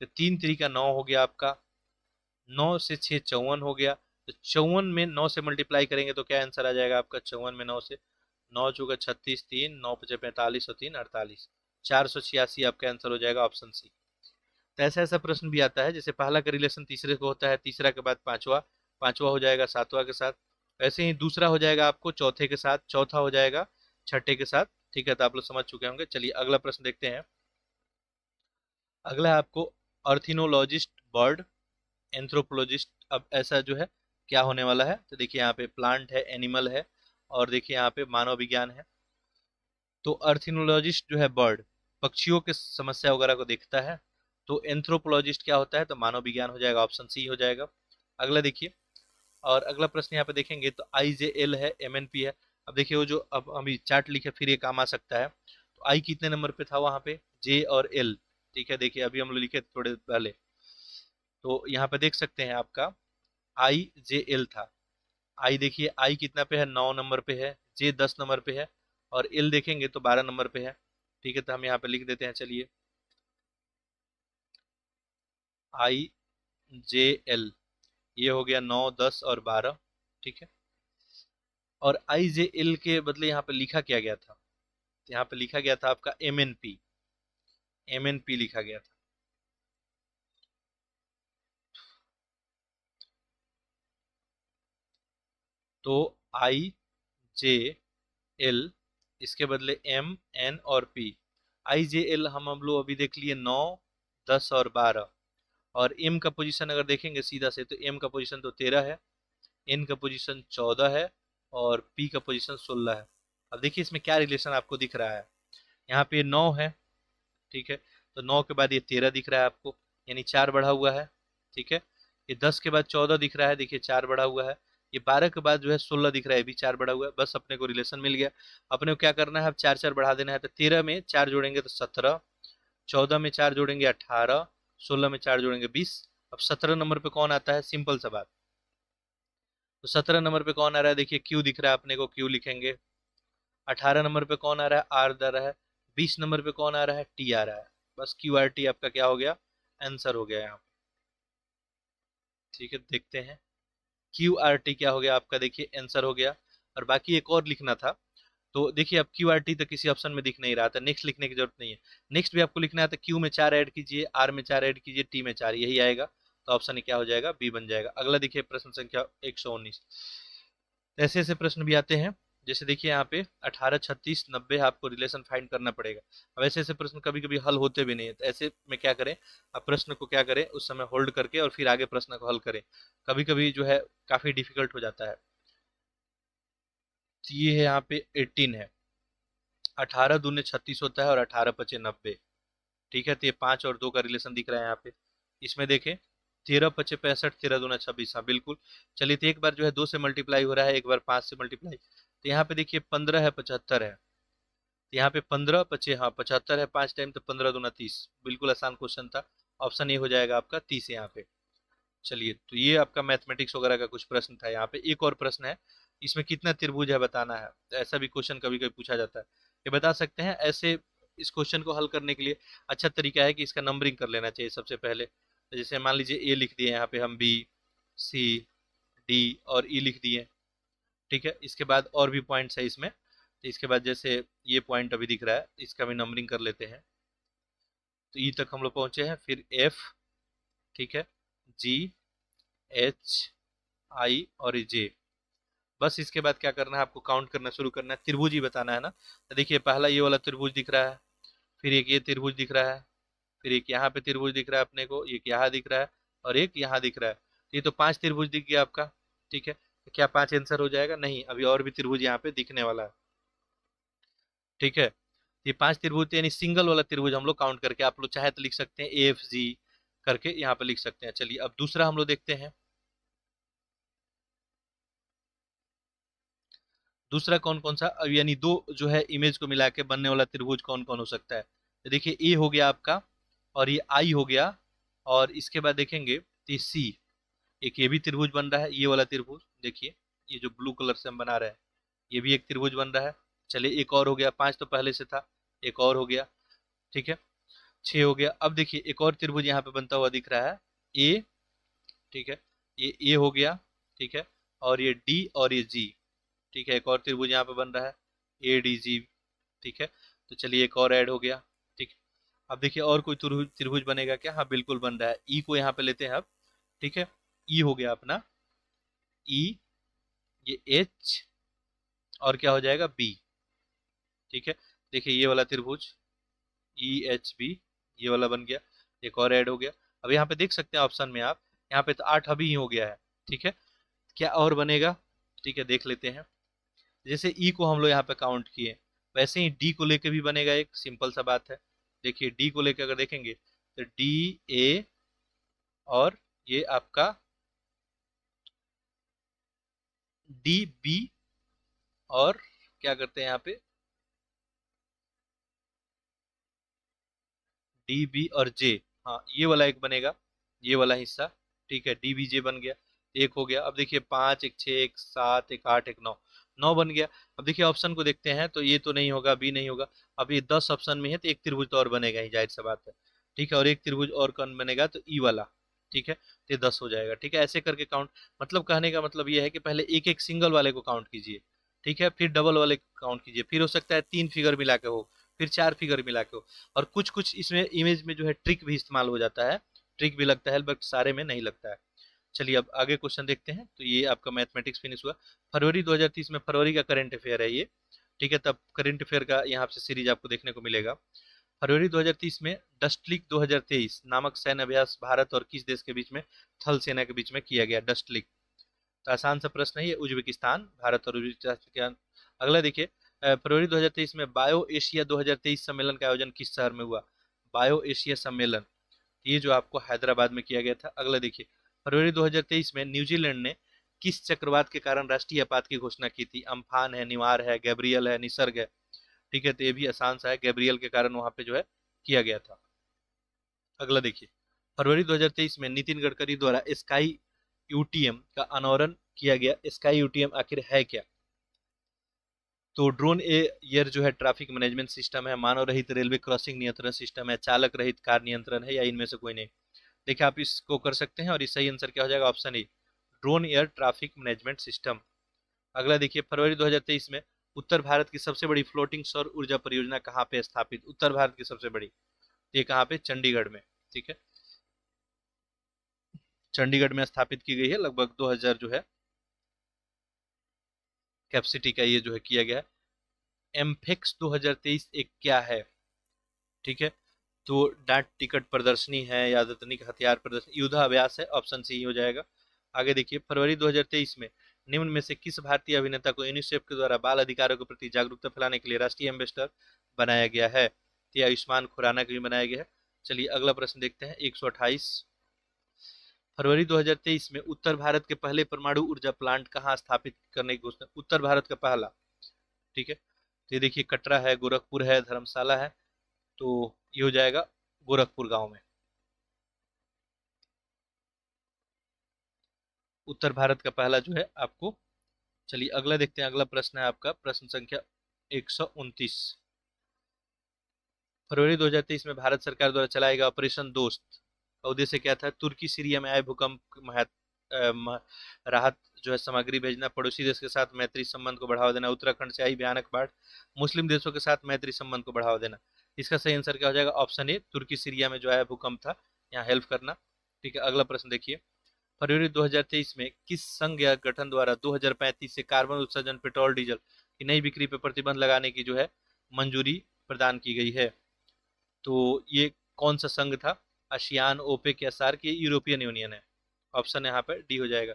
तो तीन तरीका नौ हो गया आपका नौ से छः चौवन हो गया तो चौवन में नौ से मल्टीप्लाई करेंगे तो क्या आंसर आ जाएगा आपका चौवन में नौ से नौ चौका छत्तीस तीन नौ पचे पैंतालीस और तीन अड़तालीस चार सौ छियासी आपका आंसर हो जाएगा ऑप्शन सी तो ऐसा ऐसा प्रश्न भी आता है जैसे पहला का रिलेशन तीसरे को होता है तीसरा के बाद पाँचवा पाँचवा हो जाएगा सातवा के साथ ऐसे ही दूसरा हो जाएगा आपको चौथे के साथ चौथा हो जाएगा छठे के साथ ठीक है तो आप लोग समझ चुके होंगे चलिए अगला प्रश्न देखते हैं अगला आपको अर्थिनोलॉजिस्ट बर्ड एंथ्रोपोलॉजिस्ट अब ऐसा जो है क्या होने वाला है तो देखिए यहाँ पे प्लांट है एनिमल है और देखिए यहाँ पे मानव विज्ञान है तो अर्थिनोलॉजिस्ट जो है बर्ड पक्षियों के समस्या वगैरह को देखता है तो एंथ्रोपोलॉजिस्ट क्या होता है तो मानव विज्ञान हो जाएगा ऑप्शन सी हो जाएगा अगला देखिए और अगला प्रश्न यहाँ पे देखेंगे तो आई जे एल है एम एन पी है अब देखिए वो जो अब अभी चार्ट लिखे फिर ये काम आ सकता है तो आई कितने नंबर पे था वहाँ पे जे और एल ठीक है देखिए अभी हम लोग लिखे थोड़े पहले तो यहाँ पे देख सकते हैं आपका आई जे एल था आई देखिए आई कितना पे है नौ नंबर पे है जे दस नंबर पे है और एल देखेंगे तो बारह नंबर पे है ठीक है तो हम यहाँ पे लिख देते हैं चलिए आई जे एल ये हो गया नौ दस और बारह ठीक है और आई जे एल के बदले यहाँ पे लिखा क्या गया था तो यहाँ पे लिखा गया था आपका M N P M N P लिखा गया था तो आई जे एल इसके बदले एम एन और पी आई जे एल हम हम लोग अभी देख लिए नौ दस और बारह और एम का पोजीशन अगर देखेंगे सीधा से तो एम का पोजीशन तो तेरह है एन का पोजीशन चौदह है और पी का पोजीशन सोलह है अब देखिए इसमें क्या रिलेशन आपको दिख रहा है यहाँ पे नौ है ठीक है तो नौ के बाद ये तेरह दिख रहा है आपको यानी चार बढ़ा हुआ है ठीक है ये दस के बाद चौदह दिख रहा है देखिए चार बढ़ा हुआ है ये बारह के बाद जो है सोलह दिख रहा है भी चार बढ़ा हुआ है बस अपने को रिलेशन मिल गया अपने को क्या करना है अब चार चार बढ़ा देना है तो तेरह में चार जोड़ेंगे तो सत्रह चौदह में चार जोड़ेंगे अठारह सोलह में चार जोड़ेंगे बीस अब सत्रह नंबर पे कौन आता है सिंपल सा बात तो सत्रह नंबर पे कौन आ रहा है देखिए क्यू दिख रहा है अपने को क्यू लिखेंगे अठारह नंबर पे कौन आ रहा है आर दर है बीस नंबर पे कौन आ रहा है टी आ रहा है बस क्यू आर टी आपका क्या हो गया आंसर हो गया यहाँ पे ठीक है देखते हैं क्यू आर टी क्या हो गया आपका देखिए आंसर हो गया और बाकी एक और लिखना था तो देखिए अब क्यू आर टी तो किसी ऑप्शन में दिख नहीं रहा था नेक्स्ट लिखने की जरूरत नहीं है नेक्स्ट भी आपको लिखना है तो क्यू में चार ऐड कीजिए आर में चार ऐड कीजिए टी में चार यही आएगा तो ऑप्शन क्या हो जाएगा बी बन जाएगा अगला देखिए प्रश्न संख्या एक ऐसे ऐसे प्रश्न भी आते हैं जैसे देखिए यहाँ पे अठारह छत्तीस नब्बे आपको रिलेशन फाइंड करना पड़ेगा अब ऐसे ऐसे प्रश्न कभी कभी हल होते भी नहीं है तो ऐसे में क्या करें आप प्रश्न को क्या करें उस समय होल्ड करके और फिर आगे प्रश्न को हल करें कभी कभी जो है काफ़ी डिफिकल्ट हो जाता है तो ये है यहाँ पे एटीन है अठारह दूने छत्तीस होता है और अठारह पचे नब्बे ठीक है तो ये पाँच और दो का रिलेशन दिख रहा है यहाँ पे इसमें देखें तेरह पचे पैंसठ तेरह दूना छब्बीस हाँ बिल्कुल चलिए तो एक बार जो है दो से मल्टीप्लाई हो रहा है एक बार पाँच से मल्टीप्लाई तो यहाँ पे देखिए पंद्रह है पचहत्तर है तो यहाँ पे पंद्रह पचे हाँ पचहत्तर है पांच टाइम तो पंद्रह दूना तीस बिल्कुल आसान क्वेश्चन था ऑप्शन ए हो जाएगा आपका तीस यहाँ पे चलिए तो ये आपका मैथमेटिक्स वगैरह का कुछ प्रश्न था यहाँ पे एक और प्रश्न है इसमें कितना त्रिभुज है बताना है तो ऐसा भी क्वेश्चन कभी कभी पूछा जाता है ये बता सकते हैं ऐसे इस क्वेश्चन को हल करने के लिए अच्छा तरीका है कि इसका नंबरिंग कर लेना चाहिए सबसे पहले जैसे मान लीजिए ए लिख दिए यहाँ पे हम बी सी डी और ई e लिख दिए ठीक है इसके बाद और भी पॉइंट्स है इसमें तो इसके बाद जैसे ये पॉइंट अभी दिख रहा है इसका भी नंबरिंग कर लेते हैं तो ई e तक हम लोग पहुँचे हैं फिर एफ ठीक है जी एच आई और जे बस इसके बाद क्या करना है आपको काउंट करना शुरू करना है त्रिभुज ही बताना है ना तो देखिए पहला ये वाला त्रिभुज दिख रहा है फिर एक ये त्रिभुज दिख रहा है फिर एक यहाँ पे त्रिभुज दिख रहा है अपने को एक यहाँ दिख रहा है और एक यहाँ दिख रहा है तो ये तो पांच त्रिभुज दिख गया आपका ठीक है तो क्या पांच आंसर हो जाएगा नहीं अभी और भी त्रिभुज यहाँ पे दिखने वाला है ठीक है तो ये पांच त्रिभुज यानी सिंगल वाला त्रिभुज हम लोग काउंट करके आप लोग चाहे तो लिख सकते हैं ए एफ जी करके यहाँ पे लिख सकते हैं चलिए अब दूसरा हम लोग देखते हैं दूसरा कौन कौन सा यानी दो जो है इमेज को मिला के बनने वाला त्रिभुज कौन कौन हो सकता है तो देखिए ए हो गया आपका और ये आई हो गया और इसके बाद देखेंगे तो सी एक ये भी त्रिभुज बन रहा है ये वाला त्रिभुज देखिए ये जो ब्लू कलर से हम बना रहे हैं ये भी एक त्रिभुज बन रहा है चलिए एक और हो गया पांच तो पहले से था एक और हो गया ठीक है छः हो गया अब देखिए एक और त्रिभुज यहाँ पे बनता हुआ दिख रहा है ए ठीक है ये ए हो गया ठीक है और ये डी और ये जी ठीक है एक और त्रिभुज यहाँ पे बन रहा है ए डी जी ठीक है तो चलिए एक और ऐड हो गया ठीक है अब देखिए और कोई त्रिभुज बनेगा क्या हाँ बिल्कुल बन रहा है ई e को यहाँ पे लेते हैं अब ठीक है ई e हो गया अपना ई e, ये एच और क्या हो जाएगा बी ठीक है देखिए ये वाला त्रिभुज ई एच बी ये वाला बन गया एक और ऐड हो गया अब यहाँ पे देख सकते हैं ऑप्शन में आप यहाँ पे तो आठ अभी ही हो गया है ठीक है क्या और बनेगा ठीक है देख लेते हैं जैसे ई e को हम लोग यहाँ पे काउंट किए वैसे ही डी को लेके भी बनेगा एक सिंपल सा बात है देखिए डी को लेके अगर देखेंगे तो डी ए और ये आपका डी बी और क्या करते हैं यहाँ पे डी बी और जे हाँ ये वाला एक बनेगा ये वाला हिस्सा ठीक है डी बी जे बन गया एक हो गया अब देखिए पाँच एक छः एक सात एक आठ एक नौ नौ बन गया अब देखिए ऑप्शन को देखते हैं तो ये तो नहीं होगा बी नहीं होगा अब ये दस ऑप्शन में है तो एक त्रिभुज तो और बनेगा ही जाहिर सा बात है ठीक है और एक त्रिभुज और कौन बनेगा तो ई e वाला ठीक है तो ये दस हो जाएगा ठीक है ऐसे करके काउंट मतलब कहने का मतलब ये है कि पहले एक एक सिंगल वाले को काउंट कीजिए ठीक है फिर डबल वाले काउंट कीजिए फिर हो सकता है तीन फिगर मिला के हो फिर चार फिगर मिला के हो और कुछ कुछ इसमें इमेज में जो है ट्रिक भी इस्तेमाल हो जाता है ट्रिक भी लगता है बट सारे में नहीं लगता है चलिए अब आगे क्वेश्चन देखते हैं तो ये आपका मैथमेटिक्स फिनिश हुआ फरवरी 2030 में फरवरी का करंट अफेयर है ये ठीक है तब करंट अफेयर का यहाँ से सीरीज आपको देखने को मिलेगा फरवरी 2030 में डस्ट लीक 2023 नामक सैन्य अभ्यास भारत और किस देश के बीच में थल सेना के बीच में किया गया डस्ट लीक तो आसान सा प्रश्न है उज्बेकिस्तान भारत और उज्बेकिस्तान अगला देखिए फरवरी दो में बायो एशिया दो सम्मेलन का आयोजन किस शहर में हुआ बायो एशिया सम्मेलन ये जो आपको हैदराबाद में किया गया था अगला देखिए फरवरी 2023 में न्यूजीलैंड ने किस चक्रवात के कारण राष्ट्रीय आपात की घोषणा की थी अम्फान है निवार है गैब्रियल है निसर्ग है ठीक है तो ये भी आसान सा है गैब्रियल के कारण वहां पे जो है किया गया था अगला देखिए फरवरी 2023 में नितिन गडकरी द्वारा स्काई यूटीएम का अनावरण किया गया स्काई यूटीएम आखिर है क्या तो ड्रोन ए जो है ट्रैफिक मैनेजमेंट सिस्टम है मानव रहित रेलवे क्रॉसिंग नियंत्रण सिस्टम है चालक रहित कार नियंत्रण है या इनमें से कोई नहीं देखिए आप इसको कर सकते हैं और सही आंसर क्या हो जाएगा option A drone air traffic management system अगला देखिए फरवरी 2023 में उत्तर भारत की सबसे बड़ी फ्लोटिंग सौर ऊर्जा परियोजना कहाँ पे स्थापित उत्तर भारत की सबसे बड़ी तो ये कहाँ पे चंडीगढ़ में ठीक है चंडीगढ़ में स्थापित की गई है लगभग 2000 जो है कैपेसिटी का ये जो है किया गया है एमफेक्स दो एक क्या है ठीक है तो डांट टिकट प्रदर्शनी है या आदतनिक हथियार प्रदर्शनी युद्धाभ्यास है ऑप्शन सी हो जाएगा आगे देखिए फरवरी 2023 में निम्न में से किस भारतीय अभिनेता को यूनिसेफ के द्वारा बाल अधिकारों के प्रति जागरूकता फैलाने के लिए राष्ट्रीय एम्बेसडर बनाया गया है तो आयुष्मान खुराना के भी बनाया गया है चलिए अगला प्रश्न देखते हैं एक फरवरी 2023 में उत्तर भारत के पहले परमाणु ऊर्जा प्लांट कहाँ स्थापित करने की घोषणा उत्तर भारत का पहला ठीक है तो ये देखिए कटरा है गोरखपुर है धर्मशाला है तो ये हो जाएगा गोरखपुर गांव में उत्तर भारत का पहला जो है आपको चलिए अगला देखते हैं अगला प्रश्न है आपका प्रश्न संख्या एक फरवरी 2023 में भारत सरकार द्वारा चलाया गया ऑपरेशन दोस्त का उद्देश्य क्या था तुर्की सीरिया में आए भूकंप राहत जो है सामग्री भेजना पड़ोसी देश के साथ मैत्री संबंध को बढ़ावा देना उत्तराखंड से आई भयानक बाढ़ मुस्लिम देशों के साथ मैत्री संबंध को बढ़ावा देना इसका सही आंसर क्या हो जाएगा ऑप्शन ए तुर्की सीरिया में जो आया भूकंप था यहाँ हेल्प करना ठीक है अगला प्रश्न देखिए फरवरी 2023 में किस संघ या गठन द्वारा 2035 से कार्बन उत्सर्जन पेट्रोल डीजल की नई बिक्री पर प्रतिबंध लगाने की जो है मंजूरी प्रदान की गई है तो ये कौन सा संघ था आशियान ओपेक या सार्क की यूरोपियन यूनियन है ऑप्शन यहाँ पर डी हो जाएगा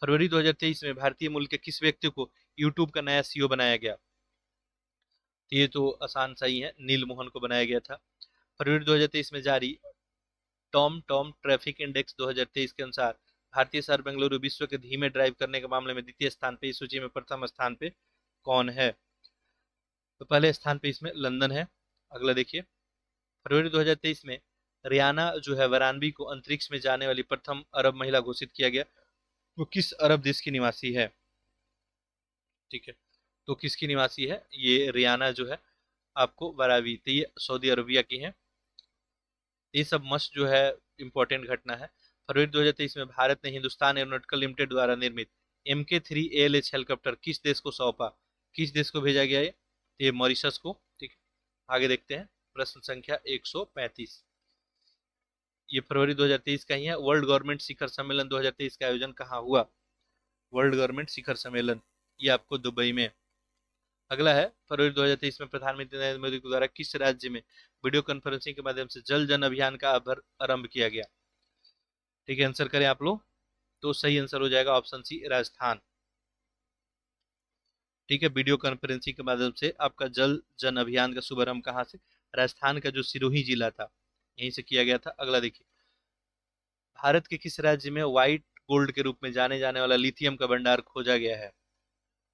फरवरी 2023 में भारतीय मूल के किस व्यक्ति को यूट्यूब का नया सीईओ e बनाया गया तो ये तो आसान सा ही है नील मोहन को बनाया गया था फरवरी 2023 में जारी टॉम टॉम ट्रैफिक इंडेक्स 2023 के अनुसार भारतीय शहर बेंगलुरु विश्व के धीमे ड्राइव करने के मामले में द्वितीय स्थान पे इस सूची में प्रथम स्थान पे कौन है तो पहले स्थान पे इसमें लंदन है अगला देखिए फरवरी 2023 में रियाना जो है वरानवी को अंतरिक्ष में जाने वाली प्रथम अरब महिला घोषित किया गया वो किस अरब देश की निवासी है ठीक है तो किसकी निवासी है ये रियाना जो है आपको बरावी तो ये सऊदी अरबिया की है ये सब मस्त जो है इम्पोर्टेंट घटना है फरवरी दो में भारत ने हिंदुस्तान एरोनोटिकल लिमिटेड द्वारा निर्मित एम के थ्री एल एच हेलीकॉप्टर किस देश को सौंपा किस देश को भेजा गया ये तो ये मॉरिशस को ठीक आगे देखते हैं प्रश्न संख्या 135 ये फरवरी 2023 का ही है वर्ल्ड गवर्नमेंट शिखर सम्मेलन 2023 का आयोजन कहाँ हुआ वर्ल्ड गवर्नमेंट शिखर सम्मेलन ये आपको दुबई में अगला है फरवरी 2023 में प्रधानमंत्री नरेंद्र मोदी द्वारा किस राज्य में वीडियो कॉन्फ्रेंसिंग के माध्यम से जल जन अभियान का आरंभ किया गया ठीक है आंसर करें आप लोग तो सही आंसर हो जाएगा ऑप्शन सी राजस्थान ठीक है वीडियो कॉन्फ्रेंसिंग के माध्यम से आपका जल जन अभियान का शुभारंभ कहाँ से राजस्थान का जो सिरोही जिला था यहीं से किया गया था अगला देखिए भारत के किस राज्य में व्हाइट गोल्ड के रूप में जाने जाने वाला लिथियम का भंडार खोजा गया है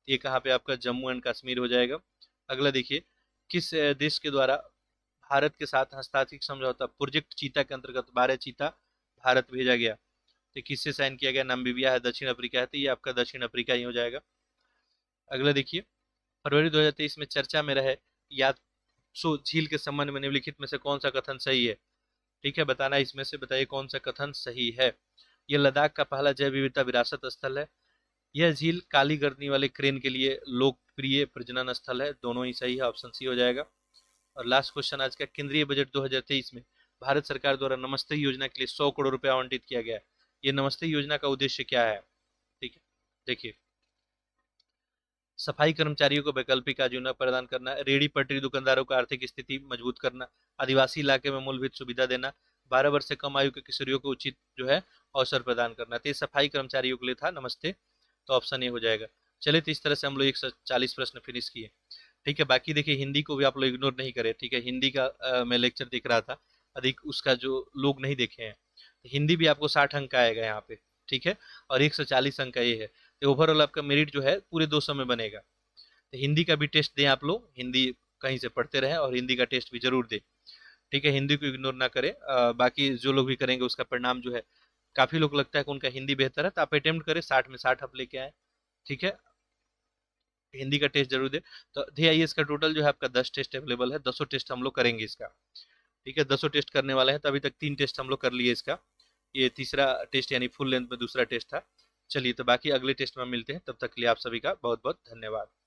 ये कहाँ पे आपका जम्मू एंड कश्मीर हो जाएगा अगला देखिए किस देश के द्वारा भारत के साथ हस्ताक्षरिक समझौता प्रोजेक्ट चीता के अंतर्गत बारह चीता भारत भेजा गया तो किससे साइन किया गया नाम्बिबिया है दक्षिण अफ्रीका है तो ये आपका दक्षिण अफ्रीका ही हो जाएगा अगला देखिए फरवरी 2023 में चर्चा में रहे याद सो झील के संबंध में निम्नलिखित में से कौन सा कथन सही है ठीक है बताना इसमें से बताइए कौन सा कथन सही है यह लद्दाख का पहला जैव विविधता विरासत स्थल है यह झील काली गर्दनी वाले क्रेन के लिए लोकप्रिय प्रजनन स्थल है दोनों ही सही है ऑप्शन सी हो जाएगा और लास्ट क्वेश्चन आज का केंद्रीय बजट 2023 में भारत सरकार द्वारा नमस्ते योजना के लिए 100 करोड़ रुपए आवंटित किया गया ये नमस्ते योजना का उद्देश्य क्या है ठीक है देखिए सफाई कर्मचारियों को वैकल्पिक आजीवना प्रदान करना रेडी पटरी दुकानदारों को आर्थिक स्थिति मजबूत करना आदिवासी इलाके में मूलभूत सुविधा देना बारह वर्ष से कम आयु के किशोरियों को उचित जो है अवसर प्रदान करना तो ये सफाई कर्मचारियों के लिए था नमस्ते तो ऑप्शन ए हो जाएगा चलिए तो इस तरह से हम लोग एक सौ चालीस प्रश्न फिनिश किए ठीक है बाकी देखिए हिंदी को भी आप लोग इग्नोर नहीं करें ठीक है हिंदी का आ, मैं लेक्चर देख रहा था अधिक उसका जो लोग नहीं देखे हैं तो हिंदी भी आपको साठ अंक का आएगा यहाँ पे ठीक है और एक सौ चालीस अंक ये है तो ओवरऑल आपका मेरिट जो है पूरे दो सौ में बनेगा तो हिंदी का भी टेस्ट दें आप लोग हिंदी कहीं से पढ़ते रहें और हिंदी का टेस्ट भी जरूर दें ठीक है हिंदी को इग्नोर ना करें बाकी जो लोग भी करेंगे उसका परिणाम जो है काफी लोग लगता है कि उनका हिंदी बेहतर है तो आप अटेम्प्ट करें साठ में साठ आप लेके आए ठीक है हिंदी का टेस्ट जरूर दे तो धी आई का टोटल जो है आपका दस टेस्ट अवेलेबल है दसों टेस्ट हम लोग करेंगे इसका ठीक है दसों टेस्ट करने वाले हैं तो अभी तक तीन टेस्ट हम लोग कर लिए इसका ये तीसरा टेस्ट यानी फुल लेंथ में दूसरा टेस्ट था चलिए तो बाकी अगले टेस्ट में मिलते हैं तब तक के लिए आप सभी का बहुत बहुत धन्यवाद